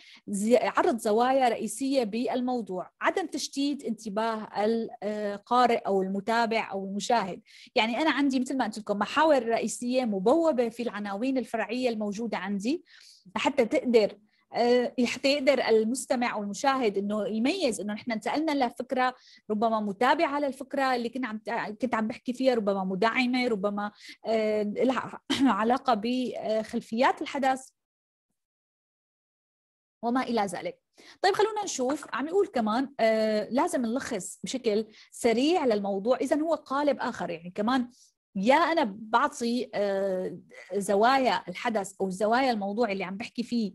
Speaker 1: عرض زوايا رئيسية بالموضوع عدم تشتيت انتباه القارئ آه، أو المتابع أو المشاهد يعني أنا عندي مثل ما قلت لكم محاور رئيسية مبوبة في العناوين الفرعية الموجودة عندي حتى تقدر آه، حتى يقدر المستمع والمشاهد انه يميز انه نحن انتقلنا لفكره ربما متابعه للفكره اللي كنا عم كنت عم بحكي فيها ربما مدعمه ربما آه، لها علاقه بخلفيات الحدث وما الى ذلك طيب خلونا نشوف عم يقول كمان آه لازم نلخص بشكل سريع للموضوع اذا هو قالب اخر يعني كمان يا انا بعطي آه، زوايا الحدث او زوايا الموضوع اللي عم بحكي فيه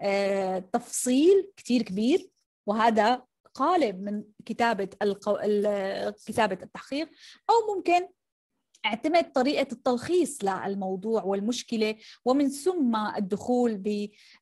Speaker 1: آه، تفصيل كتير كبير وهذا قالب من كتابه كتابه التحقيق او ممكن اعتمد طريقة التلخيص للموضوع والمشكلة ومن ثم الدخول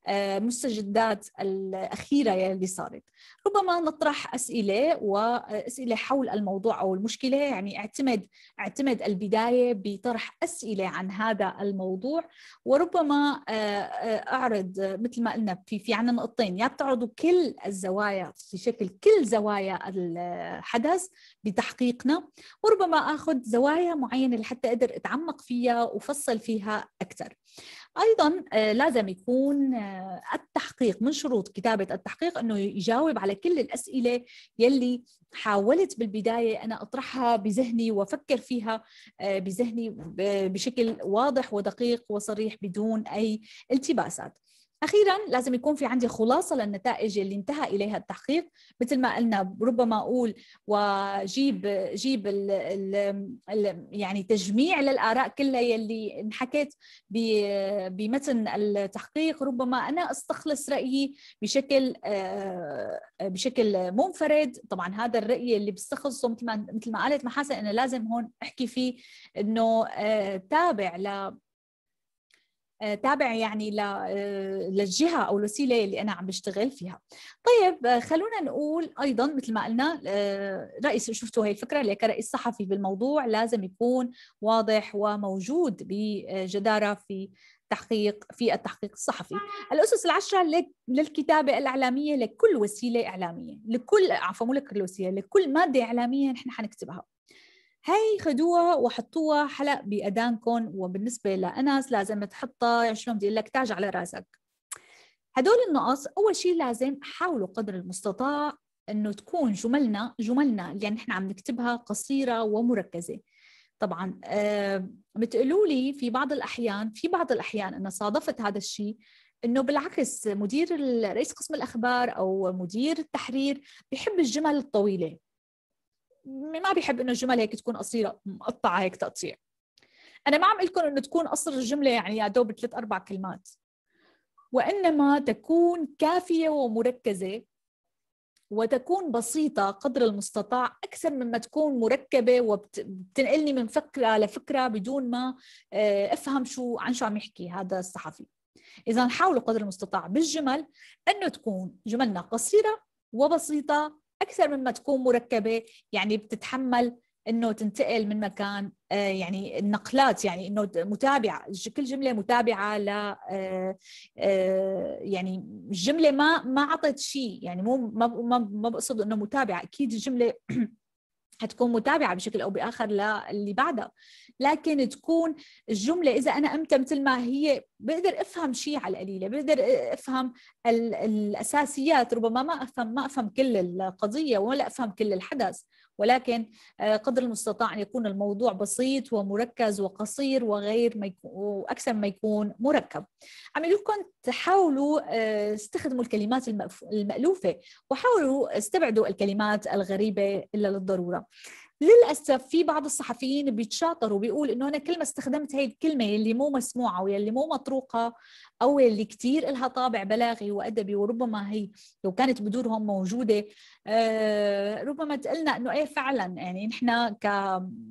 Speaker 1: بمستجدات الأخيرة اللي صارت ربما نطرح أسئلة وأسئلة حول الموضوع أو المشكلة يعني اعتمد اعتمد البداية بطرح أسئلة عن هذا الموضوع وربما آه، آه، أعرض مثل ما قلنا في في عنا نقطتين يا بتعرضوا كل الزوايا في شكل كل زوايا الحدث بتحقيقنا وربما أخذ زوايا معينة معينه لحتى اقدر اتعمق فيها وفصل فيها اكثر. ايضا آه، لازم يكون آه، التحقيق من شروط كتابه التحقيق انه يجاوب على كل الاسئله يلي حاولت بالبدايه انا اطرحها بذهني وافكر فيها آه، بذهني بشكل واضح ودقيق وصريح بدون اي التباسات. اخيرا لازم يكون في عندي خلاصه للنتائج اللي انتهى اليها التحقيق مثل ما قلنا ربما اقول وجيب جيب ال ال ال يعني تجميع للاراء كلها يلي انحكت بمتن التحقيق ربما انا استخلص رايي بشكل آه، بشكل منفرد طبعا هذا الراي اللي بستخلصه مثل ما مثل ما قالت محاسن انه لازم هون احكي فيه انه آه، تابع ل آه، تابع يعني آه، للجهه او الوسيله اللي انا عم بشتغل فيها طيب آه، خلونا نقول ايضا مثل ما قلنا رئيس شفتوا هي الفكره اللي كرئيس صحفي بالموضوع لازم يكون واضح وموجود بجداره في تحقيق في التحقيق الصحفي الأسس العشرة للكتابة الإعلامية لكل وسيلة إعلامية لكل عفوا مو لكل وسيلة لكل مادة إعلامية نحن حنكتبها هاي خدوها وحطوها حلق بأدانكم وبالنسبة لأنس لازم تحطها شلون بدي أقول لك تاج على راسك هدول النقص أول شيء لازم حاولوا قدر المستطاع انه تكون جملنا جملنا اللي يعني نحن عم نكتبها قصيره ومركزه طبعا آه، بتقولوا لي في بعض الاحيان في بعض الاحيان انا صادفت هذا الشيء انه بالعكس مدير رئيس قسم الاخبار او مدير التحرير بيحب الجمل الطويله ما بيحب انه الجمل هيك تكون قصيره مقطعه هيك تقطيع انا ما عم اقول لكم انه تكون قصر الجمله يعني يا دوب ثلاث اربع كلمات وانما تكون كافيه ومركزه وتكون بسيطة قدر المستطاع أكثر مما تكون مركبة وبتنقلني من فكرة لفكرة بدون ما آه، أفهم شو عن شو عم يحكي هذا الصحفي إذا حاولوا قدر المستطاع بالجمل أنه تكون جملنا قصيرة وبسيطة اكثر مما تكون مركبه يعني بتتحمل انه تنتقل من مكان آه، يعني النقلات يعني انه متابعه كل جمله متابعه ل آه، آه، يعني الجمله ما ما عطت شيء يعني مو ما ما بقصد انه متابعه اكيد الجمله حتكون متابعة بشكل أو بآخر للي بعدها لكن تكون الجملة إذا أنا أمتى مثل ما هي بقدر أفهم شيء على القليلة بقدر أفهم الأساسيات ربما ما أفهم ما أفهم كل القضية ولا أفهم كل الحدث ولكن آه، قدر المستطاع أن يكون الموضوع بسيط ومركز وقصير وغير ما وأكثر ما يكون مركب عم لكم تحاولوا آه، استخدموا الكلمات المألوفة وحاولوا استبعدوا الكلمات الغريبة إلا للضرورة للاسف في بعض الصحفيين بيتشاطروا بيقول انه انا كل ما استخدمت هاي الكلمه يلي مو مسموعه ويلي مو مطروقه او يلي كثير إلها طابع بلاغي وادبي وربما هي لو كانت بدورهم موجوده آه، ربما تقلنا انه ايه فعلا يعني نحن ك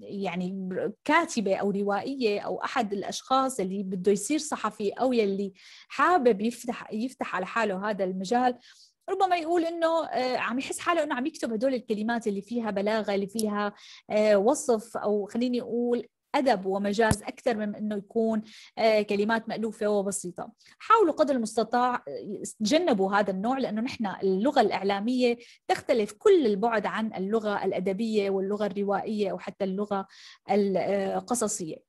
Speaker 1: يعني كاتبه او روائيه او احد الاشخاص اللي بده يصير صحفي او يلي حابب يفتح يفتح على حاله هذا المجال ربما يقول انه آه، عم يحس حاله انه عم يكتب هدول الكلمات اللي فيها بلاغه اللي فيها آه، وصف او خليني اقول ادب ومجاز اكثر من انه يكون آه، كلمات مالوفه وبسيطه حاولوا قدر المستطاع تجنبوا هذا النوع لانه نحن اللغه الاعلاميه تختلف كل البعد عن اللغه الادبيه واللغه الروائيه او حتى اللغه القصصيه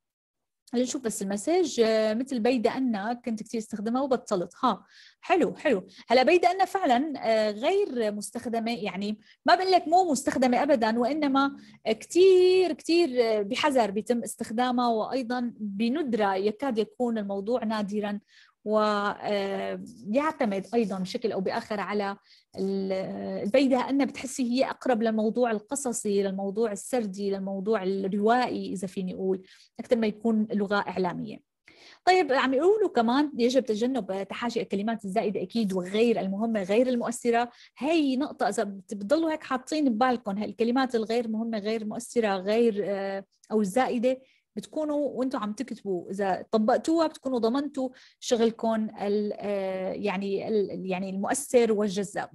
Speaker 1: نشوف بس المساج آه، مثل بيد أنا آه، كنت كثير استخدمها وبطلت ها حلو حلو هلا بيد أنا فعلا آه، غير مستخدمة يعني ما بقول لك مو مستخدمة أبدا وإنما كثير كثير بحذر بيتم استخدامها وأيضا بندرة يكاد يكون الموضوع نادرا ويعتمد آه، ايضا بشكل او باخر على آه، البيدة أنها بتحسي هي أقرب للموضوع القصصي للموضوع السردي للموضوع الروائي إذا فيني أقول أكثر ما يكون لغة إعلامية طيب عم يقولوا كمان يجب تجنب تحاشي الكلمات الزائدة أكيد وغير المهمة غير المؤثرة هي نقطة إذا بتضلوا هيك حاطين ببالكم هالكلمات الغير مهمة غير مؤثرة غير آه، أو الزائدة بتكونوا وانتم عم تكتبوا اذا طبقتوها بتكونوا ضمنتوا شغلكم آه، يعني يعني المؤثر والجذاب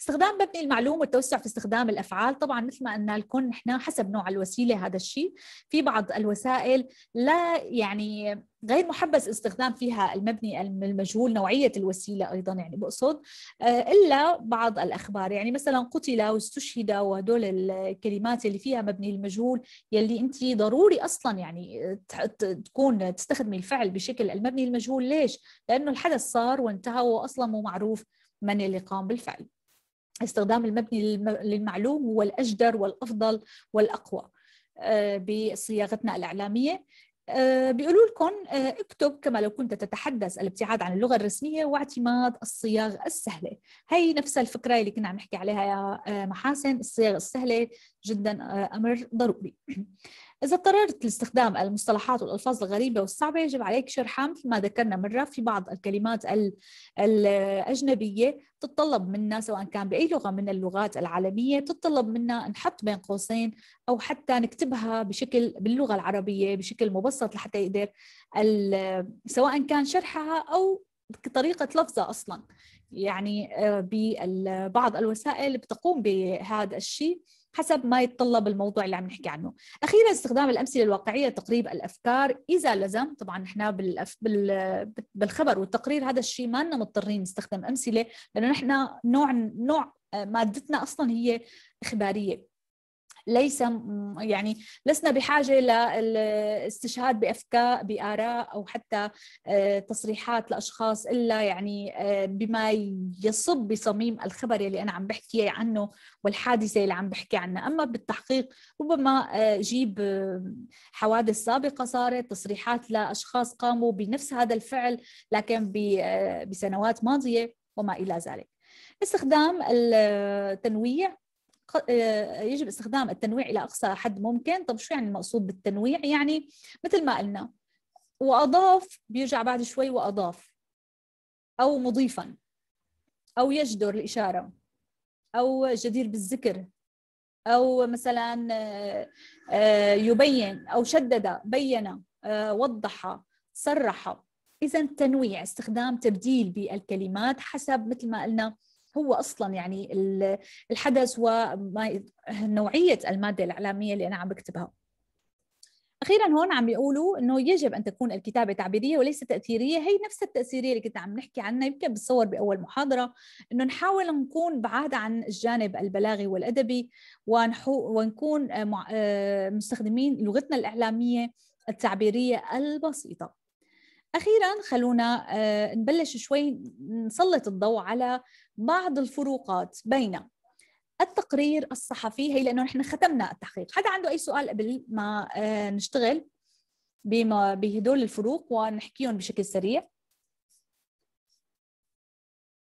Speaker 1: استخدام مبني المعلوم والتوسع في استخدام الافعال طبعا مثل ما قلنا لكم نحن حسب نوع الوسيله هذا الشيء في بعض الوسائل لا يعني غير محبس استخدام فيها المبني المجهول نوعية الوسيلة أيضا يعني بقصد آه، إلا بعض الأخبار يعني مثلا قتل واستشهد وهدول الكلمات اللي فيها مبني المجهول يلي أنت ضروري أصلا يعني آه، تكون تستخدمي الفعل بشكل المبني المجهول ليش؟ لأنه الحدث صار وانتهى وأصلا مو معروف من اللي قام بالفعل استخدام المبني للمعلوم هو الأجدر والأفضل والأقوى آه، بصياغتنا الإعلامية آه، بيقولوا لكم آه، اكتب كما لو كنت تتحدث الابتعاد عن اللغة الرسمية واعتماد الصياغ السهلة هي نفس الفكرة اللي كنا عم نحكي عليها يا آه، محاسن الصياغ السهلة جدا أمر ضروري إذا اضطررت لاستخدام المصطلحات والألفاظ الغريبة والصعبة يجب عليك شرحها مثل ما ذكرنا مرة في بعض الكلمات الأجنبية تتطلب منا سواء كان بأي لغة من اللغات العالمية تتطلب منا نحط بين قوسين أو حتى نكتبها بشكل باللغة العربية بشكل مبسط لحتى يقدر سواء كان شرحها أو طريقة لفظها أصلاً يعني آه، ببعض الوسائل بتقوم بهذا الشيء حسب ما يتطلب الموضوع اللي عم نحكي عنه اخيرا استخدام الامثله الواقعيه تقريب الافكار اذا لزم طبعا احنا بالأف... بال... بالخبر والتقرير هذا الشيء ما لنا مضطرين نستخدم امثله لانه نحن نوع نوع آه، مادتنا اصلا هي اخباريه ليس يعني لسنا بحاجه للاستشهاد بافكار باراء او حتى آه، تصريحات لاشخاص الا يعني آه، بما يصب بصميم الخبر اللي انا عم بحكي عنه والحادثه اللي عم بحكي عنها اما بالتحقيق ربما آه، جيب حوادث سابقه صارت تصريحات لاشخاص قاموا بنفس هذا الفعل لكن بسنوات ماضيه وما الى ذلك استخدام التنويع آه، يجب استخدام التنويع إلى أقصى حد ممكن طب شو يعني المقصود بالتنويع يعني مثل ما قلنا وأضاف بيرجع بعد شوي وأضاف أو مضيفا أو يجدر الإشارة أو جدير بالذكر أو مثلا آه، آه، يبين أو شدد بين وضح صرح إذا تنويع استخدام تبديل بالكلمات حسب مثل ما قلنا هو اصلا يعني الحدث ونوعيه الماده الاعلاميه اللي انا عم بكتبها اخيرا هون عم بيقولوا انه يجب ان تكون الكتابه تعبيريه وليس تاثيريه هي نفس التاثيريه اللي كنت عم نحكي عنها يمكن بتصور باول محاضره انه نحاول نكون بعاد عن الجانب البلاغي والادبي ونحو ونكون آه، مستخدمين لغتنا الاعلاميه التعبيريه البسيطه اخيرا خلونا آه، نبلش شوي نسلط الضوء على بعض الفروقات بين التقرير الصحفي هي لانه نحن ختمنا التحقيق حدا عنده اي سؤال قبل ما آه، نشتغل بما بهدول الفروق ونحكيهم بشكل سريع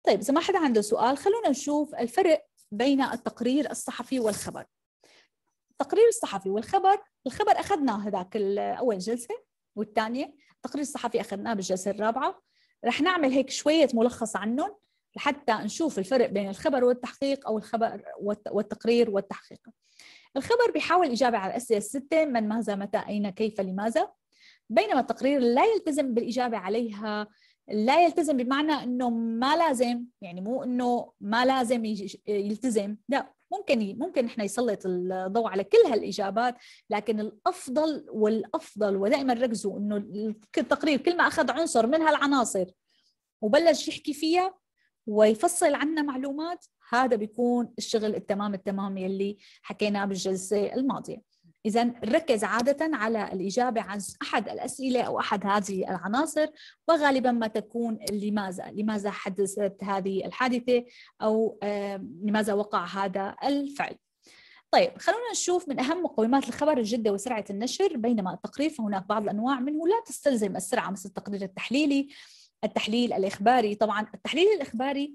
Speaker 1: طيب اذا ما حدا عنده سؤال خلونا نشوف الفرق بين التقرير الصحفي والخبر التقرير الصحفي والخبر الخبر اخذناه هذاك اول جلسه والثانيه التقرير الصحفي اخذناه بالجلسه الرابعه رح نعمل هيك شويه ملخص عنهم لحتى نشوف الفرق بين الخبر والتحقيق او الخبر والتقرير والتحقيق. الخبر بيحاول الاجابه على الاسئله السته من ماذا متى اين كيف لماذا بينما التقرير لا يلتزم بالاجابه عليها لا يلتزم بمعنى انه ما لازم يعني مو انه ما لازم يلتزم لا ممكن ممكن احنا يسلط الضوء على كل هالاجابات لكن الافضل والافضل ودائما ركزوا انه التقرير كل ما اخذ عنصر من هالعناصر وبلش يحكي فيها ويفصل عنا معلومات هذا بيكون الشغل التمام التمام يلي حكيناه بالجلسه الماضيه اذا نركز عاده على الاجابه عن احد الاسئله او احد هذه العناصر وغالبا ما تكون لماذا لماذا حدثت هذه الحادثه او آه، لماذا وقع هذا الفعل طيب خلونا نشوف من اهم مقومات الخبر الجده وسرعه النشر بينما التقرير فهناك بعض الانواع منه لا تستلزم السرعه مثل التقرير التحليلي التحليل الإخباري طبعا التحليل الإخباري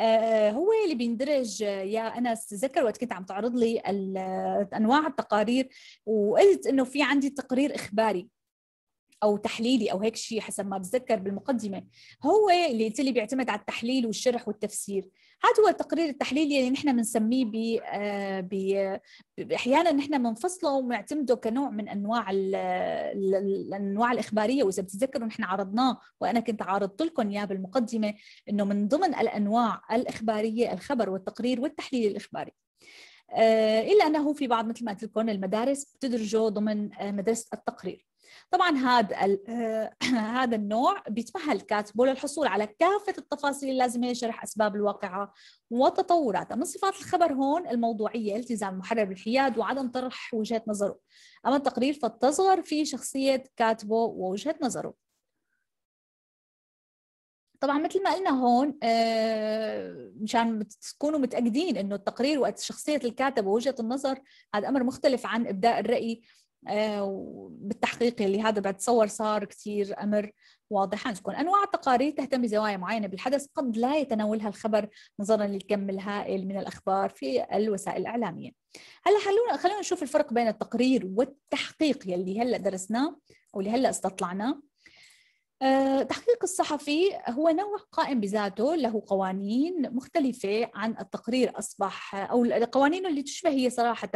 Speaker 1: آه، هو اللي بيندرج آه، يا انس تذكر وقت كنت عم تعرض لي آه، انواع التقارير وقلت انه في عندي تقرير اخباري او تحليلي او هيك شيء حسب ما بتذكر بالمقدمه هو اللي قلت لي بيعتمد على التحليل والشرح والتفسير هذا هو التقرير التحليلي اللي نحن بنسميه ب آه، احيانا نحن بنفصله ونعتمده كنوع من انواع الانواع الاخباريه واذا بتتذكروا نحن عرضناه وانا كنت عارضت لكم اياه بالمقدمه انه من ضمن الانواع الاخباريه الخبر والتقرير والتحليل الاخباري آه، الا انه في بعض مثل ما قلت لكم المدارس بتدرجه ضمن آه، مدرسه التقرير طبعا هذا آه، هذا النوع بيتمهل كاتبه للحصول على كافه التفاصيل اللازمه لشرح اسباب الواقعه وتطوراتها من صفات الخبر هون الموضوعيه التزام المحرر بالحياد وعدم طرح وجهه نظره اما التقرير فتصغر في شخصيه كاتبه ووجهه نظره طبعا مثل ما قلنا هون آه، مشان تكونوا متاكدين انه التقرير وقت شخصيه الكاتب ووجهه النظر هذا امر مختلف عن ابداء الراي آه، بالتحقيق اللي هذا بتصور صار كثير امر واضح عندكم انواع التقارير تهتم بزوايا معينه بالحدث قد لا يتناولها الخبر نظرا للكم الهائل من الاخبار في الوسائل الاعلاميه هلا خلونا خلونا نشوف الفرق بين التقرير والتحقيق يلي هلا درسناه او اللي هلا استطلعناه التحقيق آه، الصحفي هو نوع قائم بذاته له قوانين مختلفة عن التقرير أصبح أو القوانين اللي تشبه هي صراحة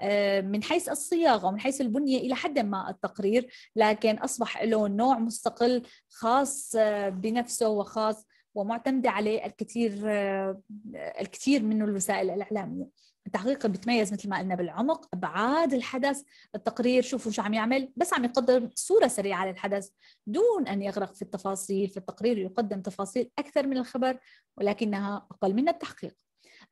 Speaker 1: آه، من حيث الصياغة ومن حيث البنية إلى حد ما التقرير لكن أصبح له نوع مستقل خاص آه، بنفسه وخاص ومعتمدة عليه الكثير الكثير من الوسائل الإعلامية التحقيق بيتميز مثل ما قلنا بالعمق ابعاد الحدث التقرير شوفوا شو عم يعمل بس عم يقدم صوره سريعه للحدث دون ان يغرق في التفاصيل في التقرير يقدم تفاصيل اكثر من الخبر ولكنها اقل من التحقيق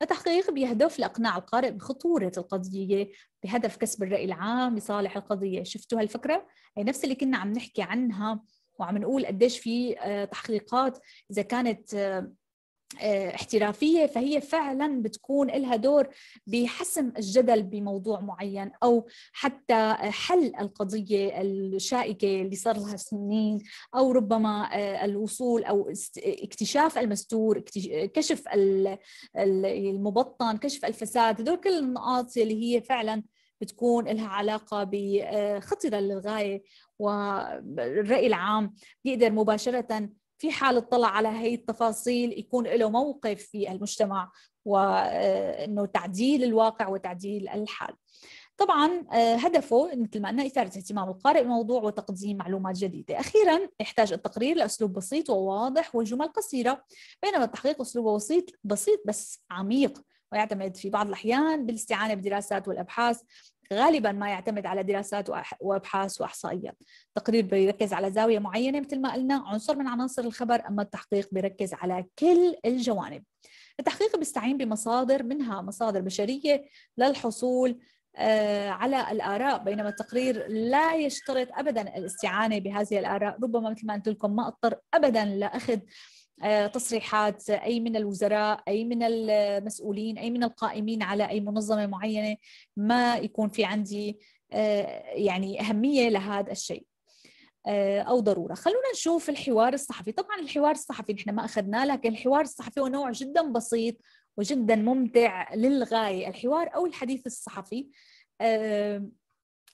Speaker 1: التحقيق بيهدف لاقناع القارئ بخطوره القضيه بهدف كسب الراي العام لصالح القضيه شفتوا هالفكره هي نفس اللي كنا عم نحكي عنها وعم نقول قديش في آه، تحقيقات اذا كانت آه، آه، احترافيه فهي فعلا بتكون لها دور بحسم الجدل بموضوع معين او حتى حل القضيه الشائكه اللي صار لها سنين او ربما آه، الوصول او اكتشاف المستور كشف المبطن كشف الفساد هدول كل النقاط اللي هي فعلا بتكون لها علاقة بخطرة آه، للغاية والرأي العام بيقدر مباشرة في حال اطلع على هي التفاصيل يكون له موقف في المجتمع وانه آه، تعديل الواقع وتعديل الحال طبعا آه، هدفه مثل ما قلنا اثاره اهتمام القارئ بالموضوع وتقديم معلومات جديده، اخيرا يحتاج التقرير لاسلوب بسيط وواضح وجمل قصيره، بينما التحقيق اسلوبه بسيط بسيط بس عميق ويعتمد في بعض الاحيان بالاستعانه بدراسات والابحاث غالبا ما يعتمد على دراسات وابحاث واحصائيات التقرير بيركز على زاويه معينه مثل ما قلنا عنصر من عناصر الخبر اما التحقيق بيركز على كل الجوانب التحقيق بيستعين بمصادر منها مصادر بشريه للحصول آه، على الآراء بينما التقرير لا يشترط أبدا الاستعانة بهذه الآراء ربما مثل ما قلت لكم ما اضطر أبدا لأخذ آه، تصريحات اي من الوزراء اي من المسؤولين اي من القائمين على اي منظمه معينه ما يكون في عندي آه، يعني اهميه لهذا الشيء آه، او ضروره خلونا نشوف الحوار الصحفي طبعا الحوار الصحفي نحن ما اخذناه لكن الحوار الصحفي هو نوع جدا بسيط وجدا ممتع للغايه الحوار او الحديث الصحفي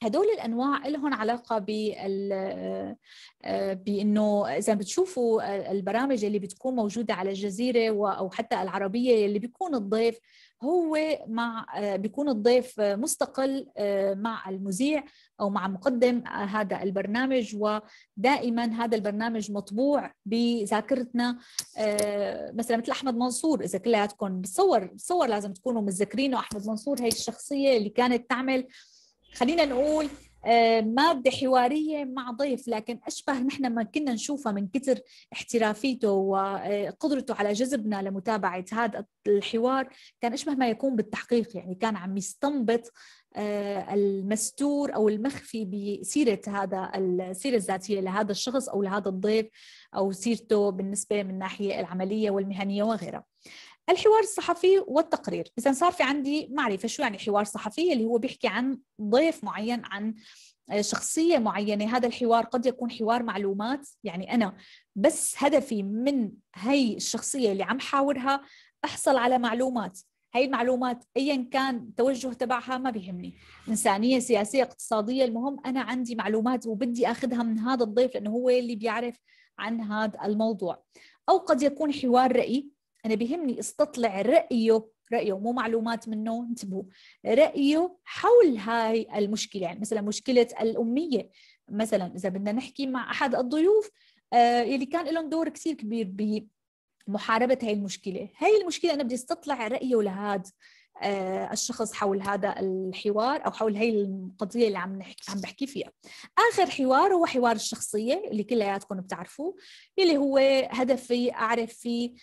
Speaker 1: هدول الانواع لهم علاقه بال آه، آه، بانه اذا بتشوفوا البرامج اللي بتكون موجوده على الجزيره او حتى العربيه اللي بيكون الضيف هو مع آه، بيكون الضيف مستقل مع المذيع او مع مقدم هذا البرنامج ودائما هذا البرنامج مطبوع بذاكرتنا مثلا مثل احمد منصور اذا كلياتكم بتصور بتصور لازم تكونوا متذكرينه احمد منصور هي الشخصيه اللي كانت تعمل خلينا نقول آه، مادة حوارية مع ضيف لكن أشبه نحن ما كنا نشوفها من كثر احترافيته وقدرته آه، على جذبنا لمتابعة هذا الحوار كان أشبه ما يكون بالتحقيق يعني كان عم يستنبط آه، المستور أو المخفي بسيرة هذا السيرة الذاتية لهذا الشخص أو لهذا الضيف أو سيرته بالنسبة من الناحية العملية والمهنية وغيرها الحوار الصحفي والتقرير اذا صار في عندي معرفه شو يعني حوار صحفي اللي هو بيحكي عن ضيف معين عن آه، شخصيه معينه هذا الحوار قد يكون حوار معلومات يعني انا بس هدفي من هي الشخصيه اللي عم حاورها احصل على معلومات هي المعلومات ايا كان التوجه تبعها ما بيهمني انسانيه سياسيه اقتصاديه المهم انا عندي معلومات وبدي اخذها من هذا الضيف لانه هو اللي بيعرف عن هذا الموضوع او قد يكون حوار راي انا بيهمني استطلع رايه رايه مو معلومات منه انتبهوا رايه حول هاي المشكله يعني مثلا مشكله الاميه مثلا اذا بدنا نحكي مع احد الضيوف اللي آه، يلي كان لهم دور كثير كبير بمحاربه هاي المشكله هاي المشكله انا بدي استطلع رايه لهذا آه، الشخص حول هذا الحوار او حول هي القضيه اللي عم نحكي عم بحكي فيها اخر حوار هو حوار الشخصيه اللي كلياتكم بتعرفوه اللي هو هدفي اعرف فيه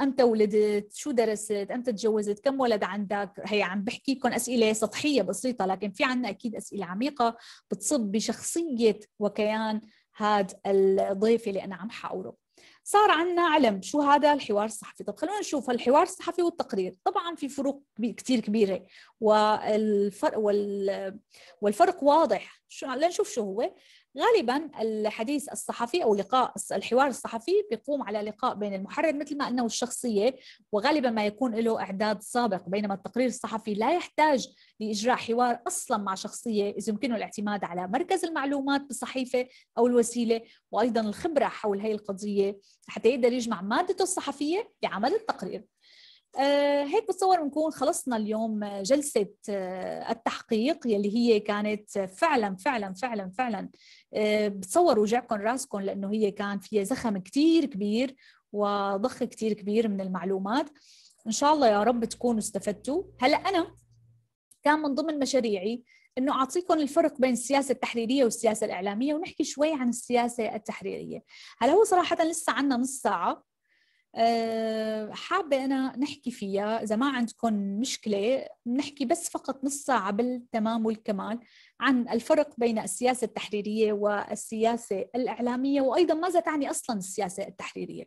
Speaker 1: امتى ولدت شو درست امتى تجوزت كم ولد عندك هي عم بحكي لكم اسئله سطحيه بسيطه لكن في عنا اكيد اسئله عميقه بتصب بشخصيه وكيان هذا الضيف اللي انا عم حاوره صار عنا علم شو هذا الحوار الصحفي طب خلونا نشوف الحوار الصحفي والتقرير طبعا في فروق كثير كبيرة والفرق, وال... والفرق واضح شو لنشوف شو هو غالبا الحديث الصحفي او لقاء الحوار الصحفي بيقوم على لقاء بين المحرر مثل ما انه الشخصيه وغالبا ما يكون له اعداد سابق بينما التقرير الصحفي لا يحتاج لاجراء حوار اصلا مع شخصيه اذا يمكنه الاعتماد على مركز المعلومات بالصحيفه او الوسيله وايضا الخبره حول هي القضيه حتى يقدر يجمع مادته الصحفيه بعمل التقرير آه، هيك بتصور نكون خلصنا اليوم جلسة آه، التحقيق يلي هي كانت فعلا فعلا فعلا فعلا آه، بتصور وجعكم راسكم لأنه هي كان فيها زخم كتير كبير وضخ كتير كبير من المعلومات إن شاء الله يا رب تكونوا استفدتوا هلأ أنا كان من ضمن مشاريعي انه اعطيكم الفرق بين السياسه التحريريه والسياسه الاعلاميه ونحكي شوي عن السياسه التحريريه هلا هو صراحه لسه عندنا نص ساعه آه، حابة أنا نحكي فيها إذا ما عندكم مشكلة نحكي بس فقط نص ساعة بالتمام والكمال عن الفرق بين السياسة التحريرية والسياسة الإعلامية وأيضا ماذا تعني أصلا السياسة التحريرية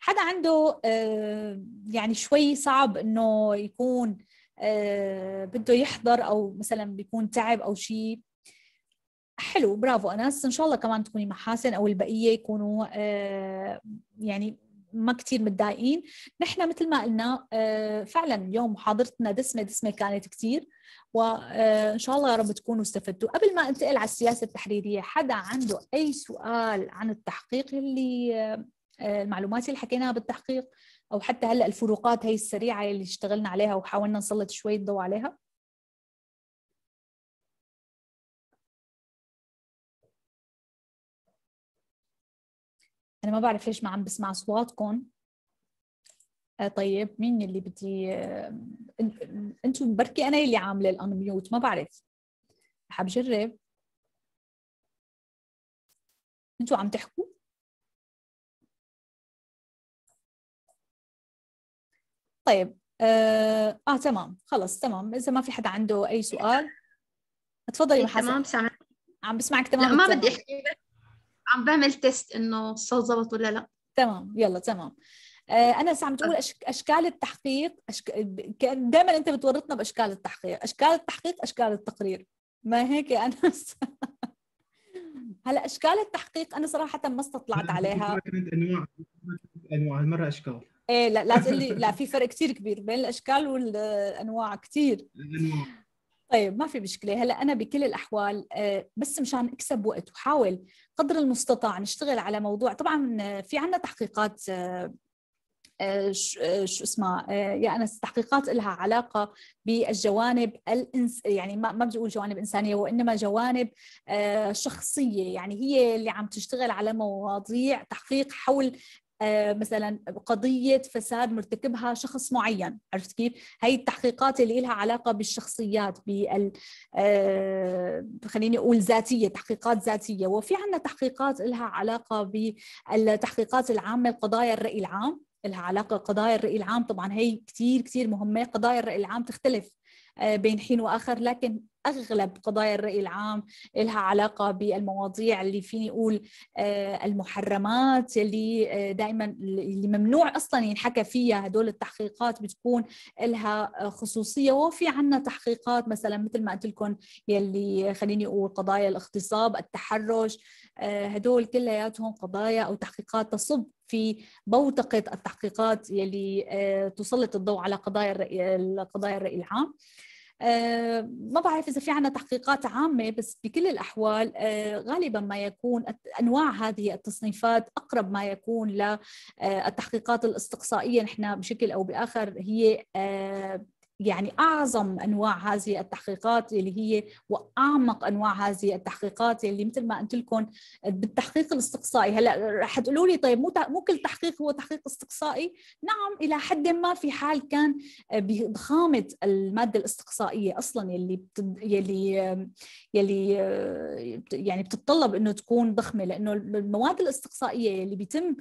Speaker 1: حدا عنده آه، يعني شوي صعب أنه يكون آه، بده يحضر أو مثلا بيكون تعب أو شيء حلو برافو أنس إن شاء الله كمان تكوني محاسن أو البقية يكونوا يعني ما كثير متضايقين نحن مثل ما قلنا آه، فعلا اليوم محاضرتنا دسمه دسمه كانت كثير وان آه، شاء الله يا رب تكونوا استفدتوا قبل ما انتقل على السياسه التحريريه حدا عنده اي سؤال عن التحقيق اللي آه، المعلومات اللي حكيناها بالتحقيق او حتى هلا الفروقات هي السريعه اللي اشتغلنا عليها وحاولنا نسلط شويه ضوء عليها انا ما بعرف ليش ما عم بسمع اصواتكم آه، طيب مين اللي بدي آه، انتم بركي انا اللي عامله الانميوت ما بعرف رح بجرب انتم عم تحكوا طيب آه،, آه, تمام خلص تمام اذا ما في حدا عنده اي سؤال تفضلي إيه، محسن تمام سامع عم بسمعك تمام لا ما بدي احكي عم بعمل تيست انه الصوت زبط ولا لا تمام يلا تمام آه، انا عم تقول اشكال التحقيق أشك... دائما انت بتورطنا باشكال التحقيق اشكال التحقيق اشكال التقرير ما هيك يا انس هلا اشكال التحقيق انا صراحه ما استطلعت عليها
Speaker 2: انواع انواع المره اشكال
Speaker 1: ايه لا لا تقول لي لا في فرق كثير كبير بين الاشكال والانواع كثير الانواع طيب ما في مشكله هلا انا بكل الاحوال آه، بس مشان اكسب وقت وحاول قدر المستطاع نشتغل على موضوع طبعا آه، في عنا تحقيقات آه، شو اسمها يا انس تحقيقات لها علاقه بالجوانب الانس يعني ما ما بدي اقول جوانب انسانيه وانما جوانب شخصيه يعني هي اللي عم تشتغل على مواضيع تحقيق حول آه، مثلا قضيه فساد مرتكبها شخص معين عرفت كيف هي التحقيقات اللي لها علاقه بالشخصيات بال آه، خليني اقول ذاتيه تحقيقات ذاتيه وفي عنا تحقيقات لها علاقه بالتحقيقات العامه القضايا الراي العام لها علاقه قضايا الراي العام طبعا هي كثير كثير مهمه قضايا الراي العام تختلف آه، بين حين واخر لكن اغلب قضايا الراي العام لها علاقه بالمواضيع اللي فيني اقول آه، المحرمات اللي آه، دائما اللي ممنوع اصلا ينحكى فيها هدول التحقيقات بتكون لها آه، خصوصيه وفي عنا تحقيقات مثلا مثل ما قلت لكم يلي خليني اقول قضايا الاغتصاب التحرش هدول كلياتهم قضايا او تحقيقات تصب في بوتقه التحقيقات يلي تسلط الضوء على قضايا الرأي, القضايا الراي العام آه، ما بعرف اذا في عنا تحقيقات عامه بس بكل الاحوال آه، غالبا ما يكون انواع هذه التصنيفات اقرب ما يكون للتحقيقات آه، الاستقصائيه نحن بشكل او باخر هي يعني اعظم انواع هذه التحقيقات اللي هي واعمق انواع هذه التحقيقات اللي مثل ما قلت لكم بالتحقيق الاستقصائي هلا رح تقولوا لي طيب مو مو كل تحقيق هو تحقيق استقصائي نعم الى حد ما في حال كان بضخامه الماده الاستقصائيه اصلا يلي بتد... يلي يلي يعني بتتطلب انه تكون ضخمه لانه المواد الاستقصائيه يلي بيتم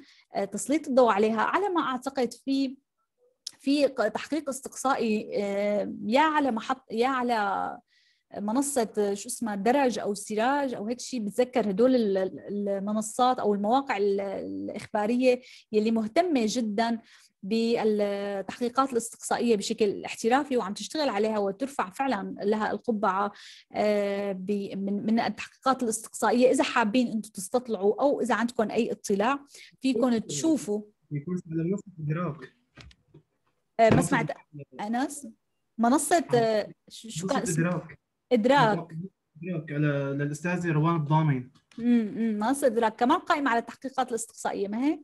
Speaker 1: تسليط الضوء عليها على ما اعتقد في في تحقيق استقصائي آه، يا على محط يا على منصة شو اسمها درج أو سراج أو هيك شيء بتذكر هدول المنصات أو المواقع الإخبارية يلي مهتمة جدا بالتحقيقات الاستقصائيه بشكل احترافي وعم تشتغل عليها وترفع فعلا لها القبعه آه، من التحقيقات الاستقصائيه اذا حابين انتم تستطلعوا او اذا عندكم اي اطلاع فيكم تشوفوا آه، ما سمعت انس منصه آه، آه، شو كان اسمها؟ ادراك ادراك
Speaker 2: على للاستاذه روان الضامن
Speaker 1: امم منصه ادراك كمان قائمه على التحقيقات الاستقصائيه ما هيك؟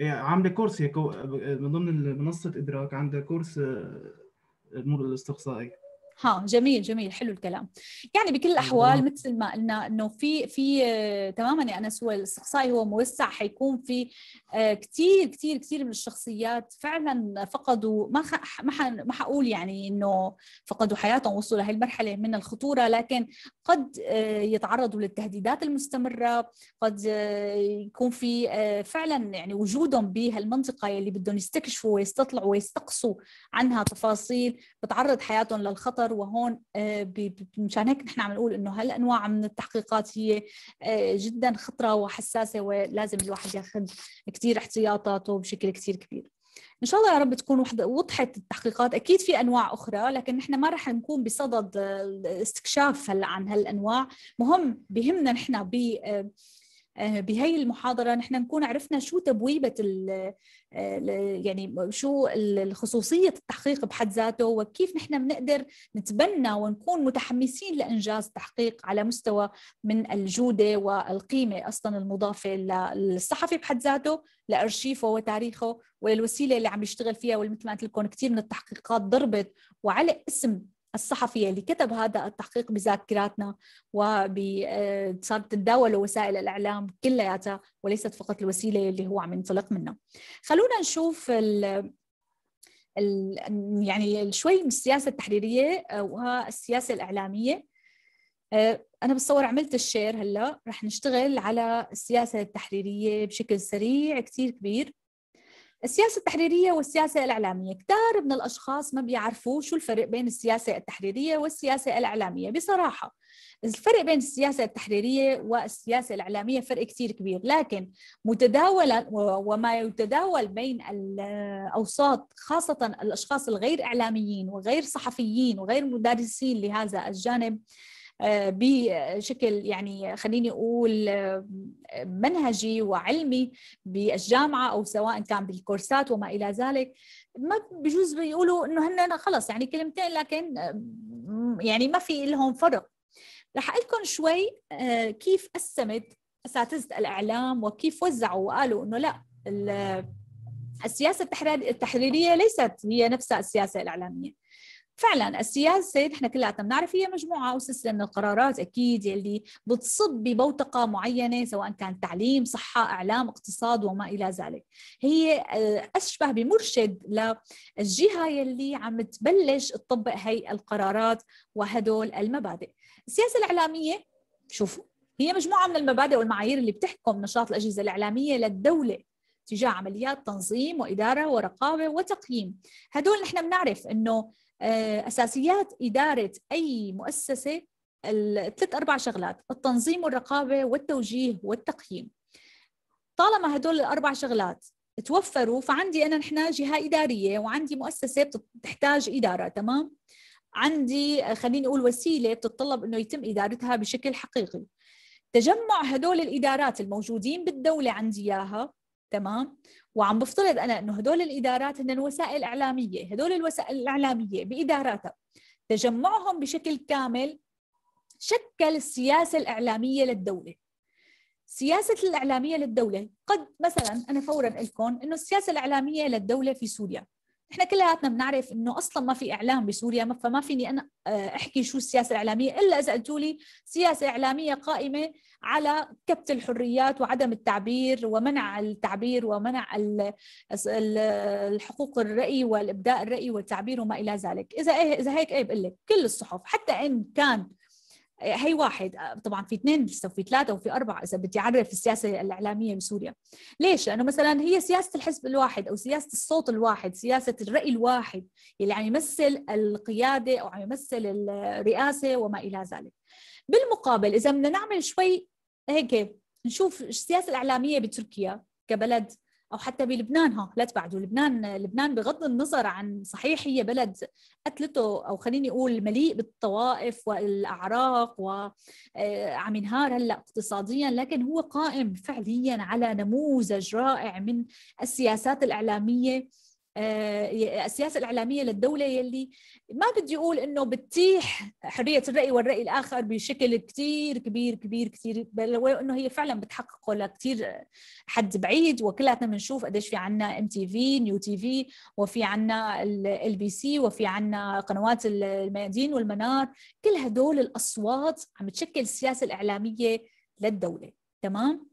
Speaker 2: ايه عامله كورس هيك من ضمن منصه ادراك عندها كورس الامور الاستقصائيه
Speaker 1: ها جميل جميل حلو الكلام يعني بكل الاحوال مثل ما قلنا انه في في آه، تماما يا يعني انس هو الاستقصائي هو موسع حيكون في آه، كثير كثير كثير من الشخصيات فعلا فقدوا ما خ... ما ح... ما حقول يعني انه فقدوا حياتهم وصلوا لهي المرحله من الخطوره لكن قد آه، يتعرضوا للتهديدات المستمره قد يكون في فعلا يعني وجودهم بهالمنطقه اللي بدهم يستكشفوا ويستطلعوا ويستقصوا عنها تفاصيل بتعرض حياتهم للخطر اكثر وهون آه، مشان هيك نحن عم نقول انه هالانواع من التحقيقات هي آه، جدا خطره وحساسه ولازم الواحد ياخذ كثير احتياطاته بشكل كثير كبير. ان شاء الله يا رب تكون وحدة وضحت التحقيقات اكيد في انواع اخرى لكن نحن ما رح نكون بصدد استكشاف هلا عن هالانواع مهم بهمنا نحن ب آه، آه، بهي المحاضره نحن نكون عرفنا شو تبويبه آه، يعني شو خصوصيه التحقيق بحد ذاته وكيف نحن بنقدر نتبنى ونكون متحمسين لانجاز تحقيق على مستوى من الجوده والقيمه اصلا المضافه للصحفي بحد ذاته لارشيفه وتاريخه وللوسيله اللي عم يشتغل فيها والمثل ما قلت لكم كثير من التحقيقات ضربت وعلى اسم الصحفي اللي كتب هذا التحقيق بذاكراتنا وصارت آه، تتداوله وسائل الإعلام كلياتها وليست فقط الوسيلة اللي هو عم ينطلق منها خلونا نشوف ال ال يعني شوي من السياسة التحريرية آه، والسياسة الإعلامية آه، أنا بتصور عملت الشير هلا رح نشتغل على السياسة التحريرية بشكل سريع كتير كبير السياسة التحريرية والسياسة الإعلامية كتار من الأشخاص ما بيعرفوا شو الفرق بين السياسة التحريرية والسياسة الإعلامية بصراحة الفرق بين السياسة التحريرية والسياسة الإعلامية فرق كتير كبير لكن متداولا وما يتداول بين الأوساط خاصة الأشخاص الغير إعلاميين وغير صحفيين وغير مدرسين لهذا الجانب آه، بشكل يعني خليني اقول منهجي وعلمي بالجامعه او سواء كان بالكورسات وما الى ذلك ما بجوز بيقولوا انه هن خلص يعني كلمتين لكن يعني ما في لهم فرق رح اقول لكم شوي آه، كيف قسمت اساتذه الاعلام وكيف وزعوا وقالوا انه لا السياسه التحريريه ليست هي نفسها السياسه الاعلاميه فعلا السياسه نحن كلياتنا بنعرف هي مجموعه او سلسله من القرارات اكيد يلي بتصب ببوتقه معينه سواء كان تعليم، صحه، اعلام، اقتصاد وما الى ذلك. هي آه، اشبه بمرشد للجهه يلي عم تبلش تطبق هي القرارات وهدول المبادئ. السياسه الاعلاميه شوفوا هي مجموعه من المبادئ والمعايير اللي بتحكم نشاط الاجهزه الاعلاميه للدوله تجاه عمليات تنظيم وإدارة ورقابة وتقييم هدول نحن بنعرف أنه آه، اساسيات اداره اي مؤسسه الثلاث اربع شغلات التنظيم والرقابه والتوجيه والتقييم طالما هدول الاربع شغلات توفروا فعندي انا نحن جهه اداريه وعندي مؤسسه بتحتاج اداره تمام عندي آه، خليني اقول وسيله بتتطلب انه يتم ادارتها بشكل حقيقي تجمع هدول الادارات الموجودين بالدوله عندي اياها تمام وعم بفترض انا انه هدول الادارات هن وسائل اعلاميه هدول الوسائل الاعلاميه باداراتها تجمعهم بشكل كامل شكل السياسه الاعلاميه للدوله سياسه الاعلاميه للدوله قد مثلا انا فورا لكم انه السياسه الاعلاميه للدوله في سوريا نحن كلياتنا بنعرف انه اصلا ما في اعلام بسوريا فما فيني انا آه، احكي شو السياسه الاعلاميه الا اذا قلتوا لي سياسه اعلاميه قائمه على كبت الحريات وعدم التعبير ومنع التعبير ومنع الحقوق الراي والابداء الراي والتعبير وما الى ذلك اذا إيه- اذا هيك ايه بقول لك كل الصحف حتى ان كان هي واحد طبعا في اثنين لسه في ثلاثه وفي اربعه اذا بدي اعرف السياسه الاعلاميه بسوريا ليش لانه مثلا هي سياسه الحزب الواحد او سياسه الصوت الواحد سياسه الراي الواحد اللي عم يمثل القياده او عم يمثل الرئاسه وما الى ذلك بالمقابل اذا بدنا نعمل شوي هيك نشوف السياسه الاعلاميه بتركيا كبلد او حتى بلبنان ها لا تبعدوا لبنان لبنان بغض النظر عن صحيح هي بلد قتلته او خليني اقول مليء بالطوائف والاعراق وعم آه، ينهار هلا اقتصاديا لكن هو قائم فعليا على نموذج رائع من السياسات الاعلاميه آه، السياسه الاعلاميه للدوله يلي ما بدي اقول انه بتتيح حريه الراي والراي الاخر بشكل كثير كبير كبير كثير بل انه هي فعلا بتحققه لكثير حد بعيد وكلاتنا بنشوف قديش في عنا ام تي في نيو تي في وفي عنا ال بي سي وفي عنا قنوات الميادين والمنار كل هدول الاصوات عم تشكل السياسه الاعلاميه للدوله تمام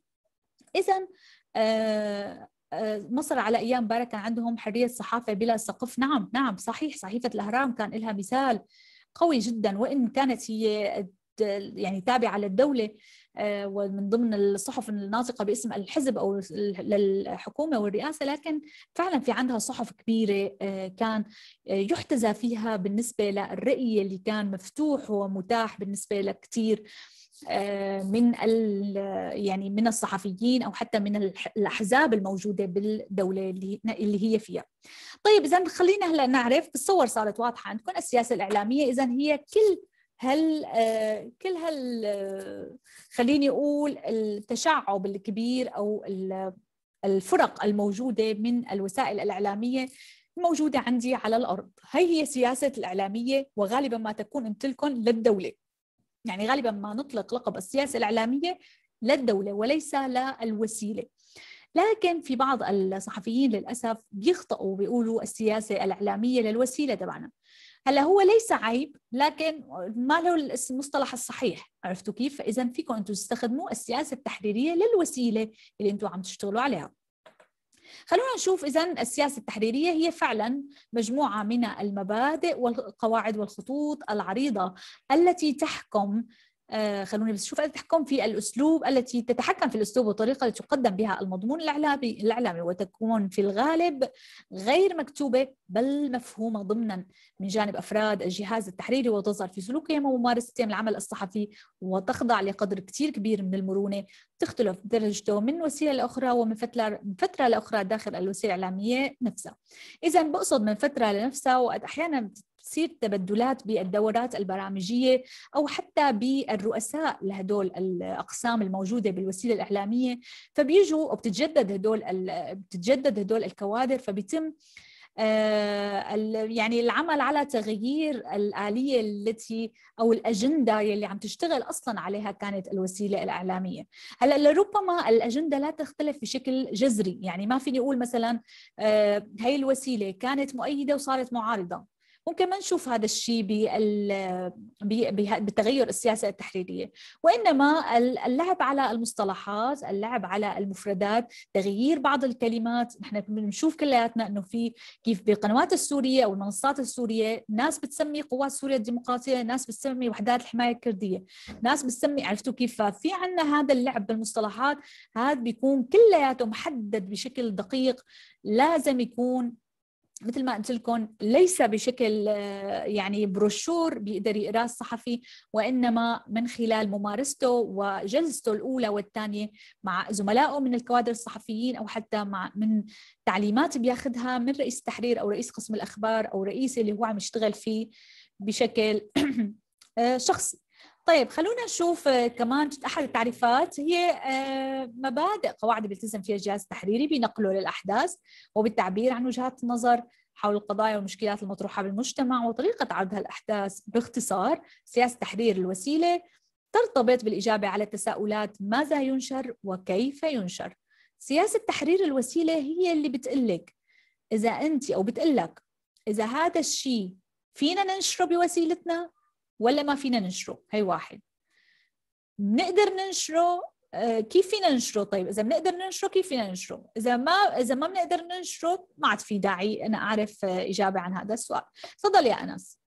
Speaker 1: اذا آه، آه، مصر على ايام بارك كان عندهم حريه صحافه بلا سقف نعم نعم صحيح صحيفه الاهرام كان لها مثال قوي جدا وان كانت هي يعني تابعه للدوله آه، ومن ضمن الصحف الناطقه باسم الحزب او للحكومه والرئاسه لكن فعلا في عندها صحف كبيره آه، كان يحتذى فيها بالنسبه للرأي اللي كان مفتوح ومتاح بالنسبه لكثير آه، من يعني من الصحفيين او حتى من الاحزاب الموجوده بالدوله اللي اللي هي فيها. طيب اذا خلينا هلا نعرف بتصور صارت واضحه عندكم السياسه الاعلاميه اذا هي كل هل آه، كل هال آه، خليني اقول التشعب الكبير او الفرق الموجوده من الوسائل الاعلاميه موجودة عندي على الأرض هي هي سياسة الإعلامية وغالبا ما تكون امتلكن للدولة يعني غالبا ما نطلق لقب السياسة الإعلامية للدولة وليس للوسيلة لكن في بعض الصحفيين للأسف بيخطئوا بيقولوا السياسة الإعلامية للوسيلة تبعنا هلا هو ليس عيب لكن ما له المصطلح الصحيح عرفتوا كيف؟ فاذا فيكم انتم تستخدموا السياسه التحريريه للوسيله اللي انتم عم تشتغلوا عليها. خلونا نشوف إذا السياسة التحريرية هي فعلا مجموعة من المبادئ والقواعد والخطوط العريضة التي تحكم آه، خلوني بس شوف تحكم في الاسلوب التي تتحكم في الاسلوب والطريقه التي يقدم بها المضمون الاعلامي الاعلامي وتكون في الغالب غير مكتوبه بل مفهومه ضمنا من جانب افراد الجهاز التحريري وتظهر في سلوكهم وممارستهم العمل الصحفي وتخضع لقدر كثير كبير من المرونه تختلف درجته من وسيله لاخرى ومن فتره من فتره لاخرى داخل الوسيله الاعلاميه نفسها. اذا بقصد من فتره لنفسها واحيانا تصير تبدلات بالدورات البرامجيه او حتى بالرؤساء لهدول الاقسام الموجوده بالوسيله الاعلاميه فبيجوا وبتتجدد هدول بتتجدد هدول الكوادر فبيتم آه، يعني العمل على تغيير الآلية التي أو الأجندة يلي عم تشتغل أصلا عليها كانت الوسيلة الإعلامية هلأ لربما الأجندة لا تختلف بشكل جذري يعني ما فيني أقول مثلا آه، هاي الوسيلة كانت مؤيدة وصارت معارضة ممكن ما نشوف هذا الشيء بالتغير السياسة التحريرية وإنما اللعب على المصطلحات اللعب على المفردات تغيير بعض الكلمات نحن بنشوف كلياتنا أنه في كيف بالقنوات السورية أو المنصات السورية ناس بتسمي قوات سوريا الديمقراطية ناس بتسمي وحدات الحماية الكردية ناس بتسمي عرفتوا كيف ففي عندنا هذا اللعب بالمصطلحات هذا بيكون كلياته محدد بشكل دقيق لازم يكون مثل ما قلت لكم ليس بشكل آه، يعني بروشور بيقدر يقراه الصحفي وانما من خلال ممارسته وجلسته الاولى والثانيه مع زملائه من الكوادر الصحفيين او حتى مع من تعليمات بياخذها من رئيس التحرير او رئيس قسم الاخبار او رئيس اللي هو عم يشتغل فيه بشكل آه، شخصي طيب خلونا نشوف آه، كمان احد التعريفات هي آه، مبادئ قواعد بيلتزم فيها الجهاز التحريري بنقله للاحداث وبالتعبير عن وجهات النظر حول القضايا والمشكلات المطروحه بالمجتمع وطريقه عرض هالاحداث باختصار سياسه تحرير الوسيله ترتبط بالاجابه على التساؤلات ماذا ينشر وكيف ينشر سياسه تحرير الوسيله هي اللي بتقلك اذا انت او بتقلك اذا هذا الشيء فينا ننشره بوسيلتنا ولا ما فينا ننشره هي واحد بنقدر ننشره آه، كيف فينا ننشره طيب اذا بنقدر ننشره كيف فينا ننشره اذا ما اذا ما بنقدر ننشره ما عاد في داعي انا اعرف آه، اجابه عن هذا السؤال تفضل يا انس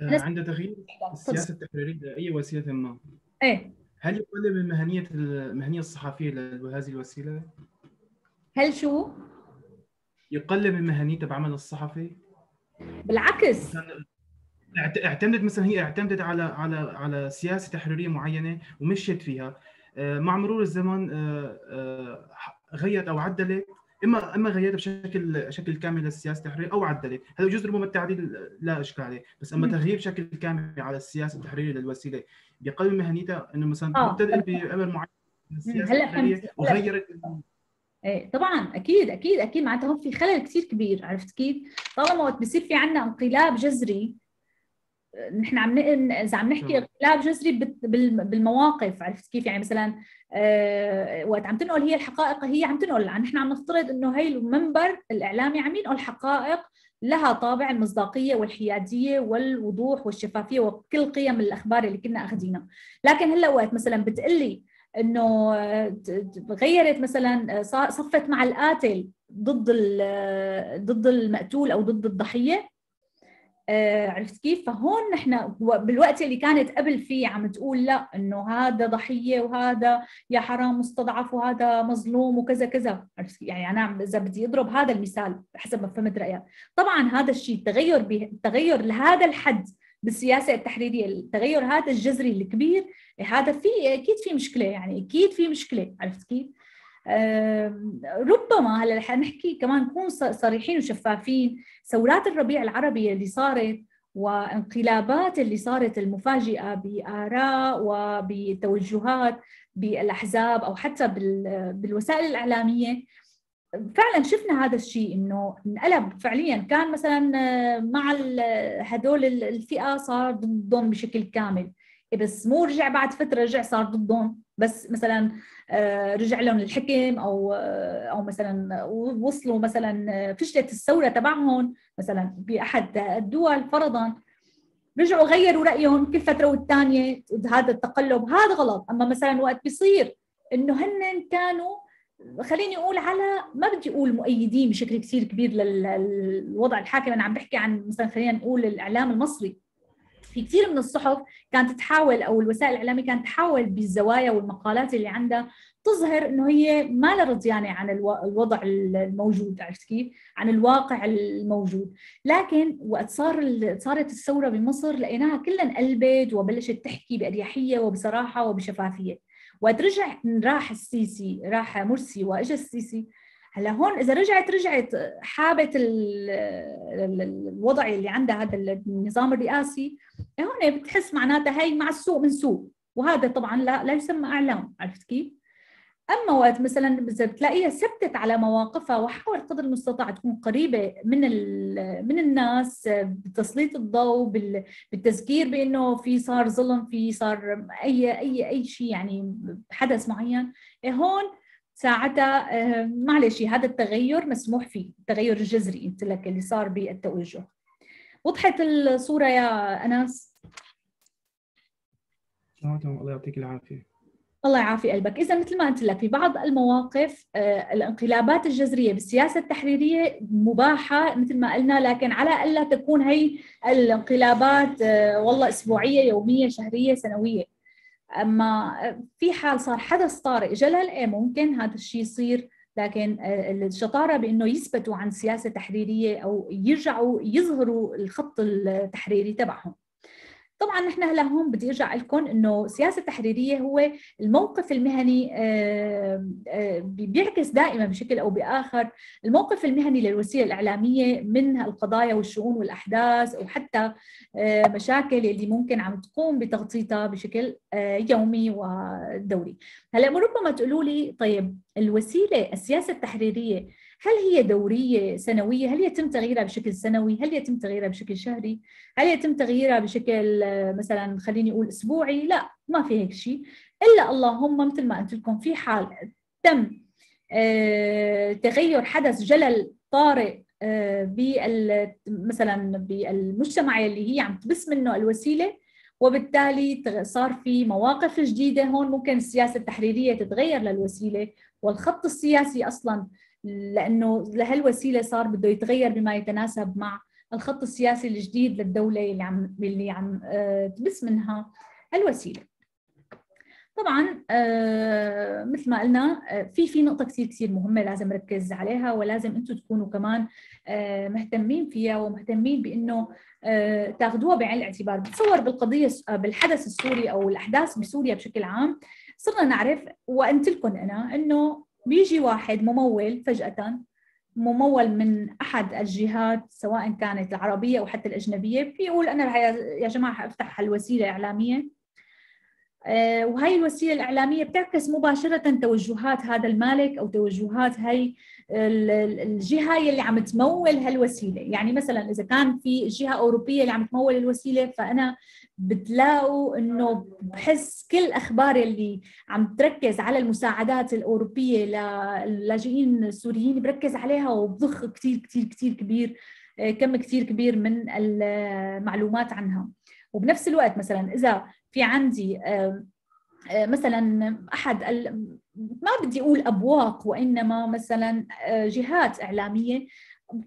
Speaker 2: آه، عند تغيير السياسه التحريريه لاي وسيله ما ايه هل يقلل من مهنيه المهنيه الصحفيه لهذه الوسيله؟ هل شو؟ يقلل من مهنيتها بعمل الصحفي؟ بالعكس اعتمدت مثلا هي اعتمدت على على على سياسه تحريريه معينه ومشيت فيها آه، مع مرور الزمن آه، آه، غيرت او عدلت اما اما غيرت بشكل بشكل كامل للسياسه التحريريه او عدلت هذا جزء ربما التعديل لا اشكال عليه بس اما تغيير بشكل كامل على السياسه التحريريه للوسيله بقلب مهنيتها انه مثلا مبتدئ بامر معين
Speaker 1: هلا التحريريه وغيرت إيه، طبعا اكيد اكيد اكيد معناتها هون في خلل كثير كبير عرفت كيف؟ طالما وقت بصير في عندنا انقلاب جذري نحن عم اذا عم نحكي انقلاب جذري بالمواقف عرفت كيف يعني مثلا آه، وقت عم تنقل هي الحقائق هي عم تنقل يعني نحن عم نفترض انه هي المنبر الاعلامي عم ينقل حقائق لها طابع المصداقيه والحياديه والوضوح والشفافيه وكل قيم الاخبار اللي كنا اخذينها لكن هلا وقت مثلا بتقلي انه غيرت مثلا صفت مع القاتل ضد ضد المقتول او ضد الضحيه آه، عرفت كيف؟ فهون نحن بالوقت اللي كانت قبل فيه عم تقول لا انه هذا ضحيه وهذا يا حرام مستضعف وهذا مظلوم وكذا كذا، عرفت يعني انا اذا بدي اضرب هذا المثال حسب ما فهمت رايك، طبعا هذا الشيء التغير التغير لهذا الحد بالسياسه التحريريه التغير هذا الجذري الكبير هذا في اكيد في مشكله يعني اكيد في مشكله عرفت كيف؟ ربما هلا رح نحكي كمان نكون صريحين وشفافين ثورات الربيع العربي اللي صارت وانقلابات اللي صارت المفاجئه باراء وبتوجهات بالاحزاب او حتى بالوسائل الاعلاميه فعلا شفنا هذا الشيء انه انقلب فعليا كان مثلا آه، مع هدول الفئه صار ضدهم بشكل كامل إيه، بس مو رجع بعد فتره رجع صار ضدهم بس مثلا آه، رجع لهم الحكم او آه، او مثلا وصلوا مثلا فشلت الثوره تبعهم مثلا باحد الدول فرضا رجعوا غيروا رايهم كل فتره والثانيه هذا التقلب هذا غلط اما مثلا وقت بيصير انه هن كانوا خليني اقول على ما بدي اقول مؤيدين بشكل كثير كبير للوضع الحاكم انا عم بحكي عن مثلا خلينا نقول الاعلام المصري في كثير من الصحف كانت تحاول او الوسائل الاعلاميه كانت تحاول بالزوايا والمقالات اللي عندها تظهر انه هي ما لها رضيانه يعني عن الوضع الموجود عرفت كيف؟ عن الواقع الموجود، لكن وقت صار صارت الثوره بمصر لقيناها كلها انقلبت وبلشت تحكي باريحيه وبصراحه وبشفافيه. وقت رجع راح السيسي راح مرسي واجا السيسي هلا هون اذا رجعت رجعت حابت الوضع اللي عندها هذا النظام الرئاسي هون بتحس معناتها هي مع السوق من سوق وهذا طبعا لا لا يسمى اعلام عرفت كيف؟ اما وقت مثلا بتلاقيها ثبتت على مواقفها وحاول قدر المستطاع تكون قريبه من من الناس بتسليط الضوء بالتذكير بانه في صار ظلم في صار اي اي اي شيء يعني حدث معين هون ساعتها آه، معلش هذا التغير مسموح فيه التغير الجذري قلت لك اللي صار بالتوجه وضحت الصوره يا انس
Speaker 2: الله يعطيك العافيه
Speaker 1: الله يعافي قلبك إذا مثل ما قلت لك في بعض المواقف آه، الانقلابات الجذرية بالسياسة التحريرية مباحة مثل ما قلنا لكن على ألا تكون هي الانقلابات آه، والله أسبوعية يومية شهرية سنوية أما في حال صار حدث طارئ جلل إيه ممكن هذا الشيء يصير لكن آه، الشطارة بأنه يثبتوا عن سياسة تحريرية أو يرجعوا يظهروا الخط التحريري تبعهم طبعا نحن هلا هون بدي ارجع لكم انه السياسه التحريريه هو الموقف المهني آه، آه، بيعكس دائما بشكل او باخر الموقف المهني للوسيله الاعلاميه من القضايا والشؤون والاحداث وحتى آه، مشاكل اللي ممكن عم تقوم بتغطيتها بشكل يومي ودوري هلا ربما تقولوا لي طيب الوسيله السياسه التحريريه هل هي دوريه سنويه؟ هل يتم تغييرها بشكل سنوي؟ هل يتم تغييرها بشكل شهري؟ هل يتم تغييرها بشكل آه، مثلا خليني اقول اسبوعي؟ لا ما في هيك شيء الا اللهم مثل ما قلت لكم في حال تم آه، تغير حدث جلل طارئ آه، بال مثلا بالمجتمع اللي هي عم تبس منه الوسيله وبالتالي صار في مواقف جديده هون ممكن السياسه التحريريه تتغير للوسيله والخط السياسي اصلا لانه لهالوسيله صار بده يتغير بما يتناسب مع الخط السياسي الجديد للدوله اللي عم اللي عم آه، تبث منها الوسيله. طبعا آه، مثل ما قلنا آه، في في نقطة كثير كثير مهمة لازم نركز عليها ولازم انتم تكونوا كمان مهتمين فيها ومهتمين بانه تاخذوها بعين الاعتبار، بتصور بالقضية بالحدث السوري او الاحداث بسوريا بشكل عام صرنا نعرف وانت لكم انا انه بيجي واحد ممول فجأة ممول من احد الجهات سواء كانت العربيه او حتى الاجنبيه بيقول انا رح يا جماعه حافتح هالوسيله الإعلامية آه، وهي الوسيله الاعلاميه بتعكس مباشره توجهات هذا المالك او توجهات هاي الجهه يلي عم تمول هالوسيله يعني مثلا اذا كان في جهه اوروبيه اللي عم تمول الوسيله فانا بتلاقوا انه بحس كل اخبار اللي عم تركز على المساعدات الاوروبيه للاجئين السوريين بركز عليها وبضخ كثير كثير كثير كبير كم كثير كبير من المعلومات عنها وبنفس الوقت مثلا اذا في عندي آه، مثلا احد ما بدي اقول ابواق وانما مثلا آه، جهات اعلاميه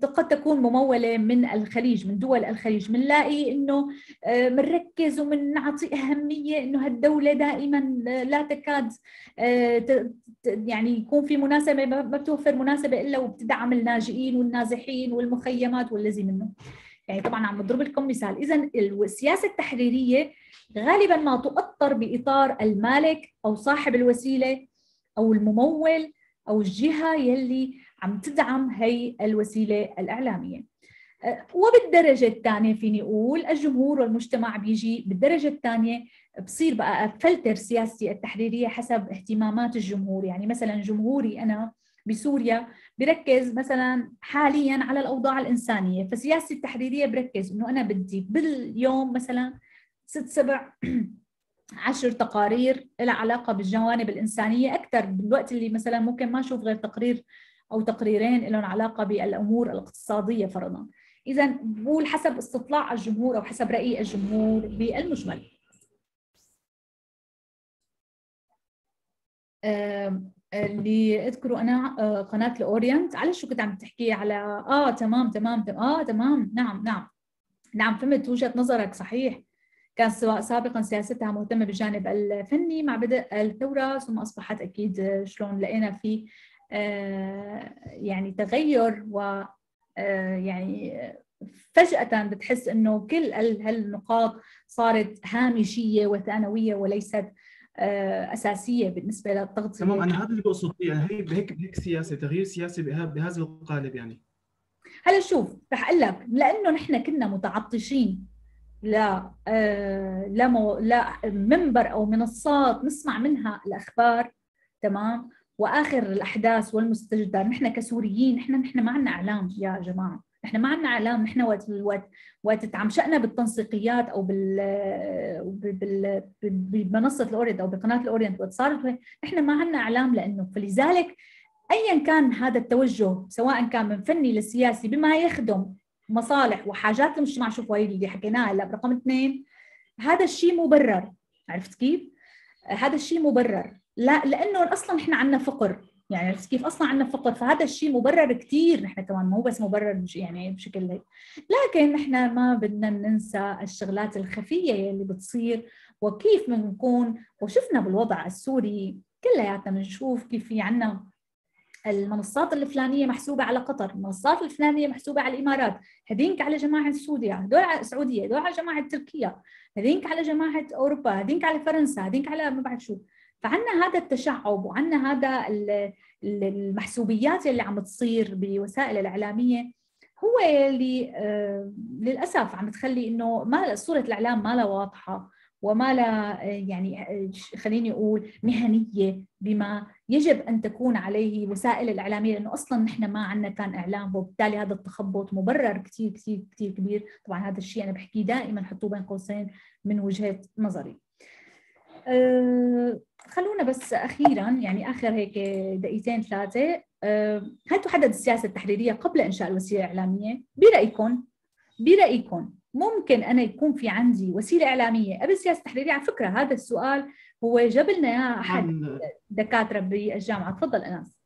Speaker 1: قد تكون ممولة من الخليج من دول الخليج بنلاقي انه بنركز آه، وبنعطي اهمية انه هالدولة دائما لا تكاد يعني يكون في مناسبة ما بتوفر مناسبة الا وبتدعم اللاجئين والنازحين والمخيمات والذي منه يعني طبعا عم نضرب لكم مثال اذا السياسه التحريريه غالبا ما تؤطر باطار المالك او صاحب الوسيله او الممول او الجهه يلي عم تدعم هي الوسيله الاعلاميه أه، وبالدرجة الثانية فيني أقول الجمهور والمجتمع بيجي بالدرجة الثانية بصير بقى فلتر سياستي التحريرية حسب اهتمامات الجمهور يعني مثلا جمهوري أنا بسوريا بركز مثلا حاليا على الاوضاع الانسانيه فسياستي التحريريه بركز انه انا بدي باليوم مثلا ست سبع عشر تقارير لها علاقه بالجوانب الانسانيه اكثر بالوقت اللي مثلا ممكن ما اشوف غير تقرير او تقريرين لهم علاقه بالامور الاقتصاديه فرضا اذا بقول حسب استطلاع الجمهور او حسب راي الجمهور بالمجمل اللي اذكره انا آه، قناه الاورينت على شو كنت عم تحكي على اه تمام تمام, تمام اه تمام نعم نعم نعم فهمت وجهه نظرك صحيح كان سواء سابقا سياستها مهتمة بالجانب الفني مع بدء الثورة ثم أصبحت أكيد شلون لقينا في آه، يعني تغير و آه، يعني فجأة بتحس إنه كل هالنقاط صارت هامشية وثانوية وليست آه، اساسيه بالنسبه للتغطيه تمام انا هذا
Speaker 2: اللي بقصد فيه يعني هي بهيك بهيك سياسه تغيير سياسي بهذا القالب يعني
Speaker 1: هلا شوف رح اقول لك لانه نحن كنا متعطشين لا آه، لا لا منبر او منصات نسمع منها الاخبار تمام واخر الاحداث والمستجدات نحن كسوريين نحن نحن ما عندنا اعلام يا جماعه نحن ما عندنا اعلام نحن وقت الوقت وقت تعمشقنا بالتنسيقيات او بال بال بمنصه الاورينت او بقناه الاورينت وقت صارت نحن ما عندنا اعلام لانه فلذلك ايا كان هذا التوجه سواء كان من فني للسياسي بما يخدم مصالح وحاجات المجتمع شوفوا هي اللي حكيناها هلا برقم اثنين هذا الشيء مبرر عرفت كيف؟ هذا الشيء مبرر لا لانه اصلا احنا عندنا فقر يعني عرفت كيف اصلا عندنا فقد فهذا الشيء مبرر كثير نحن كمان مو بس مبرر يعني بشكل هيك لكن نحن ما بدنا ننسى الشغلات الخفيه يلي بتصير وكيف بنكون وشفنا بالوضع السوري كلياتنا بنشوف كيف في عندنا المنصات الفلانية محسوبة على قطر، المنصات الفلانية محسوبة على الإمارات، هذينك على جماعة سوريا، هذول على السعودية، هذول على جماعة تركيا، هذينك على جماعة أوروبا، هذينك على فرنسا، هذينك على ما بعرف شو، فعنا هذا التشعب وعنا هذا المحسوبيات اللي عم تصير بالوسائل الإعلامية هو اللي آه، للأسف عم تخلي إنه ما صورة الإعلام ما واضحة وما لها آه، يعني آه، خليني أقول مهنية بما يجب أن تكون عليه وسائل الإعلامية لأنه أصلا نحن ما عندنا كان إعلام وبالتالي هذا التخبط مبرر كثير كثير كثير كبير طبعا هذا الشيء أنا بحكيه دائما حطوه بين قوسين من وجهة نظري أه خلونا بس اخيرا يعني اخر هيك دقيقتين ثلاثه آه، هل تحدد السياسه التحريريه قبل انشاء الوسيله الاعلاميه؟ برايكم برايكم ممكن انا يكون في عندي وسيله اعلاميه قبل السياسه التحريريه على فكره هذا السؤال هو جاب لنا اياه نعم. احد دكاتره بالجامعه تفضل انس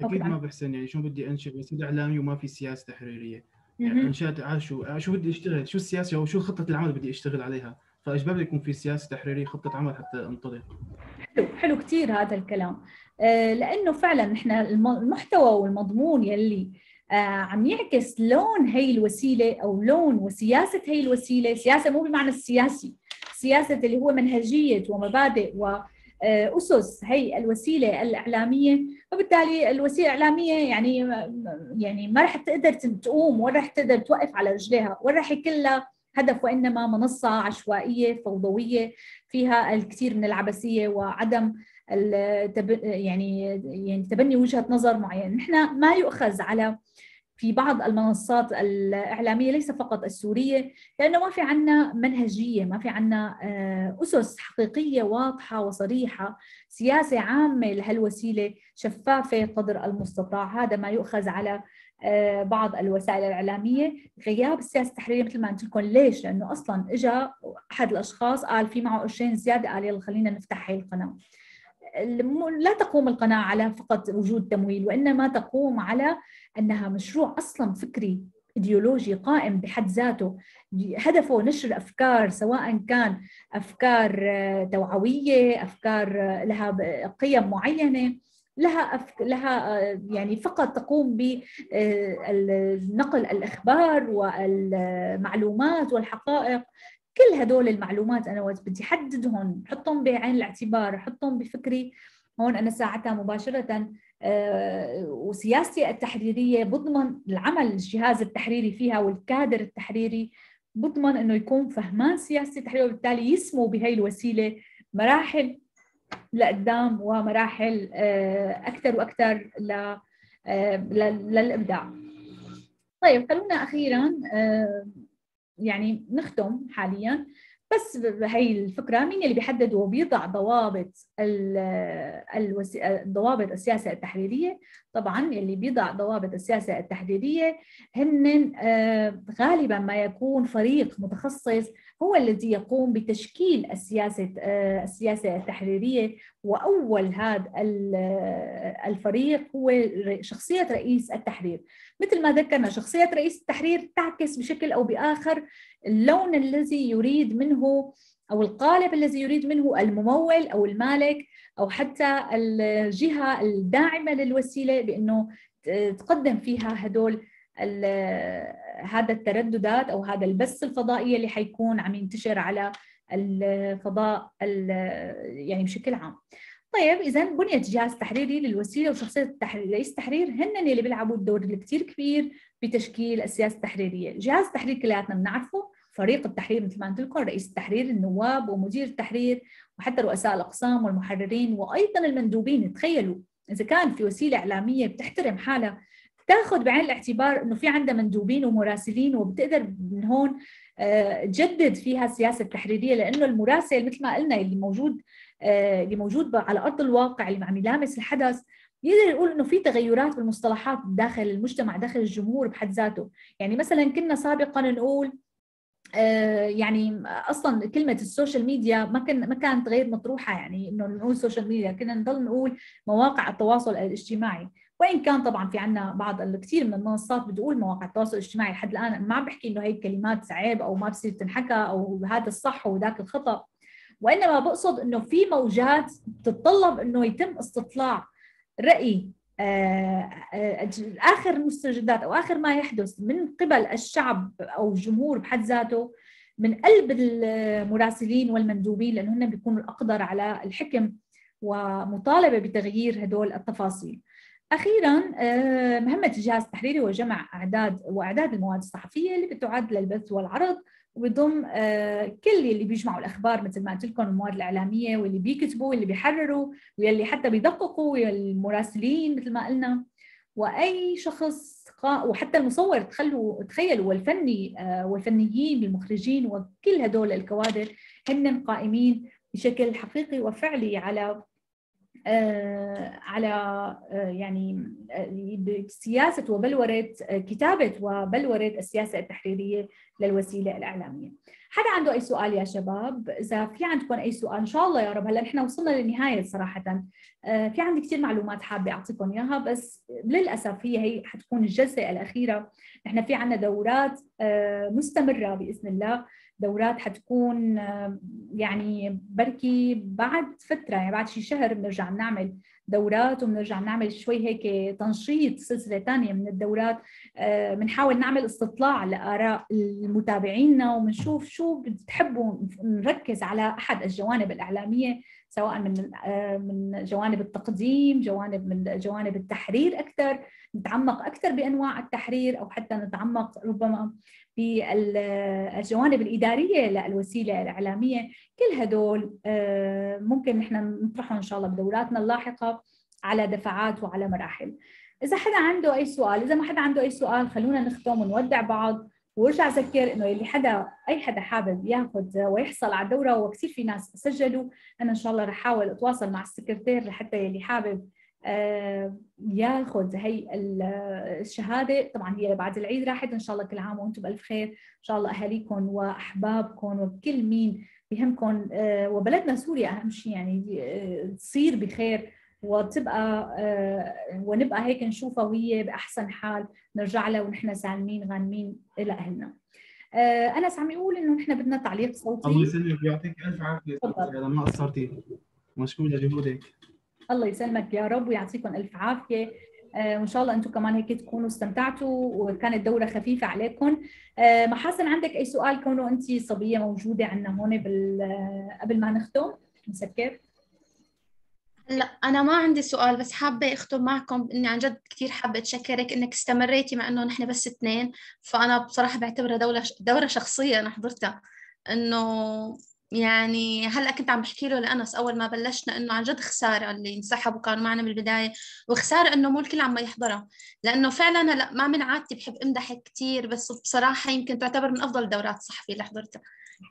Speaker 1: اكيد ما
Speaker 2: بحسن يعني شو بدي انشئ وسيله اعلاميه وما في سياسه تحريريه يعني انشات آه، شو آه، شو بدي اشتغل شو السياسه او شو خطه العمل بدي اشتغل عليها فاجبار يكون في سياسه تحريريه خطه عمل حتى انطلق
Speaker 1: حلو حلو كثير هذا الكلام آه، لانه فعلا نحن المحتوى والمضمون يلي آه، عم يعكس لون هي الوسيله او لون وسياسه هي الوسيله سياسه مو بمعنى السياسي سياسه اللي هو منهجيه ومبادئ و آه، اسس هي الوسيله الاعلاميه وبالتالي الوسيله الاعلاميه يعني يعني ما رح تقدر تقوم ولا رح تقدر توقف على رجليها ولا رح يكون لها هدف وإنما منصة عشوائية فوضوية فيها الكثير من العبثية وعدم يعني يعني تبني وجهة نظر معينة نحن ما يؤخذ على في بعض المنصات الإعلامية ليس فقط السورية لأنه ما في عنا منهجية ما في عنا آه، أسس حقيقية واضحة وصريحة سياسة عامة لهالوسيلة شفافة قدر المستطاع هذا ما يؤخذ على آه، بعض الوسائل الاعلاميه غياب السياسه التحريريه مثل ما قلت لكم ليش؟ لانه اصلا اجى احد الاشخاص قال في معه قرشين زياده قال يلا خلينا نفتح هي القناه لا تقوم القناه على فقط وجود تمويل وانما تقوم على انها مشروع اصلا فكري ايديولوجي قائم بحد ذاته هدفه نشر افكار سواء كان افكار آه، توعويه افكار آه، لها قيم معينه لها أفك... لها آه، يعني فقط تقوم بنقل آه، الاخبار والمعلومات والحقائق كل هدول المعلومات انا وقت بدي احددهم حطهم بعين الاعتبار حطهم بفكري هون انا ساعتها مباشره آه، وسياستي التحريريه بضمن العمل الجهاز التحريري فيها والكادر التحريري بضمن انه يكون فهمان سياسه التحرير وبالتالي يسمو بهي الوسيله مراحل لقدام ومراحل آه، اكثر واكثر آه، للابداع طيب خلونا اخيرا آه، يعني نختم حاليا بس هي الفكره مين اللي بيحدد وبيضع ضوابط ضوابط السياسه التحريريه طبعا اللي بيضع ضوابط السياسة التحديدية هن آه، غالبا ما يكون فريق متخصص هو الذي يقوم بتشكيل السياسة آه، السياسة التحريرية وأول هذا آه، الفريق هو شخصية رئيس التحرير مثل ما ذكرنا شخصية رئيس التحرير تعكس بشكل أو بآخر اللون الذي يريد منه أو القالب الذي يريد منه الممول أو المالك او حتى الجهه الداعمه للوسيله بانه تقدم فيها هدول هذا الترددات او هذا البث الفضائيه اللي حيكون عم ينتشر على الفضاء يعني بشكل عام. طيب اذا بنيه جهاز تحريري للوسيله وشخصيه رئيس التحرير هن اللي بيلعبوا الدور الكثير كبير بتشكيل السياسه التحريريه، جهاز التحرير كلياتنا بنعرفه فريق التحرير مثل ما قلت لكم رئيس التحرير النواب ومدير التحرير وحتى رؤساء الأقسام والمحررين وأيضا المندوبين تخيلوا إذا كان في وسيلة إعلامية بتحترم حالها تاخذ بعين الاعتبار انه في عندها مندوبين ومراسلين وبتقدر من هون آه، تجدد فيها السياسه التحريريه لانه المراسل مثل ما قلنا اللي موجود آه، اللي موجود على ارض الواقع اللي عم يلامس الحدث يقدر يقول انه في تغيرات بالمصطلحات داخل المجتمع داخل الجمهور بحد ذاته، يعني مثلا كنا سابقا نقول آه، يعني اصلا كلمه السوشيال ميديا ما كان ما كانت غير مطروحه يعني انه نقول سوشيال ميديا كنا نضل نقول مواقع التواصل الاجتماعي وان كان طبعا في عنا بعض الكثير من المنصات بتقول مواقع التواصل الاجتماعي لحد الان ما عم بحكي انه هي الكلمات عيب او ما بصير تنحكى او هذا الصح وذاك الخطا وانما بقصد انه في موجات بتتطلب انه يتم استطلاع راي آه، آه، اخر مستجدات او اخر ما يحدث من قبل الشعب او الجمهور بحد ذاته من قلب المراسلين والمندوبين لانه هم بيكونوا الاقدر على الحكم ومطالبه بتغيير هدول التفاصيل. اخيرا آه، مهمه الجهاز التحريري وجمع اعداد واعداد المواد الصحفيه اللي بتعد للبث والعرض ويضم آه، كل اللي بيجمعوا الاخبار مثل ما قلت لكم المواد الاعلاميه واللي بيكتبوا واللي بيحرروا واللي حتى بيدققوا والمراسلين مثل ما قلنا واي شخص وحتى المصور تخلوا تخيلوا والفني آه، والفنيين المخرجين وكل هدول الكوادر هن قائمين بشكل حقيقي وفعلي على آه، على آه، يعني آه، سياسة وبلورة كتابة وبلورة السياسة التحريرية للوسيلة الإعلامية حدا عنده أي سؤال يا شباب إذا في عندكم أي سؤال إن شاء الله يا رب هلأ نحن وصلنا للنهاية صراحة في عندي كثير معلومات حابة أعطيكم إياها بس للأسف هي هي حتكون الجلسة الأخيرة نحن في عندنا دورات مستمرة بإذن الله دورات حتكون يعني بركي بعد فتره يعني بعد شي شهر بنرجع نعمل دورات وبنرجع نعمل شوي هيك تنشيط سلسله ثانيه من الدورات آه، بنحاول نعمل استطلاع لاراء المتابعينا وبنشوف شو بتحبوا نركز على احد الجوانب الاعلاميه سواء من آه، من جوانب التقديم، جوانب من جوانب التحرير اكثر، نتعمق اكثر بانواع التحرير او حتى نتعمق ربما الجوانب الاداريه للوسيله الاعلاميه كل هدول آه، ممكن نحن نطرحهم ان شاء الله بدوراتنا اللاحقه على دفعات وعلى مراحل اذا حدا عنده اي سؤال اذا ما حدا عنده اي سؤال خلونا نختم ونودع بعض وارجع اذكر انه اللي حدا اي حدا حابب ياخذ ويحصل على الدوره وكثير في ناس سجلوا انا ان شاء الله رح احاول اتواصل مع السكرتير لحتى يلي حابب آه، ياخذ هي الشهاده طبعا هي بعد العيد راحت ان شاء الله كل عام وانتم بالف خير ان شاء الله اهاليكم واحبابكم وكل مين بهمكم آه، وبلدنا سوريا اهم شيء يعني آه، تصير بخير وتبقى ونبقى هيك نشوفها وهي باحسن حال نرجع لها ونحن سالمين غانمين لاهلنا. انس عم يقول انه نحن بدنا تعليق صوتي الله
Speaker 2: يسلمك يعطيك الف عافيه لما قصرتي مشكوره جهودك
Speaker 1: الله يسلمك يا رب ويعطيكم الف عافيه آه، وان شاء الله انتم كمان هيك تكونوا استمتعتوا وكانت دوره خفيفه عليكم آه، محاسن عندك اي سؤال كونه انت صبيه موجوده عندنا هون بال... آه، قبل ما نختم نسكر
Speaker 3: لا انا ما عندي سؤال بس حابه اختم معكم اني عن جد كثير حابه اتشكرك انك استمريتي مع انه نحن بس اثنين فانا بصراحه بعتبرها دوره دوره شخصيه انا حضرتها انه يعني هلا كنت عم بحكي له لانس اول ما بلشنا انه عن جد خساره اللي انسحبوا كانوا معنا بالبدايه وخساره انه مو الكل عم يحضرها لانه فعلا هلا ما من عادتي بحب امدحك كثير بس بصراحه يمكن تعتبر من افضل الدورات الصحفيه اللي حضرتها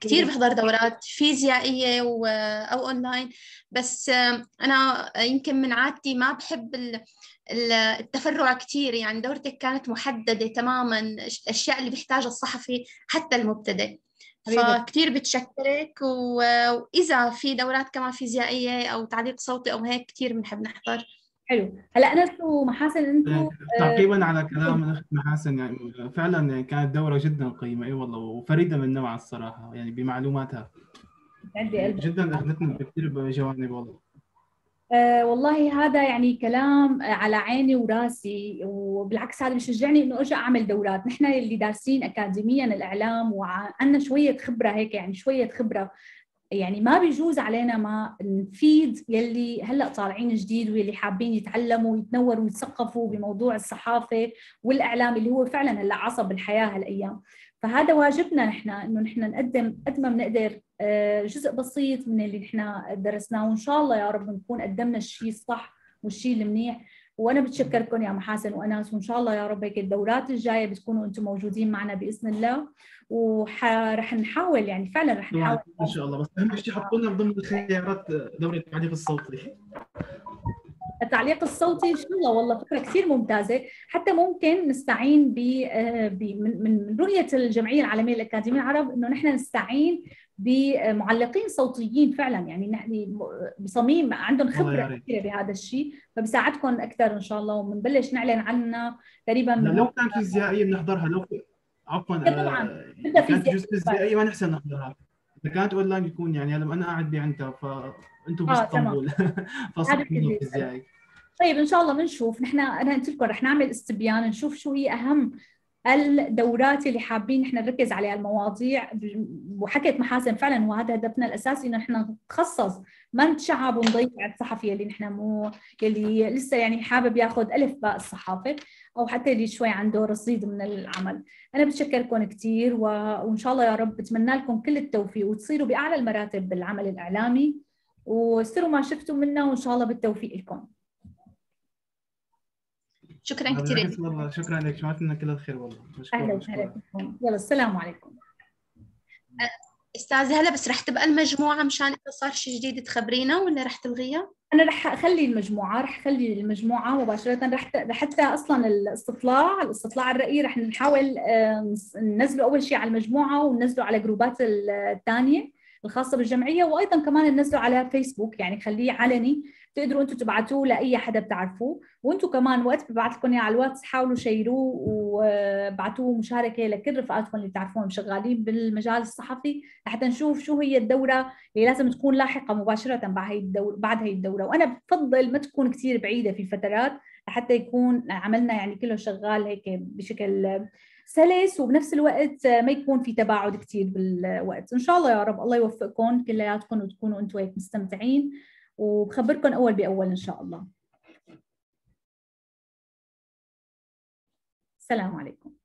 Speaker 3: كثير بحضر دورات فيزيائيه او اونلاين بس انا يمكن من عادتي ما بحب ال... التفرع كثير يعني دورتك كانت محدده تماما الاشياء اللي بيحتاجها الصحفي حتى المبتدئ فكتير بتشكرك و... واذا في دورات كمان فيزيائيه او تعليق صوتي او هيك كتير بنحب نحضر حلو هلا انس ومحاسن انتم آه، آه، تعقيبا على كلام
Speaker 2: الاخت محاسن يعني فعلا يعني كانت دوره جدا قيمه اي والله وفريده من نوعها الصراحه يعني بمعلوماتها عندي جدا اخذتنا بكثير جوانب والله
Speaker 1: آه، والله هذا يعني كلام على عيني وراسي وبالعكس هذا بشجعني انه ارجع اعمل دورات، نحن اللي دارسين اكاديميا الاعلام وعندنا شويه خبره هيك يعني شويه خبره يعني ما بيجوز علينا ما نفيد يلي هلا طالعين جديد واللي حابين يتعلموا ويتنوروا ويتثقفوا بموضوع الصحافه والاعلام اللي هو فعلا هلا عصب الحياه هالايام، فهذا واجبنا نحن انه نحن نقدم قد ما بنقدر آه، جزء بسيط من اللي نحن درسناه وان شاء الله يا رب نكون قدمنا الشيء الصح والشيء المنيح وانا بتشكركم يا محاسن واناس وان شاء الله يا رب هيك الدورات الجايه بتكونوا انتم موجودين معنا باذن الله ورح نحاول يعني فعلا رح نعم، نحاول
Speaker 2: ان شاء الله بس اهم شيء حطوا لنا ضمن الخيارات دوره التعليق الصوتي
Speaker 1: التعليق الصوتي ان شاء الله والله فكره كثير ممتازه حتى ممكن نستعين ب آه، من من رؤيه الجمعيه العالميه للاكاديمي العرب انه نحن نستعين بمعلقين صوتيين فعلا يعني نحن بصميم عندهم خبره كثيره بهذا الشيء فبساعدكم اكثر ان شاء الله وبنبلش نعلن عنها تقريبا لو كان
Speaker 2: فيزيائيه بنحضرها لو عفوا طبعا آه،
Speaker 1: بدها فيزيائيه
Speaker 2: ما نحسن نحضرها اذا كانت اونلاين يكون يعني لما انا قاعد بعندها ف انتم آه، في اسطنبول فصحيني ازيك
Speaker 1: طيب ان شاء الله بنشوف نحن انا قلت لكم رح نعمل استبيان نشوف شو هي اهم الدورات اللي حابين نحن نركز عليها المواضيع وحكيت محاسن فعلا وهذا هدفنا الاساسي انه نحن نتخصص ما نتشعب ونضيع الصحفي اللي نحن مو اللي لسه يعني حابب ياخذ الف باء الصحافه او حتى اللي شوي عنده رصيد من العمل انا بتشكركم كثير وان شاء الله يا رب بتمنى لكم كل التوفيق وتصيروا باعلى المراتب بالعمل الاعلامي واستروا ما شفتوا منا وان شاء الله بالتوفيق لكم
Speaker 3: شكرا كثير
Speaker 2: والله شكرا لك شو لنا كل الخير والله اهلا وسهلا
Speaker 3: بكم يلا السلام عليكم أه، استاذه هلا بس رح تبقى المجموعه مشان اذا صار شيء جديد تخبرينا ولا رح تلغيها؟ انا رح اخلي المجموعه رح اخلي المجموعه مباشره رح حتى
Speaker 1: اصلا الاستطلاع الاستطلاع الراي رح نحاول ننزله اول شيء على المجموعه وننزله على جروبات الثانيه الخاصه بالجمعيه وايضا كمان ننزله على فيسبوك يعني خليه علني تقدروا انتم تبعتوه لاي حدا بتعرفوه وانتم كمان وقت ببعث لكم على الواتس حاولوا شيروه وابعتوه مشاركه لكل رفقاتكم اللي بتعرفوهم شغالين بالمجال الصحفي لحتى نشوف شو هي الدوره اللي لازم تكون لاحقه مباشره بعد هي الدوره بعد هي الدوره وانا بفضل ما تكون كثير بعيده في فترات لحتى يكون عملنا يعني كله شغال هيك بشكل سلس وبنفس الوقت ما يكون في تباعد كثير بالوقت ان شاء الله يا رب الله يوفقكم كلياتكم وتكونوا انتم هيك مستمتعين وبخبركم اول باول ان شاء الله السلام عليكم